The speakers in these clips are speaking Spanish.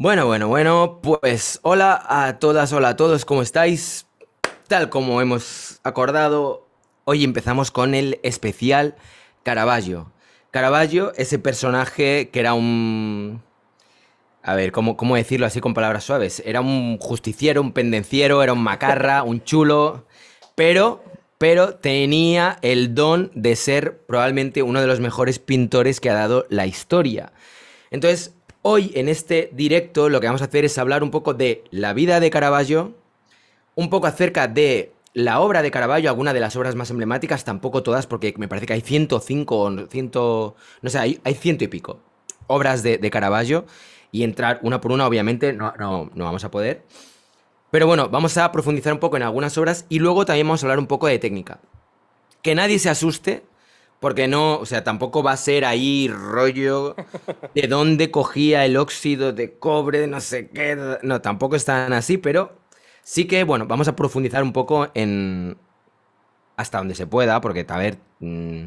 Bueno, bueno, bueno, pues hola a todas, hola a todos, ¿cómo estáis? Tal como hemos acordado, hoy empezamos con el especial Caravaggio. Caravaggio, ese personaje que era un... A ver, ¿cómo, ¿cómo decirlo así con palabras suaves? Era un justiciero, un pendenciero, era un macarra, un chulo, pero, pero tenía el don de ser probablemente uno de los mejores pintores que ha dado la historia. Entonces, Hoy en este directo lo que vamos a hacer es hablar un poco de la vida de Caravaggio, un poco acerca de la obra de Caravaggio, alguna de las obras más emblemáticas, tampoco todas, porque me parece que hay 105 o 100, no sé, hay, ciento y pico obras de, de, Caravaggio y entrar una por una obviamente no, no, no vamos a poder. Pero bueno, vamos a profundizar un poco en algunas obras y luego también vamos a hablar un poco de técnica. Que nadie se asuste porque no, o sea, tampoco va a ser ahí rollo de dónde cogía el óxido de cobre, no sé qué. No, tampoco están así, pero sí que, bueno, vamos a profundizar un poco en. hasta donde se pueda, porque, a ver. Mm,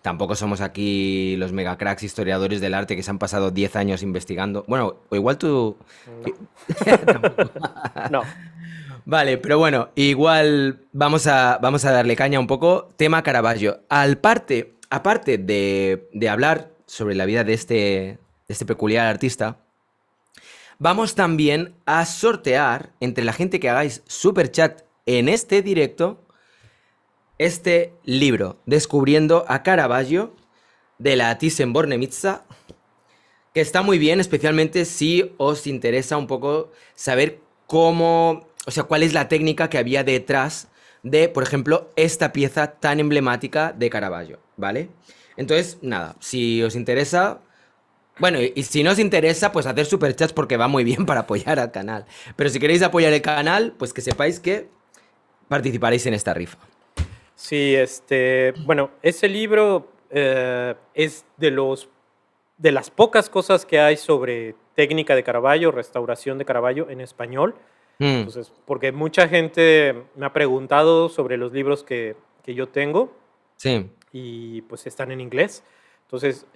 tampoco somos aquí los megacracks historiadores del arte que se han pasado 10 años investigando. Bueno, o igual tú. No. no. Vale, pero bueno, igual vamos a, vamos a darle caña un poco. Tema Caravaggio. Al parte, aparte de, hablar sobre la vida de este, este peculiar artista, vamos también a sortear entre la gente que hagáis super chat en este directo este libro, Descubriendo a Caravaggio, de la Thyssen-Bornemisza, que está muy bien, especialmente si os interesa un poco saber cómo o sea, cuál es la técnica que había detrás de, por ejemplo, esta pieza tan emblemática de Caravaggio, ¿vale? Entonces, nada, si os interesa, bueno, y, si no os interesa, pues hacer superchats porque va muy bien para apoyar al canal. Pero si queréis apoyar el canal, pues que sepáis que participaréis en esta rifa. Sí, este, bueno, ese libro eh, es de los de las pocas cosas que hay sobre técnica de Caravaggio, restauración de Caravaggio en español. Mm. Entonces, porque mucha gente me ha preguntado sobre los libros que, que yo tengo. Sí. Y pues están en inglés. Entonces,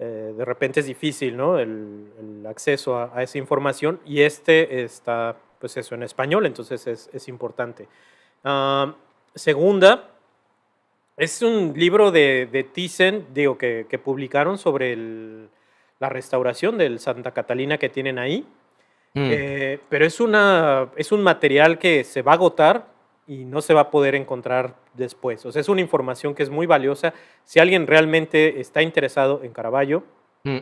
eh, de repente es difícil, ¿no? El, acceso a, esa información. Y este está, pues eso, en español, entonces es, es importante. Ah, segunda, es un libro de, de Thyssen, digo, que, que publicaron sobre la restauración del Santa Catalina que tienen ahí. Mm. Eh, pero es, una, es un material que se va a agotar y no se va a poder encontrar después. O sea, es una información que es muy valiosa. Si alguien realmente está interesado en Caraballo, mm.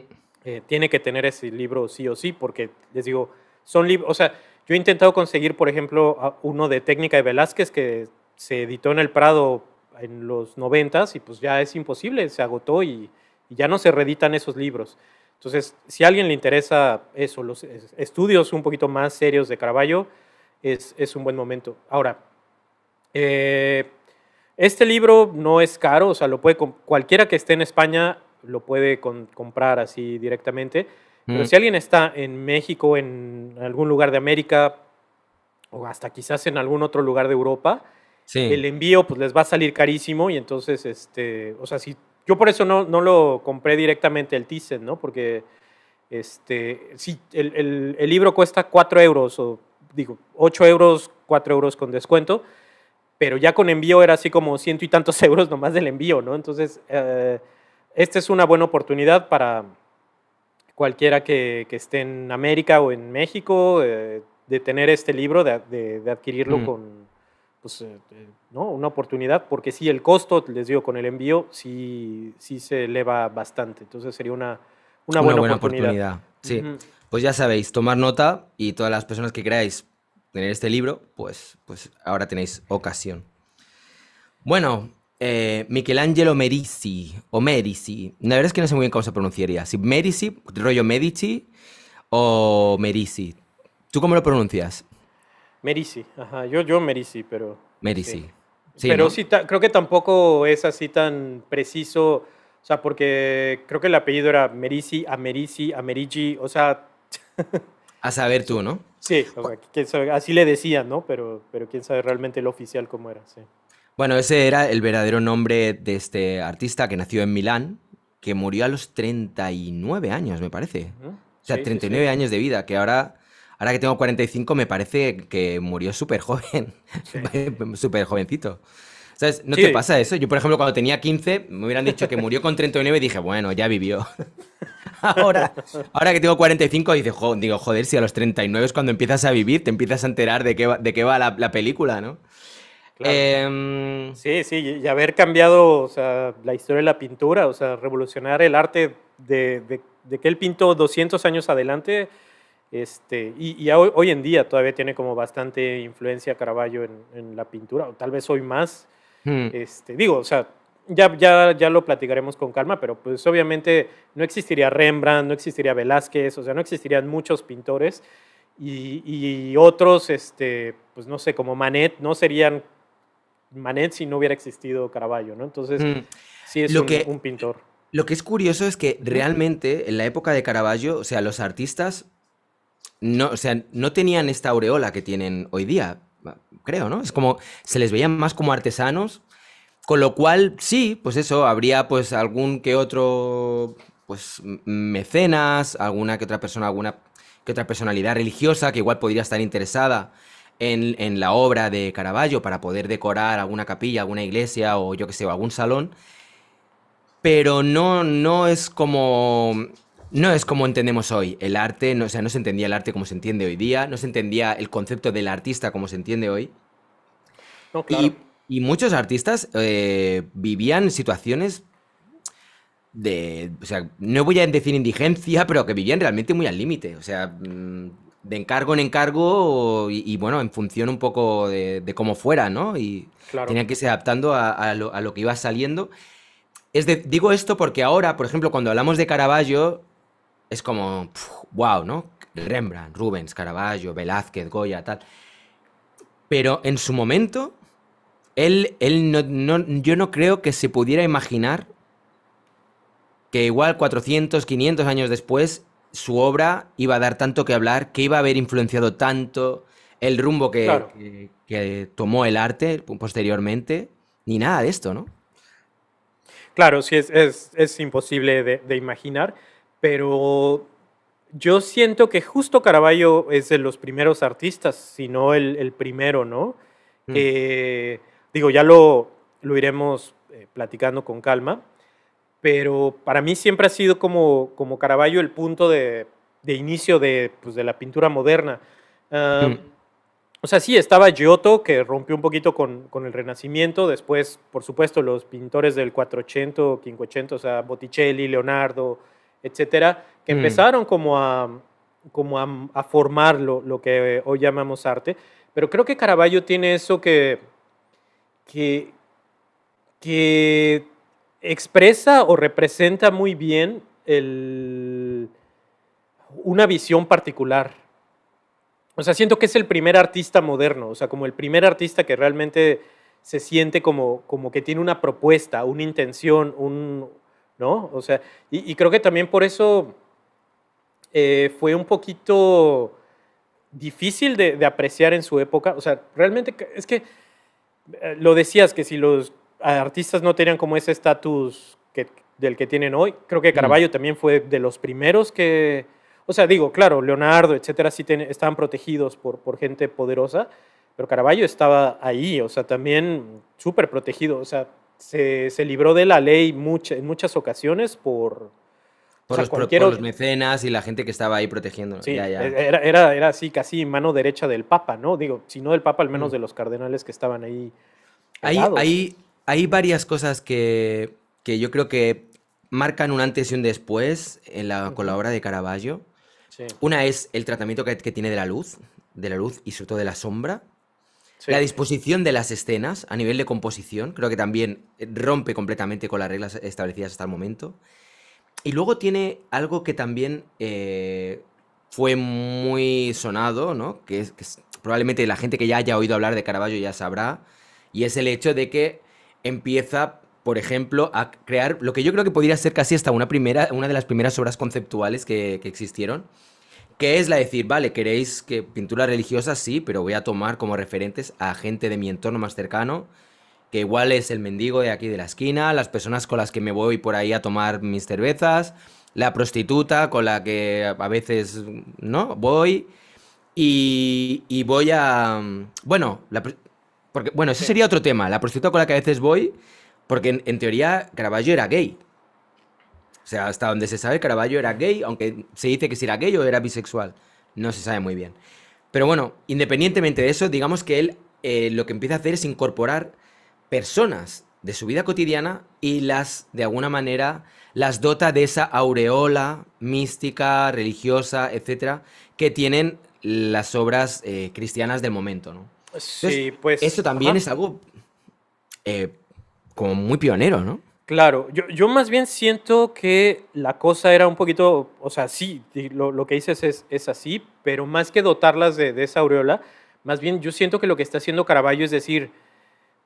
eh, tiene que tener ese libro sí o sí, porque les digo, son libros, o sea, yo he intentado conseguir, por ejemplo, uno de Técnica de Velázquez que se editó en el Prado en los noventas y pues ya es imposible, se agotó y, y ya no se reeditan esos libros. Entonces, si a alguien le interesa eso, los estudios un poquito más serios de Caravaggio, es, es un buen momento. Ahora, eh, este libro no es caro, o sea, lo puede cualquiera que esté en España lo puede comprar así directamente. Pero mm. si alguien está en México, en algún lugar de América, o hasta quizás en algún otro lugar de Europa, el envío pues les va a salir carísimo y entonces, este, o sea, si yo por eso no, lo compré directamente el tizen ¿no? Porque este, sí, el, libro cuesta 4 euros, o digo, 8 euros, 4 euros con descuento, pero ya con envío era así como ciento y tantos euros nomás del envío, ¿no? Entonces, eh, esta es una buena oportunidad para cualquiera que, esté en América o en México eh, de tener este libro, de, adquirirlo mm. con, pues, eh, eh, ¿no? una oportunidad, porque si el costo, les digo, con el envío si se eleva bastante. Entonces sería una, una, buena, oportunidad. Pues ya sabéis, tomar nota y todas las personas que queráis tener este libro, pues, pues ahora tenéis ocasión. Bueno, eh, Michelangelo Merisi, o Medici la verdad es que no sé muy bien cómo se pronunciaría. Si Merisi, rollo Medici, o Merisi. ¿Tú cómo lo pronuncias? Merici. yo, yo Merici, pero... Merici. Sí. pero sí, creo que tampoco es así tan preciso, o sea, porque creo que el apellido era Merici, Americi, Americi, o sea... A saber tú, ¿no? Sí, así le decían, ¿no? Pero, pero quién sabe realmente el oficial cómo era, sí. Bueno, ese era el verdadero nombre de este artista que nació en Milán, que murió a los 39 años, me parece. O sea, 39 años de vida, que ahora Ahora que tengo 45 me parece que murió súper joven, súper jovencito. ¿Sabes? ¿No te pasa eso? Yo, por ejemplo, cuando tenía 15 me hubieran dicho que murió con 39 y dije, bueno, ya vivió. ahora, ahora que tengo 45 dice digo, joder, si a los 39 es cuando empiezas a vivir, te empiezas a enterar de qué va, de qué va la, película, ¿no? Em, sí, sí, y haber cambiado la historia de la pintura, o sea, revolucionar el arte de, de que él pintó 200 años adelante, este, y, hoy, en día todavía tiene como bastante influencia Caravaggio en, la pintura, o tal vez hoy más. Hmm. Este, digo, o sea, ya, ya, lo platicaremos con calma, pero pues obviamente no existiría Rembrandt, no existiría Velázquez, o sea, no existirían muchos pintores y, otros, este, pues no sé, como Manet, no serían Manet si no hubiera existido Caravaggio, ¿no? Entonces, hmm. sí es un, un pintor. Lo que es curioso es que realmente en la época de Caravaggio, o sea, los artistas no, o sea, no tenían esta aureola que tienen hoy día, ah, creo, ¿no? Es como, se les veían más como artesanos, con lo cual, sí, pues eso, habría pues algún que otro, pues mecenas, alguna que otra persona, alguna que otra personalidad religiosa que igual podría estar interesada en, en la obra de Caravaggio para poder decorar alguna capilla, alguna iglesia o yo que sé, algún salón, pero no, no es como no es como entendemos hoy el arte, o sea, no se entendía el arte como se entiende hoy día, no se entendía el concepto del artista como se entiende hoy. y, muchos artistas eh, vivían situaciones de, o sea, no voy a decir indigencia, pero que vivían realmente muy al límite, o sea, mm, de encargo en encargo y, bueno, en función un poco de, cómo fuera, ¿no? Y tenían que irse adaptando a, lo, que iba saliendo. Es digo esto porque ahora, por ejemplo, cuando hablamos de Caravaggio, es como, wow, ¿no? Rembrandt, Rubens, Caravaggio, Velázquez, Goya, tal. Pero en su momento, él, él no, yo no creo que se pudiera imaginar que igual 400, 500 años después, su obra iba a dar tanto que hablar, que iba a haber influenciado tanto el rumbo que, tomó el arte posteriormente, ni nada de esto, ¿no? Claro, sí, es, imposible de, de, imaginar pero yo siento que justo Caravaggio es de los primeros artistas, si no el, primero, ¿no? Mm. Eh, digo, ya lo, lo iremos eh, platicando con calma, pero para mí siempre ha sido como, como Caravaggio el punto de, inicio de, pues, de, la pintura moderna. Mm. O sea, sí, estaba Giotto, que rompió un poquito con, con, el Renacimiento, después, por supuesto, los pintores del 480, 580, o sea, Botticelli, Leonardo, etcétera, que mm. empezaron como a, como a formar lo, que hoy llamamos arte. Pero creo que Caravaggio tiene eso que, expresa o representa muy bien el, una visión particular. O sea, siento que es el primer artista moderno, o sea, como el primer artista que realmente se siente como, como que tiene una propuesta, una intención, un, ¿no? O sea, y, creo que también por eso eh, fue un poquito difícil de, apreciar en su época. O sea, realmente es que eh, lo decías que si los artistas no tenían como ese estatus del que tienen hoy, creo que Caravaggio también fue de los primeros que, o sea, digo, claro, Leonardo, etcétera, sí estaban protegidos por, por gente poderosa, pero Caravaggio estaba ahí, o sea, también súper protegido, o sea, se, libró de la ley en muchas ocasiones por, por, los, mecenas y la gente que estaba ahí protegiéndolo. E, era, era, así, casi mano derecha del Papa, ¿no? Digo, si no del Papa, al menos mm. de los cardenales que estaban ahí. Hay, hay, varias cosas que, yo creo que marcan un antes y un después en la, con la obra de Caravaggio. Una es el tratamiento que, tiene de la luz, de la luz y sobre todo de la sombra. La disposición de las escenas a nivel de composición, creo que también rompe completamente con las reglas establecidas hasta el momento. Y luego tiene algo que también eh, fue muy sonado, ¿no? Que, probablemente la gente que ya haya oído hablar de Caravaggio ya sabrá, y es el hecho de que empieza, por ejemplo, a crear lo que yo creo que podría ser casi hasta una, primera, una de las primeras obras conceptuales que existieron, que es la decir, vale, queréis que pintura religiosa, sí, pero voy a tomar como referentes a gente de mi entorno más cercano, que igual es el mendigo de aquí de la esquina, las personas con las que me voy por ahí a tomar mis cervezas, la prostituta con la que a veces, ¿no? Voy y, voy a... Bueno, la, porque, bueno, ese sería otro tema, la prostituta con la que a veces voy, porque en, teoría Caravaggio era gay. O sea, hasta donde se sabe, Caravaggio era gay, aunque se dice que si era gay o era bisexual. No se sabe muy bien. Pero bueno, independientemente de eso, digamos que él eh, lo que empieza a hacer es incorporar personas de su vida cotidiana y las, de alguna manera, las dota de esa aureola mística, religiosa, etcétera, que tienen las obras eh, cristianas del momento, ¿no? sí, pues. Esto también es algo eh, como muy pionero, ¿no? Claro, yo, más bien siento que la cosa era un poquito, o sea, sí, lo, que dices es, así, pero más que dotarlas de, esa aureola, más bien yo siento que lo que está haciendo Caravaggio es decir,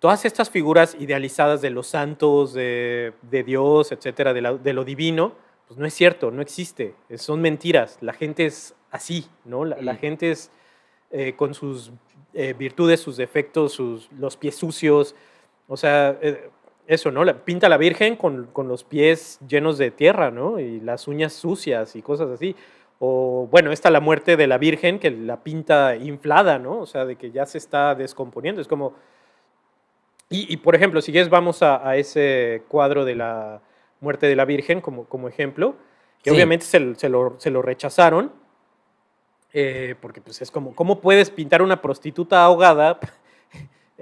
todas estas figuras idealizadas de los santos, de, Dios, etcétera, de, lo divino, pues no es cierto, no existe, son mentiras, la gente es así, ¿no? La, gente es eh, con sus eh, virtudes, sus defectos, sus, los pies sucios, o sea... Eh, eso, ¿no? La, pinta la Virgen con, los pies llenos de tierra, ¿no? Y las uñas sucias y cosas así. O bueno, está la muerte de la Virgen que la pinta inflada, ¿no? O sea, de que ya se está descomponiendo. Es como... Y, por ejemplo, si vamos a, ese cuadro de la muerte de la Virgen como, como ejemplo, que obviamente se, lo, rechazaron, eh, porque pues es como, ¿cómo puedes pintar una prostituta ahogada?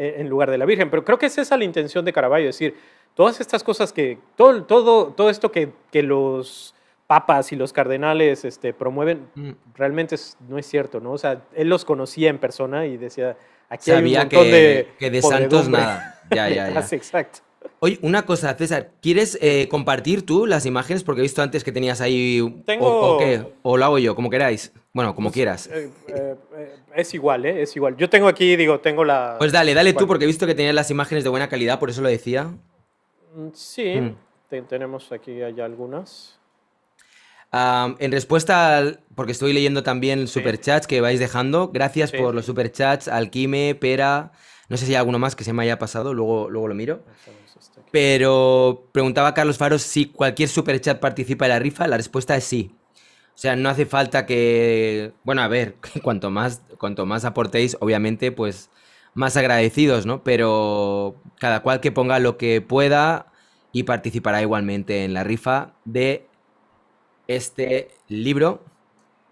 Eh, en lugar de la Virgen. Pero creo que es esa la intención de Caraballo es decir, todas estas cosas que, todo, todo, todo esto que, que los papas y los cardenales este, promueven, mm. realmente no es cierto, ¿no? O sea, él los conocía en persona y decía, aquí Sabía hay un montón que, de... de santos nada. Ya, ya, ya. Exacto. Oye, una cosa, César, ¿quieres eh, compartir tú las imágenes? Porque he visto antes que tenías ahí... Tengo... O, o, o lo hago yo, como queráis. Bueno, como pues, quieras. Eh, eh, es igual, ¿eh? Es igual. Yo tengo aquí, digo, tengo la... Pues dale, dale tú, porque he visto que tenías las imágenes de buena calidad, por eso lo decía. Mm, sí, hmm. tenemos aquí allá algunas. en respuesta al, porque estoy leyendo también super superchats que vais dejando, gracias por los superchats, Alquime, Pera, no sé si hay alguno más que se me haya pasado, luego, luego lo miro. Este Pero preguntaba Carlos Faros si cualquier superchat participa en la rifa, la respuesta es sí. O sea, no hace falta que, bueno, a ver, cuanto más, cuanto más aportéis, obviamente, pues más agradecidos, ¿no? Pero cada cual que ponga lo que pueda y participará igualmente en la rifa de este libro,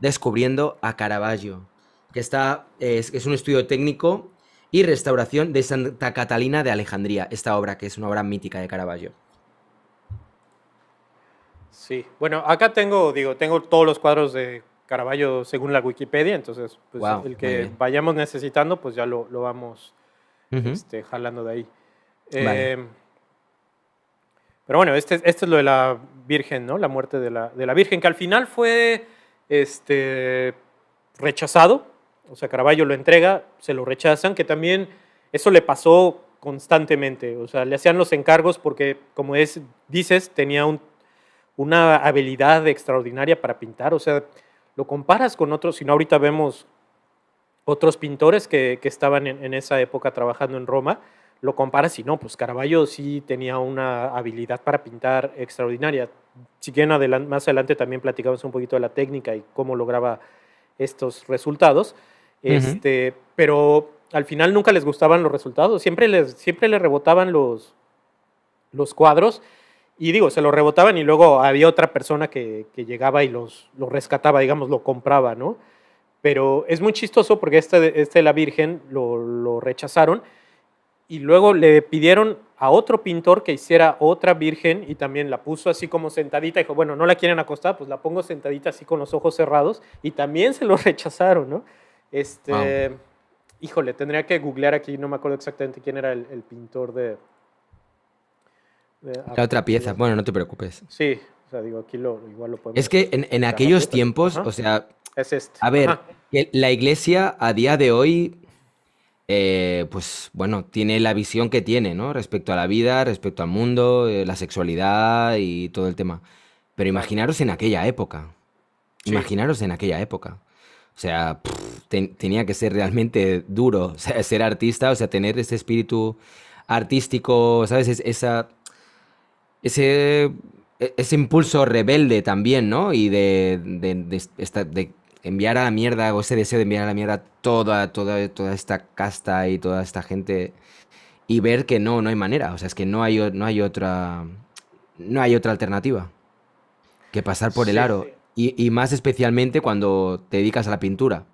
Descubriendo a Caravaggio, que está, es, es un estudio técnico y restauración de Santa Catalina de Alejandría, esta obra que es una obra mítica de Caravaggio. Sí, bueno, acá tengo, digo, tengo todos los cuadros de Caravaggio según la Wikipedia, entonces pues, el que vayamos necesitando, pues ya lo, vamos este, jalando de ahí. Em, pero bueno, este, este, es lo de la Virgen, ¿no? La muerte de la, Virgen, que al final fue este, rechazado. O sea, Caravaggio lo entrega, se lo rechazan, que también eso le pasó constantemente. O sea, le hacían los encargos porque, como es, dices, tenía un una habilidad extraordinaria para pintar, o sea, lo comparas con otros, si no ahorita vemos otros pintores que, estaban en, esa época trabajando en Roma, lo comparas y no, pues Caravaggio sí tenía una habilidad para pintar extraordinaria. Si más adelante también platicamos un poquito de la técnica y cómo lograba estos resultados, este, pero al final nunca les gustaban los resultados, siempre les, siempre le rebotaban los, los cuadros y digo, se lo rebotaban y luego había otra persona que, llegaba y los, los, rescataba, digamos, lo compraba, ¿no? Pero es muy chistoso porque este, de este, La Virgen lo, rechazaron y luego le pidieron a otro pintor que hiciera otra virgen y también la puso así como sentadita. Dijo, bueno, no la quieren acostar, pues la pongo sentadita así con los ojos cerrados y también se lo rechazaron, ¿no? Este, híjole, tendría que googlear aquí, no me acuerdo exactamente quién era el pintor de, la otra pieza, bueno, no te preocupes. Sí, o sea, digo, aquí igual lo podemos... Es que en, aquellos tiempos, o sea... Es este. A ver, la iglesia a día de hoy, eh, pues bueno, tiene la visión que tiene, ¿no? Respecto a la vida, respecto al mundo, eh, la sexualidad y todo el tema. Pero imaginaros en aquella época. Imaginaros en aquella época. O sea, tenía que ser realmente duro, o sea, ser artista, o sea, tener ese espíritu artístico, ¿sabes? esa ese, e, ese impulso rebelde también, ¿no? Y de, de, enviar a la mierda, o ese deseo de enviar a la mierda toda, toda, toda esta casta y toda esta gente. Y ver que no, no hay manera. O sea, es que no hay, no hay otra. No hay otra alternativa que pasar por el aro. Y, más especialmente cuando te dedicas a la pintura.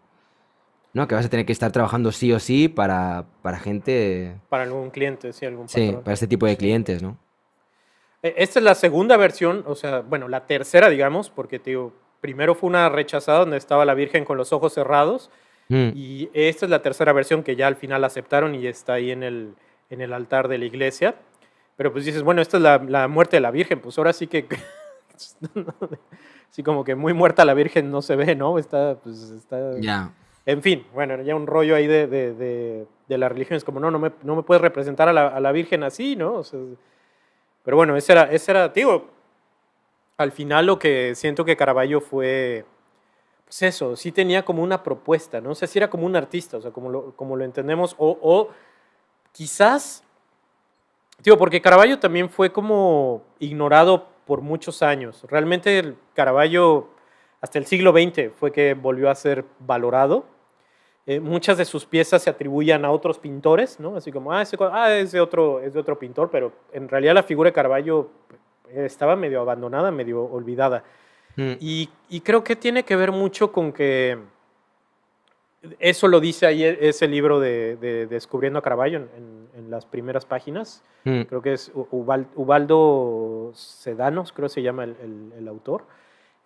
¿no? Que vas a tener que estar trabajando sí o sí para, para gente. Para algún cliente, sí, algún Sí, para este tipo de clientes, ¿no? E, esta es la segunda versión, o sea, bueno, la tercera, digamos, porque te primero fue una rechazada donde estaba la Virgen con los ojos cerrados, mm. y esta es la tercera versión que ya al final aceptaron y está ahí en el, en el altar de la iglesia. Pero pues dices, bueno, esta es la, muerte de la Virgen, pues ahora sí que... sí, como que muy muerta la Virgen no se ve, ¿no? Está, pues En fin, bueno, ya un rollo ahí de, de, de, la religión, es como, no, no me, no me puedes representar a la, a la Virgen así, ¿no? O pero bueno, ese era, ese era, digo, al final lo que siento que Caravaggio fue, pues eso, sí tenía como una propuesta, no sé si sí era como un artista, o sea, como lo, entendemos, o, quizás, digo, porque Caravaggio también fue como ignorado por muchos años. Realmente el Caravaggio hasta el siglo XX fue que volvió a ser valorado eh, muchas de sus piezas se atribuían a otros pintores, Así como, ah, ah, es, de otro, es de otro pintor, pero en realidad la figura de Carballo eh, estaba medio abandonada, medio olvidada. Mm. Y, creo que tiene que ver mucho con que, eso lo dice ahí e-, ese libro de, Descubriendo a Carballo en, las primeras páginas, mm. creo que es Ubaldo Sedanos, creo que se llama el, autor,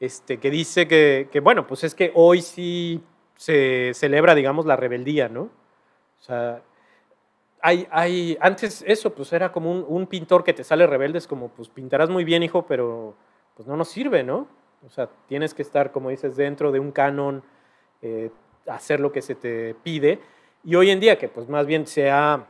este, que dice que, bueno, pues es que hoy sí se celebra, digamos, la rebeldía, ¿no? O sea, hay, antes eso, pues era como un, pintor que te sale rebelde, es como, pues pintarás muy bien, hijo, pero pues no nos sirve, ¿no? O sea, tienes que estar, como dices, dentro de un canon, eh, hacer lo que se te pide. Y hoy en día, que pues más bien se ha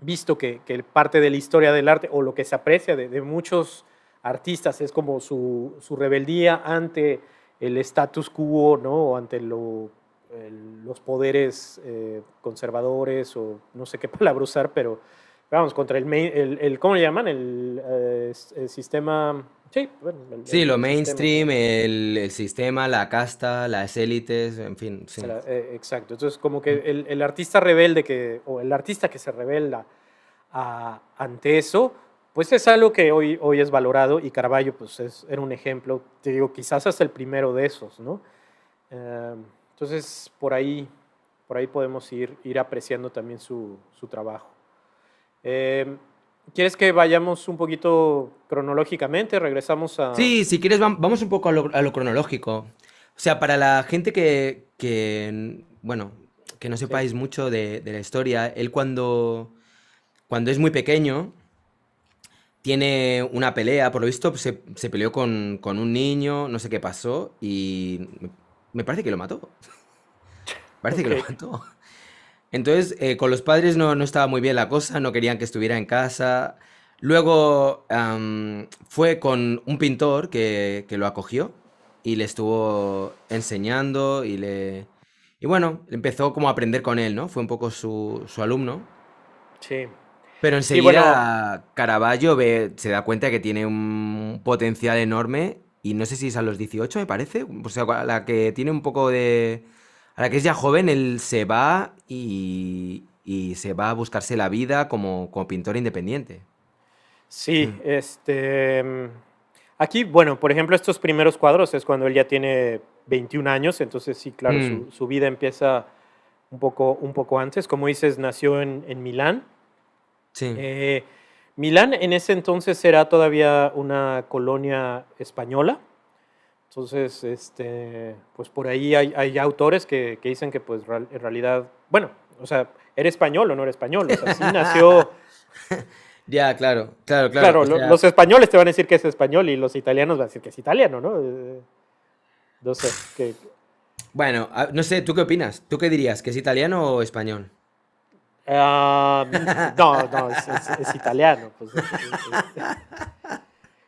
visto que, parte de la historia del arte o lo que se aprecia de, muchos artistas es como su, su rebeldía ante el status quo, ¿no? O ante lo los poderes eh, conservadores o no sé qué palabra usar, pero vamos, contra el, el, ¿cómo le llaman? El, eh, sistema... Sí, sí lo mainstream, el, sistema, la casta, las élites, en fin. Eh, exacto, entonces como que el, artista rebelde que, o el artista que se rebela ante eso, pues es algo que hoy, hoy es valorado y caraballo pues es, era un ejemplo, te digo, quizás hasta el primero de esos, ¿no? eh entonces, por ahí, por ahí podemos ir, ir apreciando también su, su trabajo. Em, ¿Quieres que vayamos un poquito cronológicamente? Regresamos a... Sí, si quieres vamos un poco a lo, cronológico. O sea, para la gente que, que bueno, que no sepáis mucho de, de, la historia, él cuando, cuando es muy pequeño tiene una pelea, por lo visto se, se peleó con, con, un niño, no sé qué pasó, y me parece que lo mató. parece que lo mató. Entonces, eh, con los padres no, estaba muy bien la cosa, no querían que estuviera en casa. Luego fue con un pintor que, que, lo acogió y le estuvo enseñando y le... Y bueno, empezó como a aprender con él, ¿no? Fue un poco su, alumno. Sí. Pero enseguida Caravaggio se da cuenta que tiene un potencial enorme y no sé si es a los 18, me parece. O sea, a la que tiene un poco de. A la que es ya joven, él se va y, se va a buscarse la vida como, pintor independiente. Sí, mm. este. Aquí, bueno, por ejemplo, estos primeros cuadros es cuando él ya tiene 21 años, entonces sí, claro, mm. su, vida empieza un poco, un poco antes. Como dices, nació en, en Milán. Sí. Eh, Milán en ese entonces era todavía una colonia española. Entonces, este, pues por ahí hay, autores que, dicen que pues en realidad, bueno, o sea, era español o no era español, o sea, sí nació... Ya, claro, claro, claro. los españoles te van a decir que es español y los italianos van a decir que es italiano, ¿no? Eh, no sé. Que... Bueno, ah, no sé, ¿tú qué opinas? ¿Tú qué dirías? ¿Que es italiano o español? no, no, es, italiano. Pues,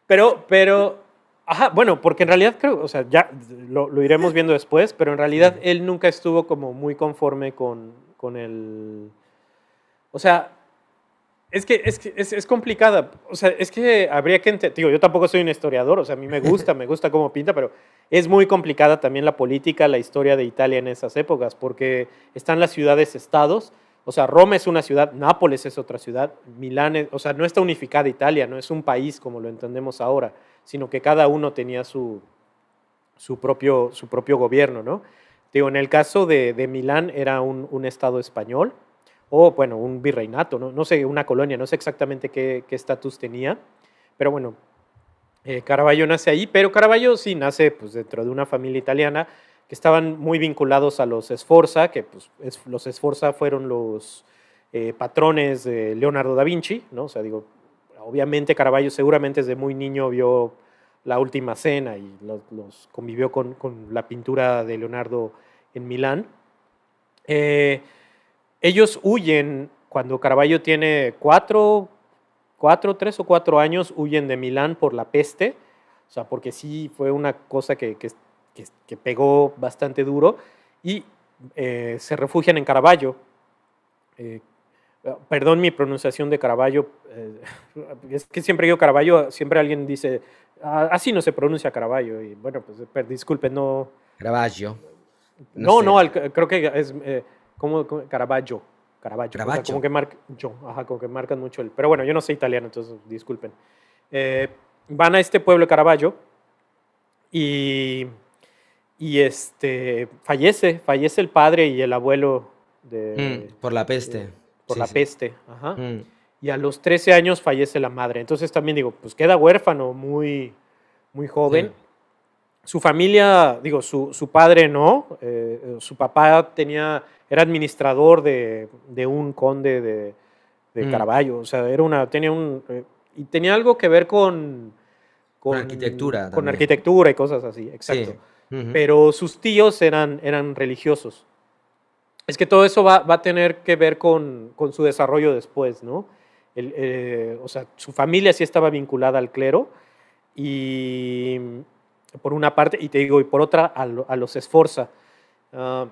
pero, pero, ajá, bueno, porque en realidad creo, o sea, ya lo, iremos viendo después, pero en realidad él nunca estuvo como muy conforme con, con el... O sea, es que, es, es, es, complicada. O sea, es que habría que entender. Digo, yo tampoco soy un historiador, o sea, a mí me gusta, me gusta cómo pinta, pero es muy complicada también la política, la historia de Italia en esas épocas, porque están las ciudades-estados o sea, Roma es una ciudad, Nápoles es otra ciudad, Milán, o sea, no está unificada Italia, no es un país como lo entendemos ahora, sino que cada uno tenía su, su, propio, su propio gobierno, ¿no? en el caso de, de Milán era un, un, estado español, o bueno, un virreinato, ¿no? sé, una colonia, no sé exactamente qué estatus tenía, pero bueno, eh, nace ahí, pero Caravaggio sí nace pues, dentro de una familia italiana, que estaban muy vinculados a los Esforza, que pues, los Esforza fueron los eh, patrones de Leonardo da Vinci, ¿no? sea, digo, obviamente Caravaggio seguramente desde muy niño vio la última cena y los, convivió con, la pintura de Leonardo en Milán. Eh, ellos huyen, cuando Caravaggio tiene cuatro, tres o cuatro años, huyen de Milán por la peste, o sea, porque sí fue una cosa que que, pegó bastante duro, y eh, se refugian en Caraballo, eh, perdón mi pronunciación de Caraballo, eh, es que siempre digo Caraballo siempre alguien dice, ah, así no se pronuncia Caraballo y bueno, pues disculpen, no... Caraballo No, no, creo que es como Caraballo Caraballo como, que marca, como que marcan mucho el... Pero bueno, yo no soy italiano, entonces disculpen. van a este pueblo de y y este, fallece, fallece el padre y el abuelo mm, por la peste. por la peste, ajá. Mm. Y a los 13 años fallece la madre. Entonces también digo, pues queda huérfano, muy, muy joven. Su familia, digo, su, padre no, eh, su papá tenía, era administrador de, un conde de, de mm. o sea, era una, tenía un, eh, y tenía algo que ver con... Con, arquitectura. Con arquitectura y cosas así, exacto pero sus tíos eran, eran religiosos. Es que todo eso va, a tener que ver con, su desarrollo después, ¿no? Eh, o sea, su familia sí estaba vinculada al clero y por una parte, y te digo, y por otra, a, los esforza. Ah,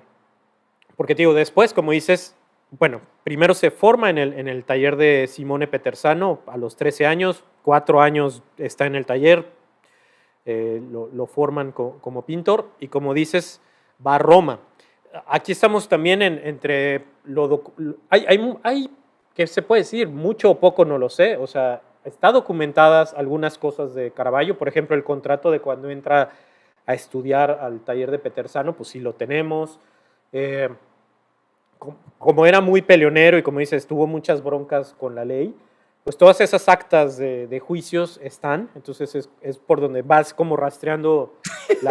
porque te digo, después, como dices, bueno, primero se forma en el, en el taller de Simone Petersano a los 13 años, cuatro años está en el taller, eh, lo, forman como pintor y como dices, va a Roma. Aquí estamos también entre lo... Hay, hay, ¿qué se puede decir? Mucho o poco, no lo sé. O sea, está documentadas algunas cosas de Caravaggio, por ejemplo, el contrato de cuando entra a estudiar al taller de Petersano, pues sí lo tenemos. Eh, como, como, era muy peleonero y como dices, tuvo muchas broncas con la ley, pues todas esas actas de, juicios están, entonces es, por donde vas como rastreando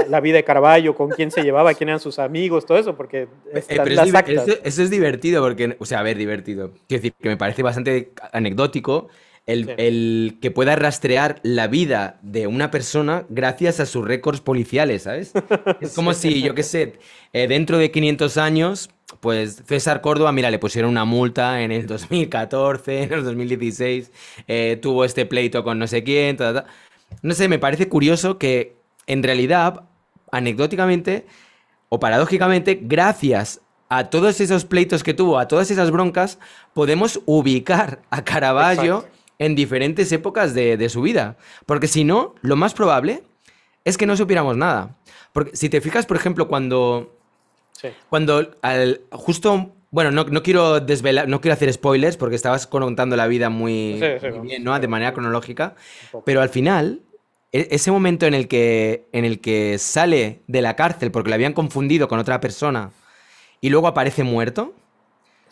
la, vida de Caraballo, con quién se llevaba, quién eran sus amigos, todo eso, porque están las actas. Eso, es divertido, porque, o sea, a ver, divertido. Quiero decir, que me parece bastante anecdótico el, que pueda rastrear la vida de una persona gracias a sus récords policiales, ¿sabes? Es como si, yo qué sé, eh, dentro de 500 años pues César Córdoba, mira, le pusieron una multa en el 2014, en el 2016, eh, tuvo este pleito con no sé quién, no sé, me parece curioso que en realidad, anecdóticamente o paradójicamente, gracias a todos esos pleitos que tuvo, a todas esas broncas, podemos ubicar a Caravaggio en diferentes épocas de, de su vida. Porque si no, lo más probable es que no supiéramos nada. Porque si te fijas, por ejemplo, cuando cuando al, justo, bueno, no, quiero desvelar, no quiero hacer spoilers porque estabas contando la vida muy, bien, ¿no? De manera cronológica, pero al final e, ese momento en el que en el que sale de la cárcel porque lo habían confundido con otra persona y luego aparece muerto.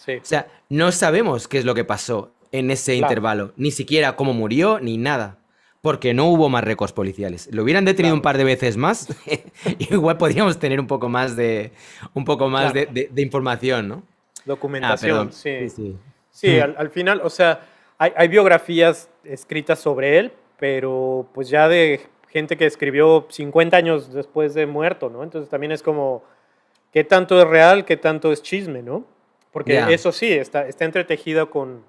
O sea, no sabemos qué es lo que pasó en ese intervalo, ni siquiera cómo murió ni nada porque no hubo más récords policiales. Lo hubieran detenido un par de veces más, igual podríamos tener un poco más de, un poco más de, información, ¿no? Documentación, ah, sí. Sí, sí. al, final, o sea, hay, biografías escritas sobre él, pero pues ya de gente que escribió 50 años después de muerto, ¿no? Entonces también es como, ¿qué tanto es real, qué tanto es chisme, ¿no? Porque eso sí, está, está entretejido con,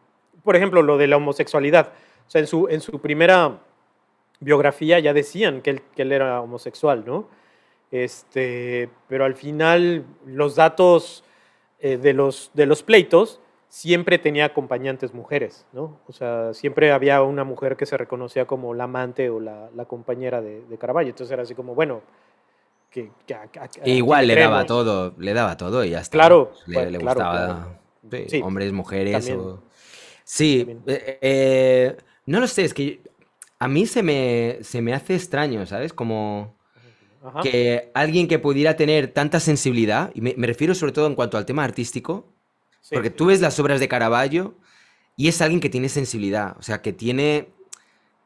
por ejemplo, lo de la homosexualidad. O sea, en su, en su primera biografía ya decían que él, era homosexual, ¿no? Este, pero al final los datos eh, de, los, de los pleitos siempre tenía acompañantes mujeres, ¿no? O sea, siempre había una mujer que se reconocía como la amante o la, compañera de, de, Entonces era así como, bueno, que... E igual le daba todo, le daba todo y hasta claro, le, gustaba hombres, mujeres. Sí, eh, eh, no lo sé, es que a mí se me, hace extraño, ¿sabes? Como que alguien que pudiera tener tanta sensibilidad, y me, refiero sobre todo en cuanto al tema artístico, porque tú ves las obras de Caravaggio y es alguien que tiene sensibilidad, o sea, que tiene,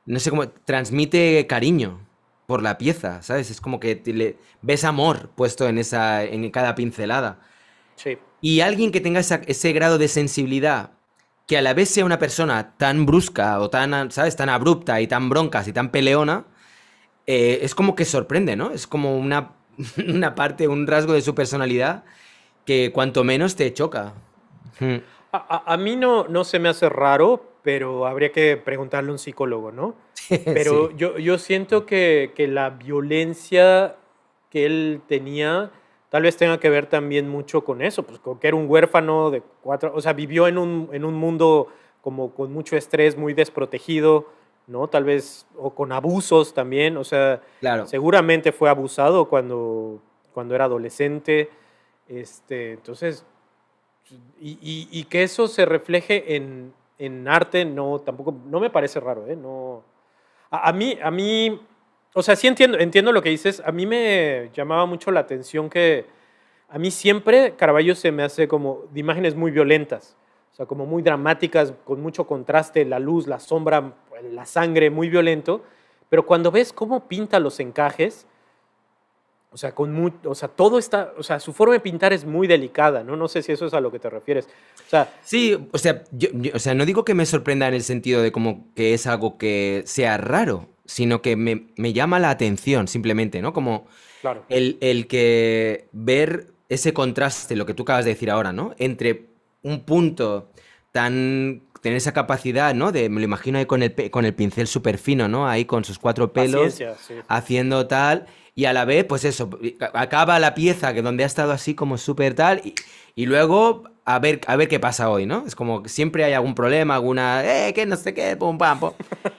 no sé cómo, transmite cariño por la pieza, ¿sabes? Es como que le, ves amor puesto en, esa, en cada pincelada. Sí. Y alguien que tenga ese grado de sensibilidad que a la vez sea una persona tan brusca o tan, ¿sabes? Tan abrupta y tan broncas y tan peleona, eh, es como que sorprende, ¿no? Es como una, parte, un rasgo de su personalidad que cuanto menos te choca. Hmm. A, mí no, no se me hace raro, pero habría que preguntarle a un psicólogo, ¿no? Pero yo, yo siento que, que la violencia que él tenía tal vez tenga que ver también mucho con eso, pues que era un huérfano de cuatro, o sea, vivió en un, en un mundo como con mucho estrés, muy desprotegido, ¿no? Tal vez, o con abusos también, o sea, seguramente fue abusado cuando, cuando era adolescente, este, entonces, y, que eso se refleje en, arte, no, tampoco, no me parece raro, ¿eh? No, a mí, a mí, o sea, sí entiendo, entiendo lo que dices. A mí me llamaba mucho la atención que a mí siempre Caravaggio se me hace como de imágenes muy violentas, o sea, como muy dramáticas, con mucho contraste, la luz, la sombra, la sangre, muy violento. Pero cuando ves cómo pinta los encajes, o sea, con sea, todo está, o sea, su forma de pintar es muy delicada, ¿no? No sé si eso es a lo que te refieres. sea, sí, o sea, o sea, no digo que me sorprenda en el sentido de como que es algo que sea raro sino que me, llama la atención simplemente, ¿no? Como el, que ver ese contraste, lo que tú acabas de decir ahora, ¿no? Entre un punto tan... tener esa capacidad, ¿no? De, me lo imagino ahí con el, pincel súper fino, ¿no? Ahí con sus cuatro pelos, haciendo tal, y a la vez, pues eso, acaba la pieza que donde ha estado así como súper tal, y, luego a ver, a ver qué pasa hoy, ¿no? Es como que siempre hay algún problema, alguna, eh, que no sé qué, pum, pam, pum.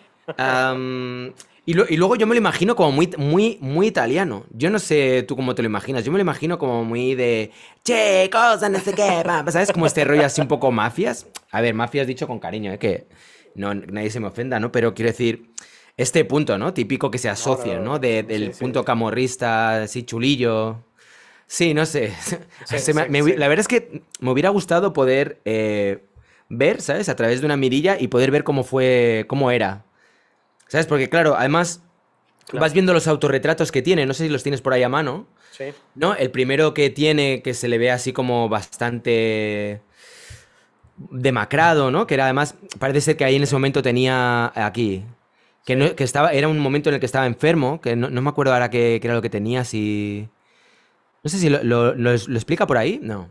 y, luego yo me lo imagino como muy, muy, muy italiano. Yo no sé tú cómo te lo imaginas. Yo me lo imagino como muy de. Che, cosa, no sé qué. ¿Sabes? Como este rollo así un poco mafias. A ver, mafias dicho con cariño, ¿eh? que no, nadie se me ofenda, ¿no? Pero quiero decir. Este punto, ¿no? Típico que se asocia, ¿no? del punto camorrista, así chulillo. Sí, no sé. la verdad es que me hubiera gustado poder eh, ver, ¿sabes? A través de una mirilla y poder ver cómo fue, cómo era ¿Sabes? Porque claro, además vas viendo los autorretratos que tiene, no sé si los tienes por ahí a mano. Sí. ¿No? El primero que tiene, que se le ve así como bastante demacrado, ¿no? Que era además, parece ser que ahí en ese momento tenía aquí. Que, estaba, era un momento en el que estaba enfermo, que no, me acuerdo ahora qué, era lo que tenía, si... No sé si lo explica por ahí, no.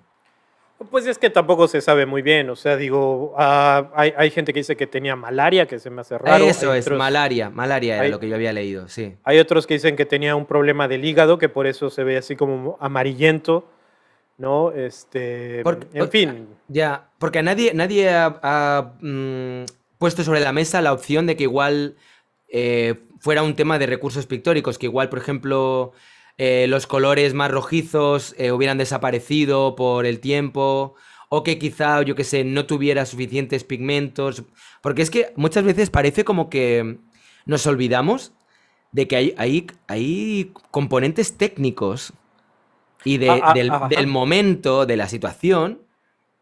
Pues es que tampoco se sabe muy bien, o sea, digo, ah, hay, gente que dice que tenía malaria, que se me hace raro. Eso es, malaria, malaria era lo que yo había leído, sí. Hay otros que dicen que tenía un problema del hígado, que por eso se ve así como amarillento, ¿no? Este, en fin. Ah, ya, porque nadie, nadie ha, mm, puesto sobre la mesa la opción de que igual eh, fuera un tema de recursos pictóricos, que igual, por ejemplo... Eh, los colores más rojizos eh, hubieran desaparecido por el tiempo, o que quizá, yo que sé, no tuviera suficientes pigmentos, porque es que muchas veces parece como que nos olvidamos de que hay, componentes técnicos y ah, ah, del, momento, de la situación,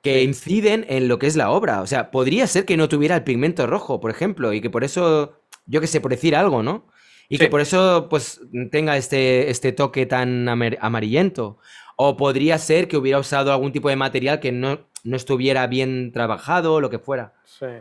que inciden en lo que es la obra. O sea, podría ser que no tuviera el pigmento rojo, por ejemplo, y que por eso, yo que sé, por decir algo, ¿no? Y que por eso pues tenga este, este toque tan amarillento. O podría ser que hubiera usado algún tipo de material que no, estuviera bien trabajado o lo que fuera.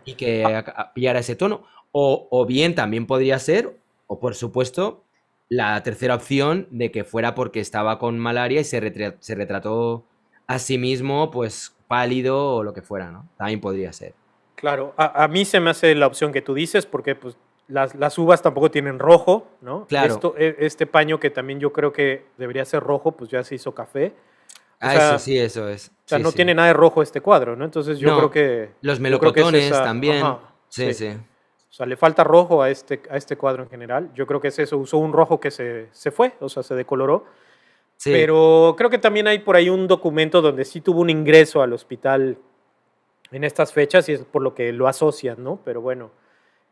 Y que ah. pillara ese tono. O, bien también podría ser, o por supuesto, la tercera opción de que fuera porque estaba con malaria y se, se, retrató a sí mismo, pues pálido o lo que fuera, ¿no? También podría ser. Claro, a, a, mí se me hace la opción que tú dices porque pues, las, las, uvas tampoco tienen rojo, ¿no? Claro. Esto, e, este paño que también yo creo que debería ser rojo, pues ya se hizo café. ah, eso sí, eso es. O sea, no tiene nada de rojo este cuadro, ¿no? Entonces yo creo que... Los melocotones también. sí, sí, O sea, le falta rojo a este, a este cuadro en general. Yo creo que es eso. Usó un rojo que se, se fue, o sea, se decoloró. Pero creo que también hay por ahí un documento donde sí tuvo un ingreso al hospital en estas fechas y es por lo que lo asocian, ¿no? Pero bueno...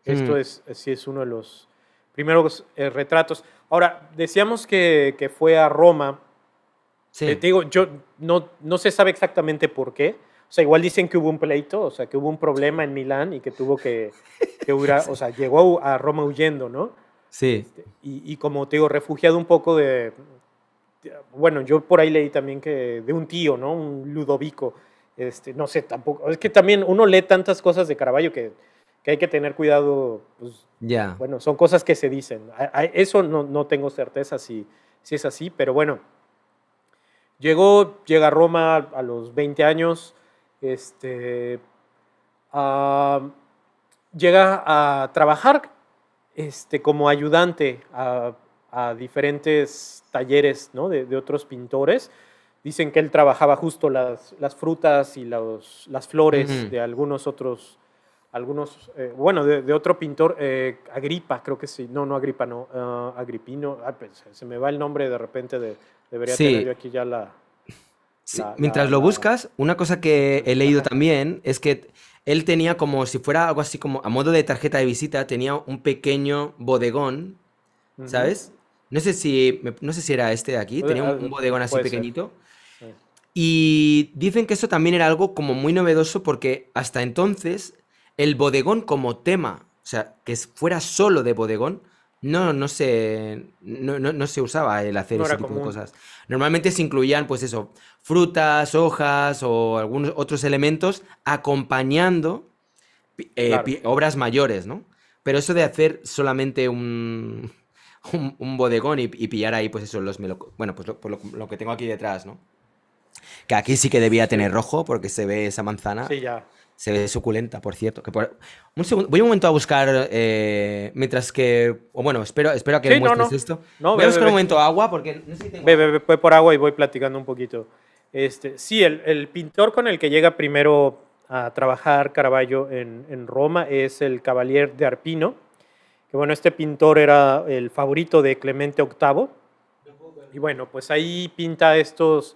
Esto mm. es, sí es uno de los primeros eh, retratos. Ahora, decíamos que, que fue a Roma. Sí. Eh, te digo, yo no, no se sabe exactamente por qué. O sea, igual dicen que hubo un pleito, o sea, que hubo un problema en Milán y que tuvo que, que o sea, llegó a Roma huyendo, ¿no? Sí. Este, y, y, como te digo, refugiado un poco de, de, bueno, yo por ahí leí también que de un tío, ¿no? Un Ludovico. Este, no sé, tampoco, es que también uno lee tantas cosas de Caravaggio que que hay que tener cuidado. Pues, Bueno, son cosas que se dicen. eso no, no tengo certeza si, si, es así, pero bueno. Llegó, llega a Roma a los 20 años, este, llega a trabajar este, como ayudante a, diferentes talleres de, otros pintores. Dicen que él trabajaba justo las, las frutas y las flores de algunos otros algunos, eh, bueno, de, otro pintor, eh, Agripa, creo que sí, no, no Agripa, no, ah, Agripino, ah, pues, se me va el nombre de repente, de, debería tener yo aquí ya la... Sí. Mientras lo buscas, una cosa que he leído también es que él tenía como si fuera algo así como, a modo de tarjeta de visita, tenía un pequeño bodegón, ¿sabes? No sé si, no sé si era este de aquí, eh, tenía un, bodegón así pequeñito. Y dicen que eso también era algo como muy novedoso porque hasta entonces el bodegón como tema, o sea, que fuera solo de bodegón, no, no se, no, se usaba el hacer ese tipo de cosas. Normalmente se incluían, pues eso, frutas, hojas o algunos otros elementos acompañando eh, obras mayores, ¿no? Pero eso de hacer solamente un, un, bodegón y, pillar ahí, pues eso, los Bueno, pues, lo, que tengo aquí detrás, ¿no? Que aquí sí que debía tener rojo porque se ve esa manzana. Sí, ya. Se ve suculenta, por cierto. Que por... voy un momento a buscar, eh, mientras que... O bueno, espero, espero que muestres no, esto. No, voy a buscar un momento agua, porque no por agua y voy platicando un poquito. Este, sí, el, pintor con el que llega primero a trabajar Caravaggio en, Roma es el Cavalier de Arpino, que bueno, este pintor era el favorito de Clemente VIII. Y bueno, pues ahí pinta estos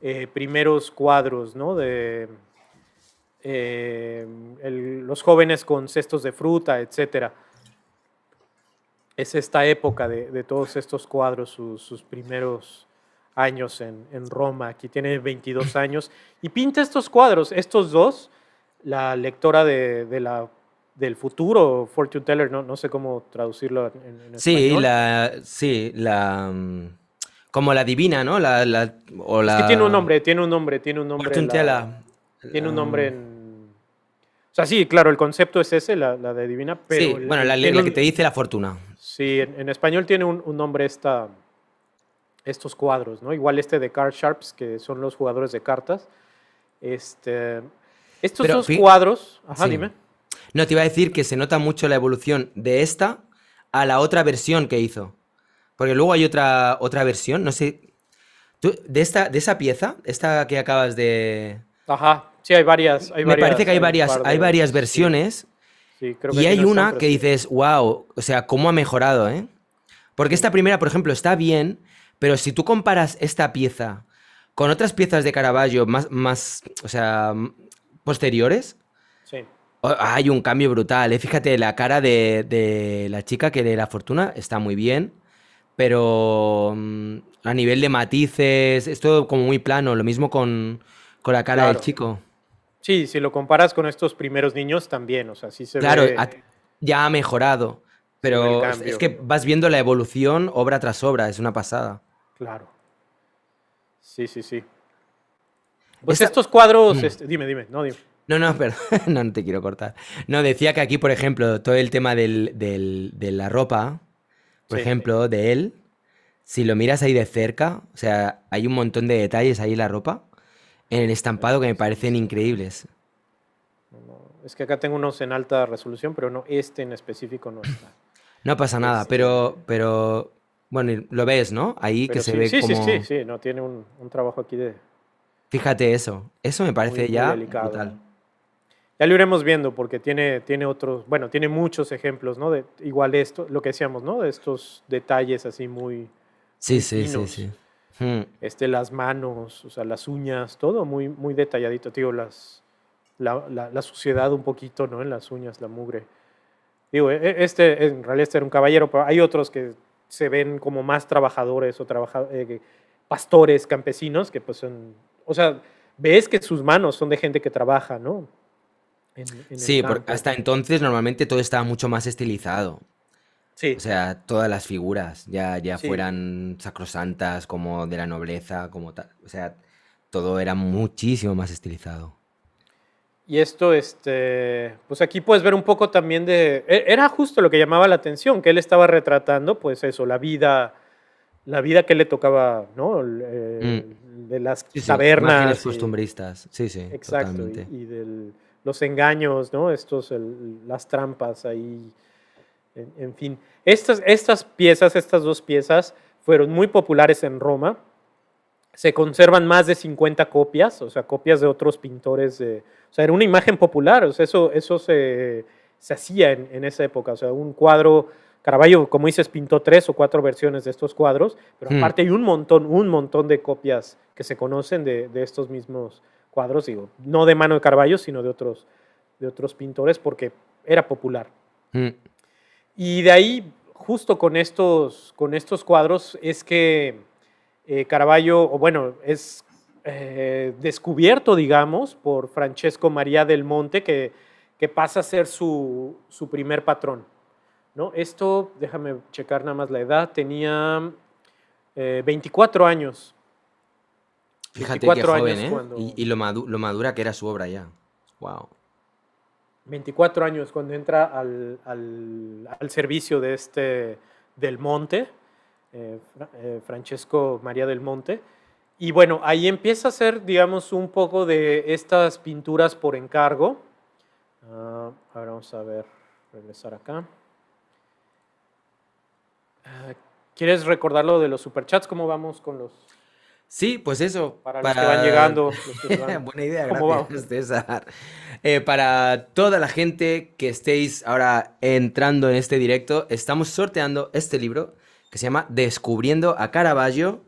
eh, primeros cuadros, ¿no? De, Em, los jóvenes con cestos de fruta, etc. Es esta época de, todos estos cuadros, sus, primeros años en, Roma. Aquí tiene 22 años y pinta estos cuadros, estos dos, la lectora de, la del futuro, Fortune Teller, no, no sé cómo traducirlo en, sí, español. La, sí, la... Mm, como la divina, ¿no? La, o la... que tiene un nombre, tiene un nombre, tiene un nombre. Tiene un nombre en, o sea, sí, claro, el concepto es ese, la, la de divina, pero... Sí, bueno, la, ley que te dice la fortuna. Sí, en, español tiene un, un, nombre esta, estos cuadros, ¿no? Igual este de card Sharps, que son los jugadores de cartas. Este, estos dos cuadros... Ajá, dime. No, te iba a decir que se nota mucho la evolución de esta a la otra versión que hizo. Porque luego hay otra, otra versión, no sé... Tú, de, esta, de esa pieza, esta que acabas de... Ajá. Sí, hay varias. me parece que hay, varias, hay varias versiones. y hay una que dices, wow, o sea, cómo ha mejorado, ¿eh? Porque esta mm. primera, por ejemplo, está bien, pero si tú comparas esta pieza con otras piezas de Caravaggio más, más o sea, posteriores, hay un cambio brutal. Eh. Fíjate, la cara de, la chica que de la fortuna está muy bien, pero mm, a nivel de matices, es todo como muy plano. Lo mismo con, la cara del chico. Sí, si lo comparas con estos primeros niños también, o sea, sí se ve... Claro, ya ha mejorado, pero es que vas viendo la evolución obra tras obra, es una pasada. Claro. Sí, sí, sí. Pues estos cuadros, mm. este, dime, dime, no, dime. No, no, perdón, no, te quiero cortar. No, decía que aquí, por ejemplo, todo el tema de la ropa, por ejemplo, de él, si lo miras ahí de cerca, o sea, hay un montón de detalles ahí en la ropa en el estampado que me parecen increíbles. Es que acá tengo unos en alta resolución, pero no, este en específico no está. No pasa nada, este. pero, pero bueno, lo ves, ¿no? Ahí que se ve sí, como... Sí, sí, sí, no, tiene un, trabajo aquí de... Fíjate eso, eso me parece ya delicado. Brutal. Ya lo iremos viendo porque tiene, tiene otros, bueno, tiene muchos ejemplos, ¿no? De, igual esto, lo que decíamos, ¿no? De estos detalles así muy... Sí, sí, sí, sí. Hmm. Este, las manos, o las uñas, todo muy, muy detalladito, tío, las, la, suciedad un poquito, ¿no? En las uñas, la mugre. E, e, este, en realidad este era un caballero, pero hay otros que se ven como más trabajadores o trabaja, eh, pastores, campesinos, que pues son, o sea, ves que sus manos son de gente que trabaja, ¿no? sí, porque hasta entonces normalmente todo estaba mucho más estilizado. O sea, todas las figuras, ya, ya fueran sacrosantas, como de la nobleza, como tal. O sea, todo era muchísimo más estilizado. Y esto, este, pues aquí puedes ver un poco también de, e, era justo lo que llamaba la atención, que él estaba retratando, pues eso, la vida, la vida que le tocaba, ¿no? Eh, mm. De las sí, tabernas. Sí, costumbristas, sí, sí. Exacto, y, de los engaños, ¿no? Estos, las trampas ahí en, fin, estas, estas piezas, estas dos piezas, fueron muy populares en Roma. Se conservan más de 50 copias, o sea, copias de otros pintores. o sea, era una imagen popular, o sea, eso, eso se, hacía en, esa época. O sea, un cuadro Caravaggio, como dices, pintó tres o cuatro versiones de estos cuadros, pero mm. aparte hay un montón, un montón de copias que se conocen de, estos mismos cuadros, digo, no de mano de Caravaggio, sino de otros, de otros pintores, porque era popular. Mm. Y de ahí, justo con estos, con estos cuadros, es que Caraballo, eh, Caravaggio, o bueno, es eh, descubierto, digamos, por Francesco María del Monte, que, que pasa a ser su, primer patrón. ¿no? Esto, déjame checar nada más la edad, tenía 24 eh, años. Fíjate y, lo, lo, madura que era su obra ya. Wow. 24 años cuando entra al, servicio de este del Monte, eh, eh, Francesco María del Monte. Y bueno, ahí empieza a hacer, digamos, un poco de estas pinturas por encargo. Ah, ahora vamos a ver, regresar acá. Ah, ¿Quieres recordar lo de los superchats? ¿Cómo vamos con los...? Sí, pues eso. Para, los que van llegando. Buena idea, gracias, eh, para toda la gente que estéis ahora entrando en este directo, estamos sorteando este libro que se llama Descubriendo a Caravaggio,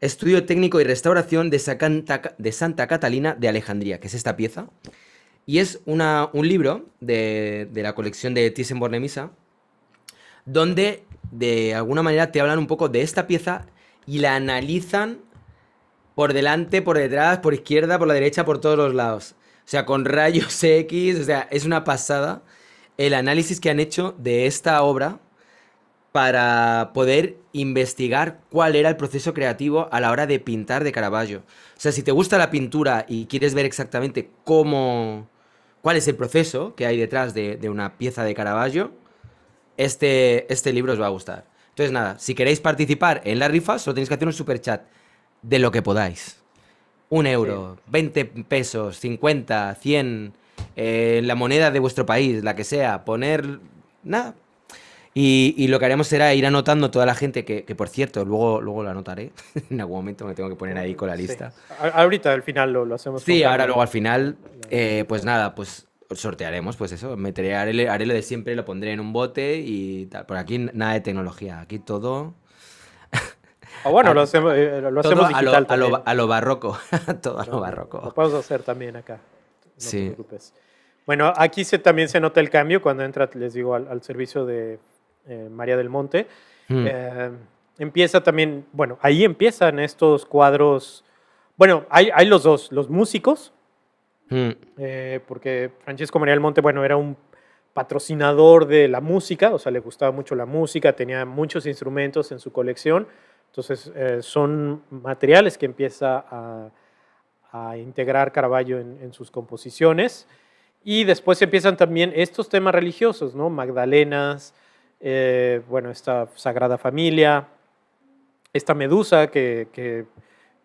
Estudio Técnico y Restauración de, Santa Catalina de Alejandría, que es esta pieza. Y es una, un libro de, de la colección de Thyssen-Bornemisza, donde de alguna manera te hablan un poco de esta pieza y la analizan por delante, por detrás, por izquierda, por la derecha, por todos los lados. O sea, con rayos X, o sea, es una pasada el análisis que han hecho de esta obra para poder investigar cuál era el proceso creativo a la hora de pintar de Caravaggio. O sea, si te gusta la pintura y quieres ver exactamente cómo, cuál es el proceso que hay detrás de, una pieza de Caravaggio, este, este libro os va a gustar. Entonces nada, si queréis participar en la rifa, solo tenéis que hacer un super chat de lo que podáis. Un euro, 20 pesos, 50, 100, eh, la moneda de vuestro país, la que sea, poner nada. Y, lo que haremos será ir anotando toda la gente que, que por cierto, luego, luego lo anotaré. en algún momento me tengo que poner ahí con la lista. Ahorita al final lo, hacemos. Sí, ahora luego al final, eh, pues nada, pues sortearemos, pues eso, meteré, haré, haré, lo de siempre, lo pondré en un bote y tal. Por aquí nada de tecnología, aquí todo o bueno, lo hacemos, eh, digital a lo, A barroco, todo a lo barroco. Lo podemos hacer también acá, sí. Bueno, aquí también se nota el cambio cuando entra, les digo, al, servicio de eh, María del Monte. Mm. Eh, empieza también, bueno, ahí empiezan estos cuadros. Bueno, hay, los dos, los músicos, mm. porque Francesco María del Monte, bueno, era un patrocinador de la música, o sea, le gustaba mucho la música, tenía muchos instrumentos en su colección. Entonces, eh, son materiales que empieza a, integrar Caravaggio en, sus composiciones. Y después empiezan también estos temas religiosos, ¿no? Magdalenas, eh, bueno, esta Sagrada Familia, esta Medusa que,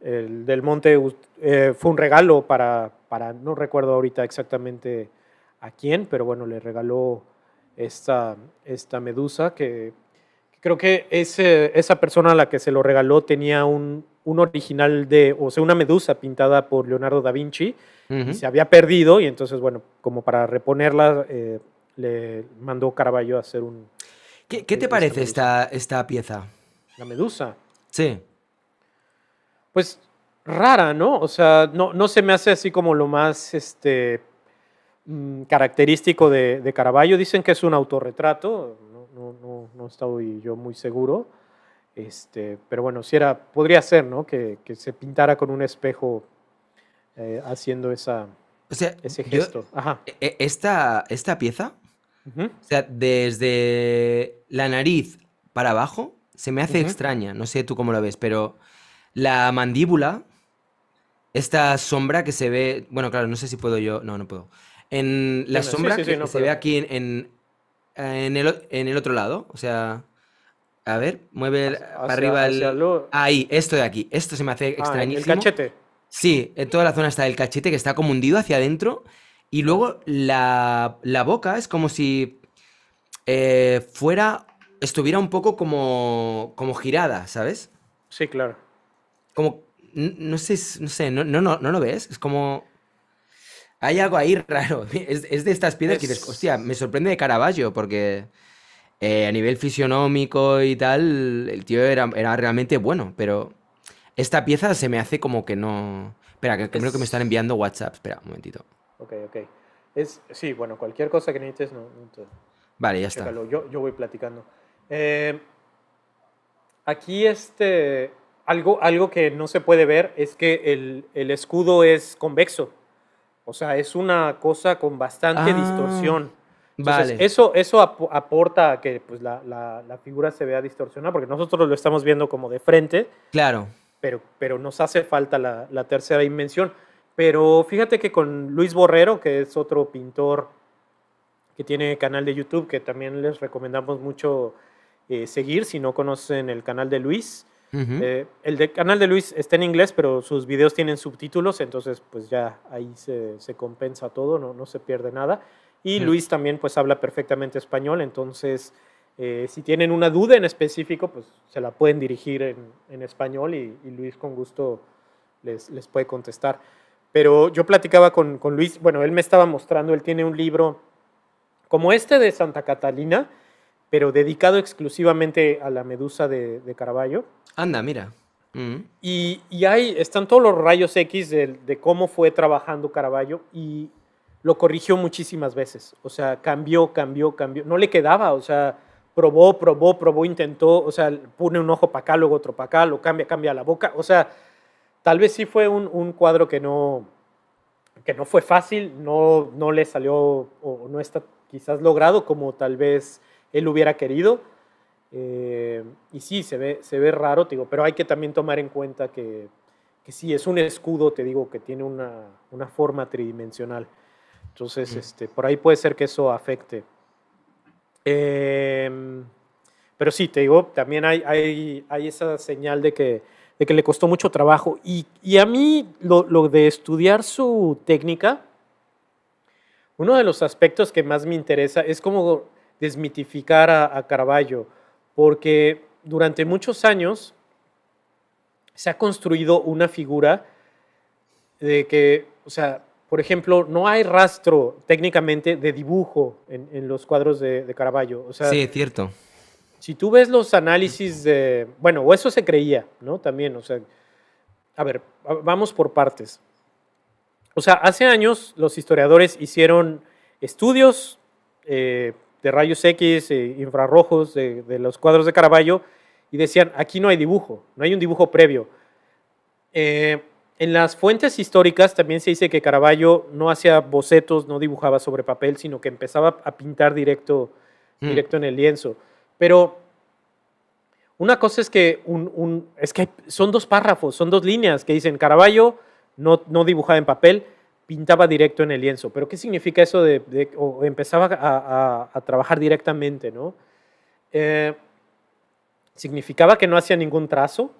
el del Monte eh, fue un regalo para, para, no recuerdo ahorita exactamente a quién, pero bueno, le regaló esta, esta Medusa que Creo que esa persona a la que se lo regaló tenía un, original de, o sea, una medusa pintada por Leonardo da Vinci y se había perdido y entonces, bueno, como para reponerla, eh, le mandó Caravaggio a hacer un... ¿Qué, te eh, parece esta, esta pieza? La medusa. Sí. Pues rara, ¿no? O sea, no, se me hace así como lo más este, mm, característico de, Caraballo. Caravaggio. Dicen que es un autorretrato, no, no, he yo muy seguro. Este, pero bueno, si era, podría ser, ¿no? Que, se pintara con un espejo eh, haciendo esa, ese gesto. E, e, esta, esta pieza, desde la nariz para abajo, se me hace extraña. No sé tú cómo lo ves, pero la mandíbula, esta sombra que se ve. Bueno, claro, no sé si puedo yo. No, no puedo. En la sombra que se ve aquí en eh, en el, otro lado. O sea, a ver, mueve para arriba el. Ahí, esto de aquí. Esto se me hace ah, extrañísimo. ¿El cachete? Sí, en toda la zona está el cachete que está como hundido hacia adentro. Y luego la, boca es como si eh, fuera. estuviera un poco como. como girada, ¿sabes? Sí, claro. Como. No sé, no sé, no, no, no lo ves. Es como. Hay algo ahí raro. Es, es de estas piedras que dices, hostia, me sorprende de Caravaggio porque eh, a nivel fisionómico y tal, el tío era, era, realmente bueno, pero esta pieza se me hace como que no... Espera, que creo que me están enviando WhatsApp. Espera, un momentito. Ok, ok. Es, sí, bueno, cualquier cosa que necesites... No, Vale, ya está. Yo, yo voy platicando. Eh, aquí este, algo, algo que no se puede ver es que el, el escudo es convexo. O sea, es una cosa con bastante ah, distorsión. vale. Eso, eso aporta a que pues, la, figura se vea distorsionada, porque nosotros lo estamos viendo como de frente. Claro. Pero, pero nos hace falta la, tercera dimensión. Pero fíjate que con Luis Borrero, que es otro pintor que tiene canal de YouTube, que también les recomendamos mucho eh, seguir si no conocen el canal de Luis. Eh, el canal de Luis está en inglés, pero sus videos tienen subtítulos, entonces pues ya ahí se, compensa todo, no, se pierde nada. Y Luis también pues habla perfectamente español, entonces eh, si tienen una duda en específico, pues se la pueden dirigir en, español y, Luis con gusto les, puede contestar. Pero yo platicaba con, con, Luis, bueno, él me estaba mostrando, él tiene un libro como este de Santa Catalina, pero dedicado exclusivamente a la medusa de, de Caravaggio. Anda, mira. Mm. Y, y ahí están todos los rayos X de, cómo fue trabajando Caravaggio y lo corrigió muchísimas veces. O sea, cambió, cambió, cambió. No le quedaba, o sea, probó, probó, probó, intentó. O sea, pone un ojo para acá, luego otro para acá, lo cambia, cambia la boca. O sea, tal vez sí fue un, un cuadro que no, que no fue fácil, no, no le salió o no está quizás logrado como tal vez él hubiera querido. Eh, y sí, se ve, se ve raro, te digo, pero hay que también tomar en cuenta que, que sí, es un escudo, te digo, que tiene una, forma tridimensional. Entonces, este, por ahí puede ser que eso afecte. Em, pero sí, te digo, también hay, hay, esa señal de que, que, le costó mucho trabajo. Y, a mí lo, lo, de estudiar su técnica, uno de los aspectos que más me interesa es como desmitificar a, a porque durante muchos años se ha construido una figura de que, o sea, por ejemplo, no hay rastro técnicamente de dibujo en, los cuadros de, de sí, es cierto. Si tú ves los análisis de, bueno, o eso se creía, ¿no? También, o sea, a ver, vamos por partes. O sea, hace años los historiadores hicieron estudios eh, de rayos X, e infrarrojos de, los cuadros de Caravaggio y decían, aquí no hay dibujo, no hay un dibujo previo. Eh, en las fuentes históricas también se dice que Caravaggio no hacía bocetos, no dibujaba sobre papel, sino que empezaba a pintar directo, mm. directo en el lienzo. Pero una cosa es que, un, un, es que son dos párrafos, son dos líneas que dicen Caravaggio no, no dibujaba en papel pintaba directo en el lienzo. Pero ¿qué significa eso de, o empezaba a, trabajar directamente? ¿no? Eh, significaba que no hacía ningún trazo.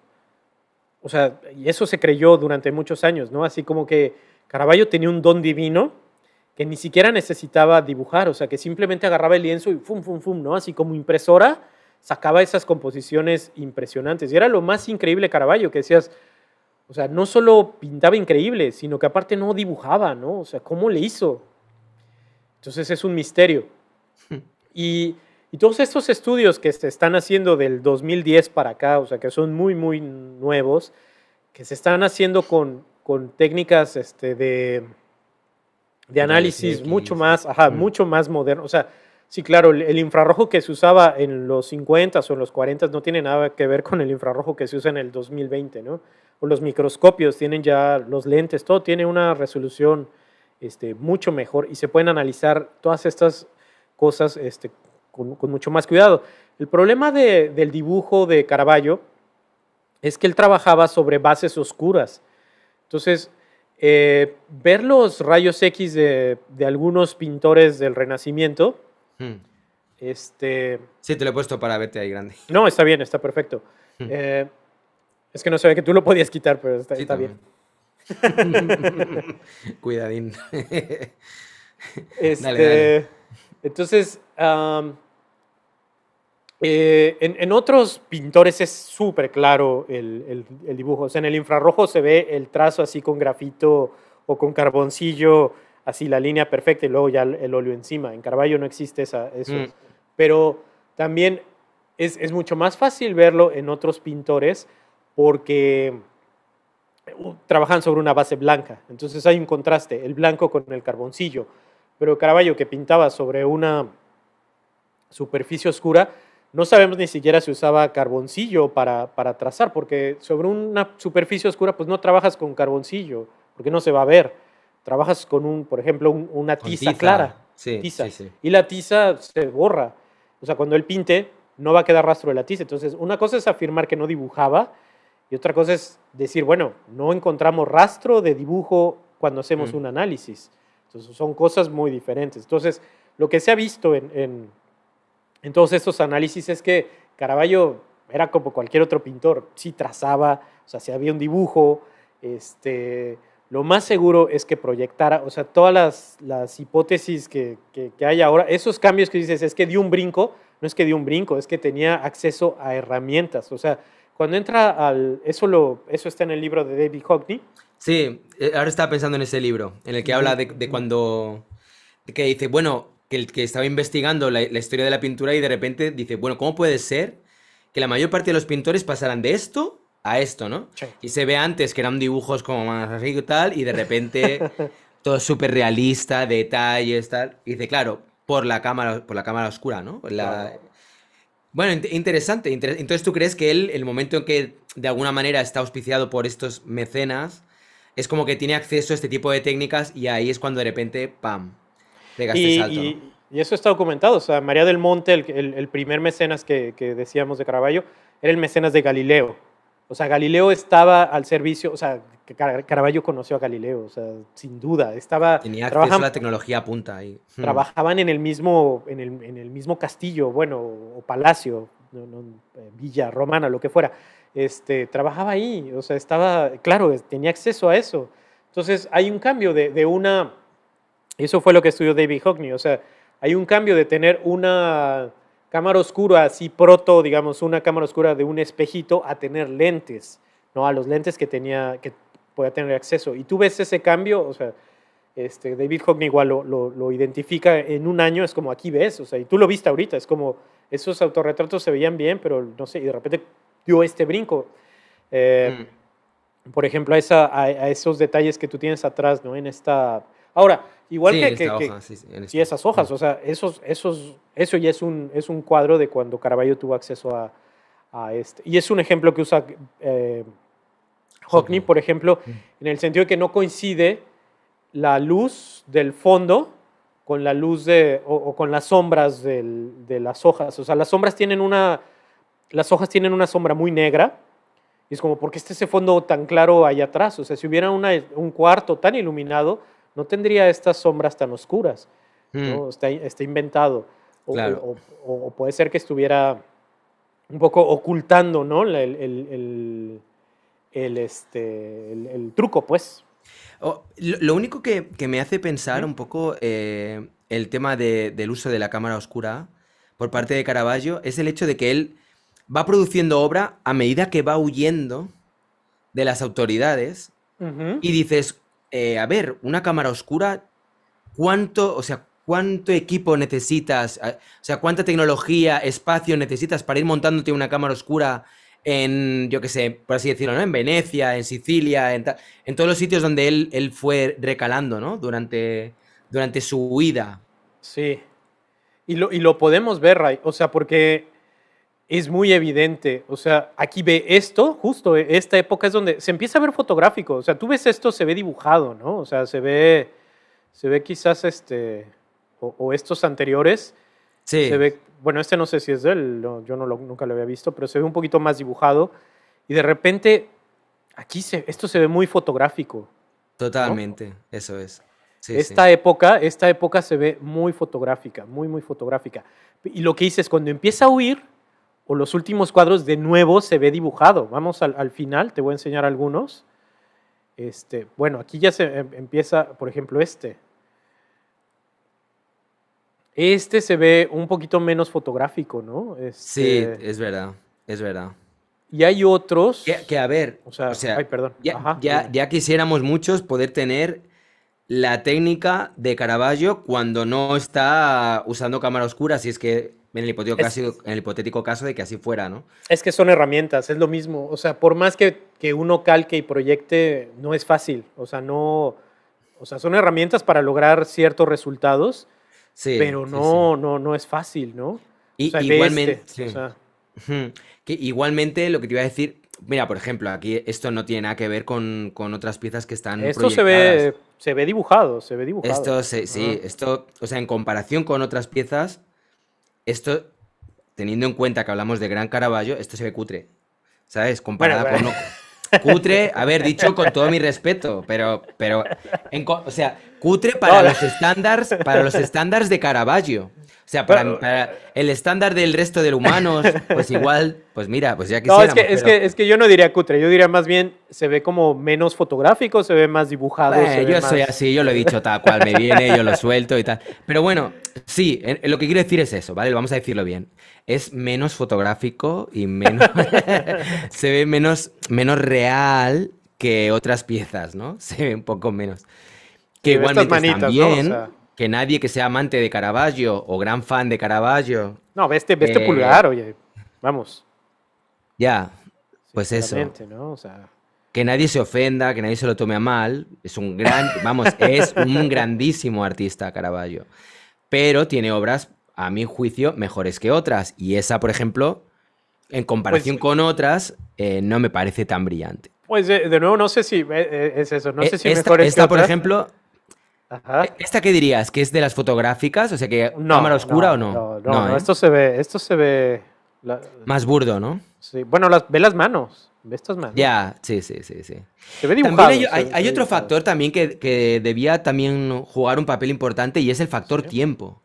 O sea, y eso se creyó durante muchos años, ¿no? Así como que Caravaggio tenía un don divino que ni siquiera necesitaba dibujar, o sea, que simplemente agarraba el lienzo y fum, fum, fum, ¿no? Así como impresora, sacaba esas composiciones impresionantes. Y era lo más increíble Caravaggio, que decías, o sea, no solo pintaba increíble, sino que aparte no dibujaba, ¿no? O sea, ¿cómo le hizo? Entonces es un misterio. Y, todos estos estudios que se están haciendo del 2010 para acá, o sea, que son muy, muy nuevos, que se están haciendo con, técnicas este, de, de análisis, mucho más, ajá, mm. mucho más moderno. O sea, Sí, claro, el infrarrojo que se usaba en los 50 o en los 40 no tiene nada que ver con el infrarrojo que se usa en el 2020, ¿no? O los microscopios tienen ya los lentes, todo tiene una resolución este, mucho mejor y se pueden analizar todas estas cosas este, con, mucho más cuidado. El problema del dibujo de Caravaggio es que él trabajaba sobre bases oscuras. Entonces, eh, ver los rayos X de algunos pintores del Renacimiento, Hmm. Este... Sí, te lo he puesto para verte ahí grande. No, está bien, está perfecto. Hmm. Eh, es que no sabía que tú lo podías quitar, pero está, bien. Cuidadín. Este, entonces, eh, en, otros pintores es súper claro el, el, dibujo. O sea, en el infrarrojo se ve el trazo así con grafito o con carboncillo así la línea perfecta y luego ya el, óleo encima. En Carballo no existe esa, eso. Mm. Pero también es, mucho más fácil verlo en otros pintores porque uh, trabajan sobre una base blanca. Entonces hay un contraste, el blanco con el carboncillo. Pero caraballo que pintaba sobre una superficie oscura, no sabemos ni siquiera si usaba carboncillo para, para trazar, porque sobre una superficie oscura pues no trabajas con carboncillo, porque no se va a ver trabajas con un, por ejemplo, una tiza, clara. tiza, Y la tiza se borra. O sea, cuando él pinte, no va a quedar rastro de la tiza. Entonces, una cosa es afirmar que no dibujaba y otra cosa es decir, bueno, no encontramos rastro de dibujo cuando hacemos mm. un análisis. Entonces, son cosas muy diferentes. Entonces, lo que se ha visto en, en todos estos análisis es que Caravaggio era como cualquier otro pintor. Sí trazaba, o sea, si había un dibujo, este lo más seguro es que proyectara, o sea, todas las, las hipótesis que, que, hay ahora, esos cambios que dices, es que dio un brinco, no es que dio un brinco, es que tenía acceso a herramientas. O sea, cuando entra al, eso, lo, eso está en el libro de David Hockney. Sí, eh, ahora estaba pensando en ese libro, en el que habla de, de cuando, que dice, bueno, que, el, que estaba investigando la historia de la pintura y de repente dice, bueno, ¿cómo puede ser que la mayor parte de los pintores pasaran de esto esto, ¿no? Y se ve antes que eran dibujos como más así y tal, y de repente todo súper realista, detalles, tal. Y dice, claro, por la cámara, por la cámara oscura, ¿no? Bueno, interesante. Entonces, ¿tú crees que él, el momento en que de alguna manera está auspiciado por estos mecenas, es como que tiene acceso a este tipo de técnicas y ahí es cuando de repente, ¡pam! y, salto. Y, eso está documentado. O sea, María del Monte, el, primer mecenas que, decíamos de Caraballo, era el mecenas de Galileo. O sea, Galileo estaba al servicio, o sea, Caravaggio conoció a Galileo, o sea, sin duda, estaba... Tenía acceso a la tecnología punta ahí. Hmm. Trabajaban en el mismo, en el, mismo castillo, bueno, o palacio, eh, villa romana, lo que fuera. Este, trabajaba ahí, o sea, estaba, claro, tenía acceso a eso. Entonces, hay un cambio de, de una... Eso fue lo que estudió David Hockney, o sea, hay un cambio de tener una cámara oscura, así proto, digamos, una cámara oscura de un espejito a tener lentes, ¿no? A los lentes que tenía, que podía tener acceso. Y tú ves ese cambio, o sea, este, David Hockney igual lo, lo, identifica en un año, es como aquí ves, o sea, y tú lo viste ahorita, es como esos autorretratos se veían bien, pero no sé, y de repente dio este brinco. Eh, mm. Por ejemplo, a, esa, a, esos detalles que tú tienes atrás, ¿no? En esta... Ahora, Igual que, esas hojas, mm. o sea, esos, eso ya es un, es un cuadro de cuando Caravaggio tuvo acceso a, a este. Y es un ejemplo que usa eh, Hockney, por ejemplo, mm. en el sentido de que no coincide la luz del fondo con la luz o, con las sombras de las hojas. O sea, las sombras tienen una, las hojas tienen una sombra muy negra, y es como, ¿por qué está ese fondo tan claro allá atrás? O sea, si hubiera un cuarto tan iluminado, no tendría estas sombras tan oscuras. Mm. Está, inventado. O, puede ser que estuviera un poco ocultando ¿no? el, este, el, truco, pues. lo, único que, me hace pensar un poco eh, el tema del uso de la cámara oscura por parte de Caravaggio es el hecho de que él va produciendo obra a medida que va huyendo de las autoridades y dices, eh, a ver, una cámara oscura, ¿cuánto, o sea, cuánto equipo necesitas? Ah, o sea, ¿cuánta tecnología, espacio necesitas para ir montándote una cámara oscura en, yo qué sé, por así decirlo, ¿no? En Venecia, en Sicilia, en, todos los sitios donde él, fue recalando, ¿no? Durante, durante su huida. Sí. Y lo, y lo podemos ver, Ray. O sea, porque es muy evidente. O sea, aquí ve esto, justo eh, esta época es donde se empieza a ver fotográfico. O sea, tú ves esto, se ve dibujado, ¿no? O sea, se ve, se ve quizás este, o, estos anteriores. Sí. Se ve, bueno, este no sé si es de él, yo no lo, nunca lo había visto, pero se ve un poquito más dibujado. Y de repente, aquí esto se ve muy fotográfico. Totalmente, eso es. esta época, esta época se ve muy fotográfica, muy, muy fotográfica. Y lo que hice es cuando empieza a huir, o los últimos cuadros de nuevo se ve dibujado. Vamos al, final, te voy a enseñar algunos. Este, bueno, aquí ya se em, empieza, por ejemplo, este. Este se ve un poquito menos fotográfico, ¿no? sí, este, es verdad, es verdad. Y hay otros... Que, a ver, o sea, perdón. Ya, ya quisiéramos muchos poder tener la técnica de Caravaggio cuando no está usando cámara oscura, si es que en el, hipotético caso, en el hipotético caso de que así fuera, ¿no? Es que son herramientas, es lo mismo. O sea, por más que, uno calque y proyecte, no es fácil. O sea, no. O sea, son herramientas para lograr ciertos resultados, sí, pero no, no, no es fácil, ¿no? igualmente. Este, que igualmente lo que te iba a decir, mira, por ejemplo, aquí esto no tiene nada que ver con, con otras piezas que están. Esto se ve, se ve dibujado, se ve dibujado. Esto sí, esto, o sea, en comparación con otras piezas esto, teniendo en cuenta que hablamos de Gran Caraballo esto se ve cutre. ¿Sabes? Comparada con. Cutre, haber dicho con todo mi respeto, pero, pero en, o sea, Cutre para los estándares, para los estándares de Caravaggio. O sea, para, el estándar del resto de humanos, pues igual, pues mira, pues ya es que, es, que, es que yo no diría cutre, yo diría más bien se ve como menos fotográfico, se ve más dibujado. yo soy así, yo lo he dicho tal cual me viene, yo lo suelto y tal. Pero bueno, sí, lo que quiero decir es eso, ¿vale? Vamos a decirlo bien. Es menos fotográfico y menos. se ve menos, menos real que otras piezas, ¿no? Se ve un poco menos. Que igualmente también, que nadie que sea amante de Caravaggio o gran fan de Caravaggio. No, ve este, eh, pulgar, oye, vamos. Ya, pues eso. Que nadie se ofenda, que nadie se lo tome a mal. Es un gran, vamos, es un grandísimo artista Caravaggio. Pero tiene obras, a mi juicio, mejores que otras. Y esa, por ejemplo, en comparación pues, con otras, eh, no me parece tan brillante. Pues de, nuevo, no sé si eh, es eso, no sé si esta, esta, por ejemplo, e-, ¿Esta qué dirías? ¿Que es de las fotográficas? O sea, que no, cámara oscura o no? No, no, ¿eh? esto se ve, esto se ve... Más burdo, ¿no? Sí, bueno, las, ve las manos, ve estas manos. Ya, sí, sí, sí, sí. hay, otro factor también que, debía también jugar un papel importante y es el factor tiempo.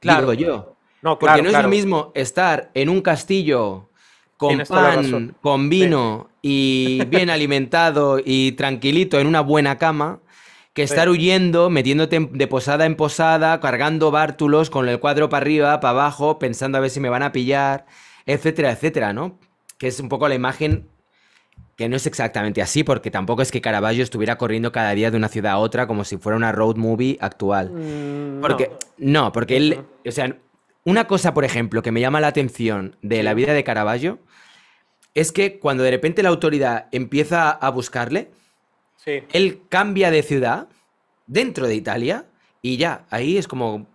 Claro. yo. No, claro, Porque no es lo mismo estar en un castillo con pan, con vino y bien alimentado y tranquilito en una buena cama que estar huyendo, metiéndote de posada en posada, cargando bártulos con el cuadro para arriba, para abajo, pensando a ver si me van a pillar, etcétera, etcétera, ¿no? Que es un poco la imagen que no es exactamente así, porque tampoco es que Caravaggio estuviera corriendo cada día de una ciudad a otra como si fuera una road movie actual. Mm, porque, no. no. porque él, o sea, una cosa, por ejemplo, que me llama la atención de la vida de Caravaggio es que cuando de repente la autoridad empieza a buscarle, él cambia de ciudad dentro de Italia y ya, ahí es como...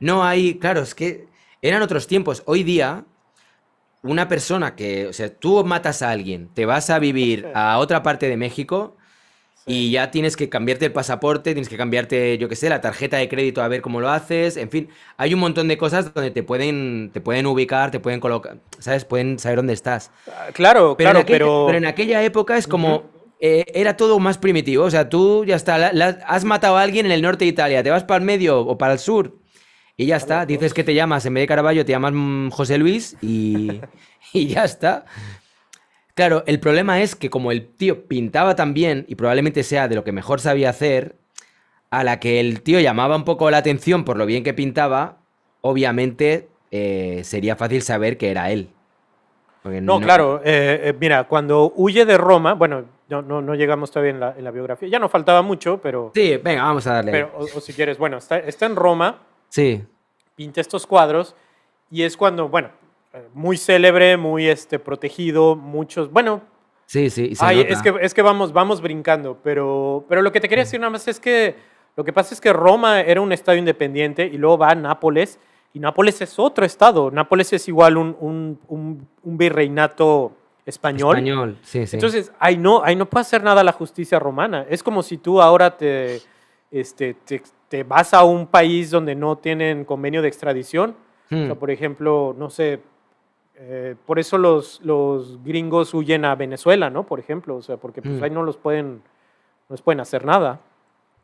No hay, claro, es que eran otros tiempos. Hoy día, una persona que, o sea, tú matas a alguien, te vas a vivir a otra parte de México y ya tienes que cambiarte el pasaporte, tienes que cambiarte, yo qué sé, la tarjeta de crédito a ver cómo lo haces, en fin, hay un montón de cosas donde te pueden, te pueden ubicar, te pueden colocar, ¿sabes? Pueden saber dónde estás. Ah, claro, pero claro, pero... en aquella época es como, eh, era todo más primitivo. O sea, tú ya está, has matado a alguien en el norte de Italia, te vas para el medio o para el sur y ya está. Dices que te llamas, en vez de Caraballo, te llamas mm, José Luis y, ya está. Claro, el problema es que como el tío pintaba tan bien y probablemente sea de lo que mejor sabía hacer, a la que el tío llamaba un poco la atención por lo bien que pintaba, obviamente eh, sería fácil saber que era él. No, claro, eh, mira, cuando huye de Roma, bueno, no, no, llegamos todavía en la, biografía. Ya no faltaba mucho, pero... Sí, venga, vamos a darle. o, si quieres, bueno, está, en Roma. Sí. Pinta estos cuadros y es cuando, bueno, muy célebre, muy este, protegido, muchos, bueno... Sí, sí, se Es, que, es que vamos, vamos brincando, pero, pero lo que te quería decir nada más es que lo que pasa es que Roma era un estado independiente y luego va a Nápoles y Nápoles es otro estado. Nápoles es igual un, un, un virreinato español. Entonces, ahí no, ahí no puede hacer nada la justicia romana. Es como si tú ahora te, este, te, vas a un país donde no tienen convenio de extradición. Hmm. por ejemplo, no sé, eh, por eso los, los gringos huyen a Venezuela, ¿no? Por ejemplo, o sea, porque pues, hmm. ahí no los pueden, no les pueden hacer nada.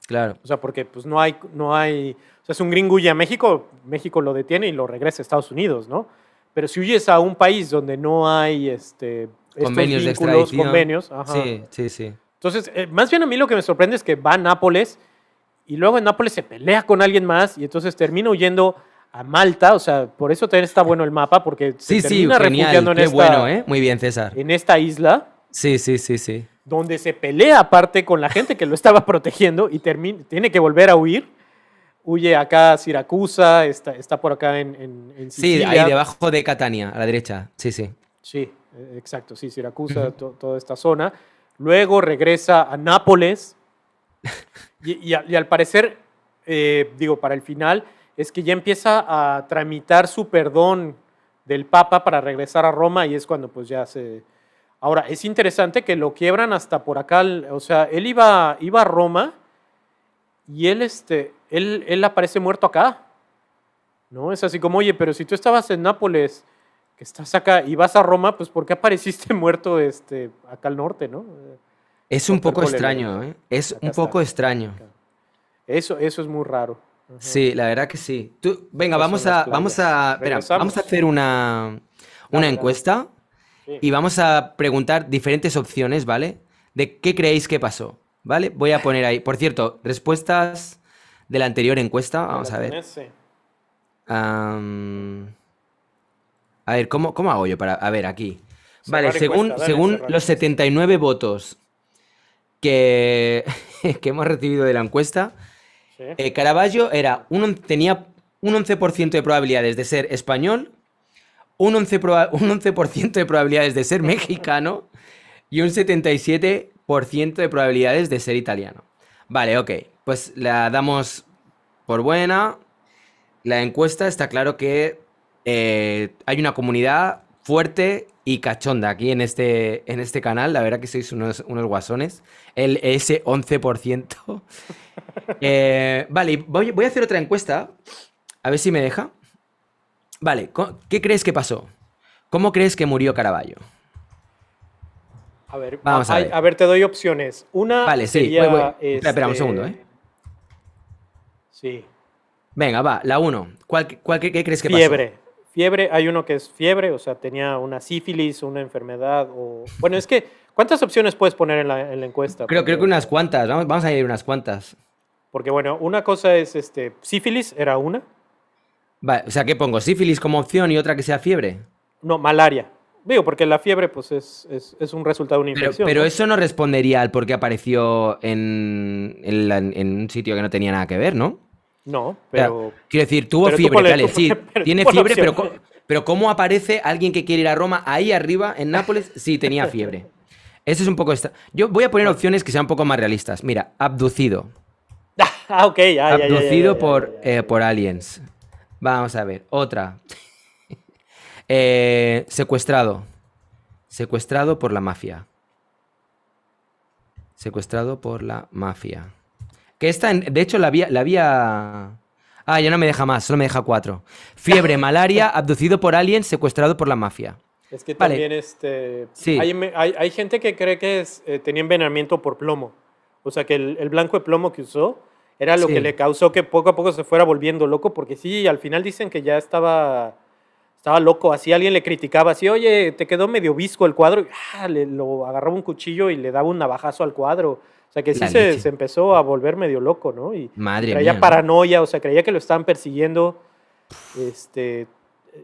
Claro. O sea, porque pues no hay, no hay, o sea, si un gringo huye a México, México lo detiene y lo regresa a Estados Unidos, ¿no? Pero si huyes a un país donde no hay este, estos vínculos, convenios, sí, sí, sí. Entonces, eh, más bien a mí lo que me sorprende es que va a Nápoles y luego en Nápoles se pelea con alguien más y entonces termina huyendo a Malta, o sea, por eso también está bueno el mapa porque se termina sí, refugiando en esta, bueno, ¿eh? Muy bien, César. En esta isla. Sí, sí, sí, sí. Donde se pelea aparte con la gente que lo estaba protegiendo y tiene que volver a huir huye acá a Siracusa, está, está por acá en, Sicilia. Sí, ahí debajo de Catania, a la derecha, sí, sí. Sí, eh, exacto, sí, Siracusa, toda esta zona. Luego regresa a Nápoles y, al parecer, eh, digo, para el final, es que ya empieza a tramitar su perdón del Papa para regresar a Roma y es cuando pues ya se... Ahora, es interesante que lo quiebran hasta por acá, o sea, él iba, iba a Roma y él este, él, aparece muerto acá. ¿No? Es así como, oye, pero si tú estabas en Nápoles, que estás acá y vas a Roma, pues ¿por qué apareciste muerto este, acá al norte, no? Es un poco extraño, ¿eh? Es un poco extraño. Eso, eso es muy raro. Sí, la verdad que sí. Tú, venga, vamos a, vamos a, vamos a hacer una, encuesta y vamos a preguntar diferentes opciones, ¿vale? De qué creéis que pasó, ¿vale? Voy a poner ahí. Por cierto, respuestas de la anterior encuesta. Vamos a ver. a ver, ¿cómo, hago yo para.? A ver, aquí. vale, según, los 79 votos que, que, hemos recibido de la encuesta, eh, Caravaggio era tenía un 11% de probabilidades de ser español, un 11%, un 11 de probabilidades de ser mexicano y un 77% de probabilidades de ser italiano. Vale, ok. Pues la damos por buena. La encuesta está claro que eh, hay una comunidad fuerte y cachonda aquí en este, en este canal. La verdad que sois unos, guasones. El, ese 11%. Eh, vale, voy, voy, a hacer otra encuesta. A ver si me deja. Vale, ¿qué crees que pasó? ¿Cómo crees que murió Caraballo a ver, a, ver. te doy opciones. Una. Vale, sí. Este, espera, un segundo, ¿eh? Sí. Venga, va, la uno. ¿Cuál, qué, crees que Fiebre. Fiebre, hay uno que es fiebre, o sea, tenía una sífilis, una enfermedad, o. Bueno, es que, ¿cuántas opciones puedes poner en la, encuesta? Creo, creo que unas cuantas, vamos, a ir unas cuantas. Porque, bueno, una cosa es este, sífilis, era una. o sea, ¿qué pongo? ¿Sífilis como opción y otra que sea fiebre? No, malaria. Digo, porque la fiebre pues es, un resultado de una infección. Pero, eso no respondería al por qué apareció en, un sitio que no tenía nada que ver, ¿no? No, pero... quiero decir, tuvo fiebre, sí, tiene fiebre, pero ¿cómo, pero ¿cómo aparece alguien que quiere ir a Roma ahí arriba, en Nápoles? si tenía fiebre. Eso es un poco... Esta... Yo voy a poner ah. opciones que sean un poco más realistas. Mira, abducido. Ah, ok, ya, Abducido ya, ya, por, eh, por aliens. Vamos a ver, otra. Eh, secuestrado. Secuestrado por la mafia. Secuestrado por la mafia. Que esta, de hecho, la había, la Ah, ya no me deja más, solo me deja cuatro. Fiebre, malaria, abducido por alguien, secuestrado por la mafia. Es que también este, sí. hay, gente que cree que es, eh, tenía envenenamiento por plomo. O sea, que el, blanco de plomo que usó era lo que le causó que poco a poco se fuera volviendo loco, porque sí, al final dicen que ya estaba estaba loco, así alguien le criticaba, así, oye, te quedó medio visco el cuadro, y ah, le, lo agarraba un cuchillo y le daba un navajazo al cuadro. O sea, que sí se, empezó a volver medio loco, ¿no? Y Madre paranoia, o sea, creía que lo estaban persiguiendo. Este,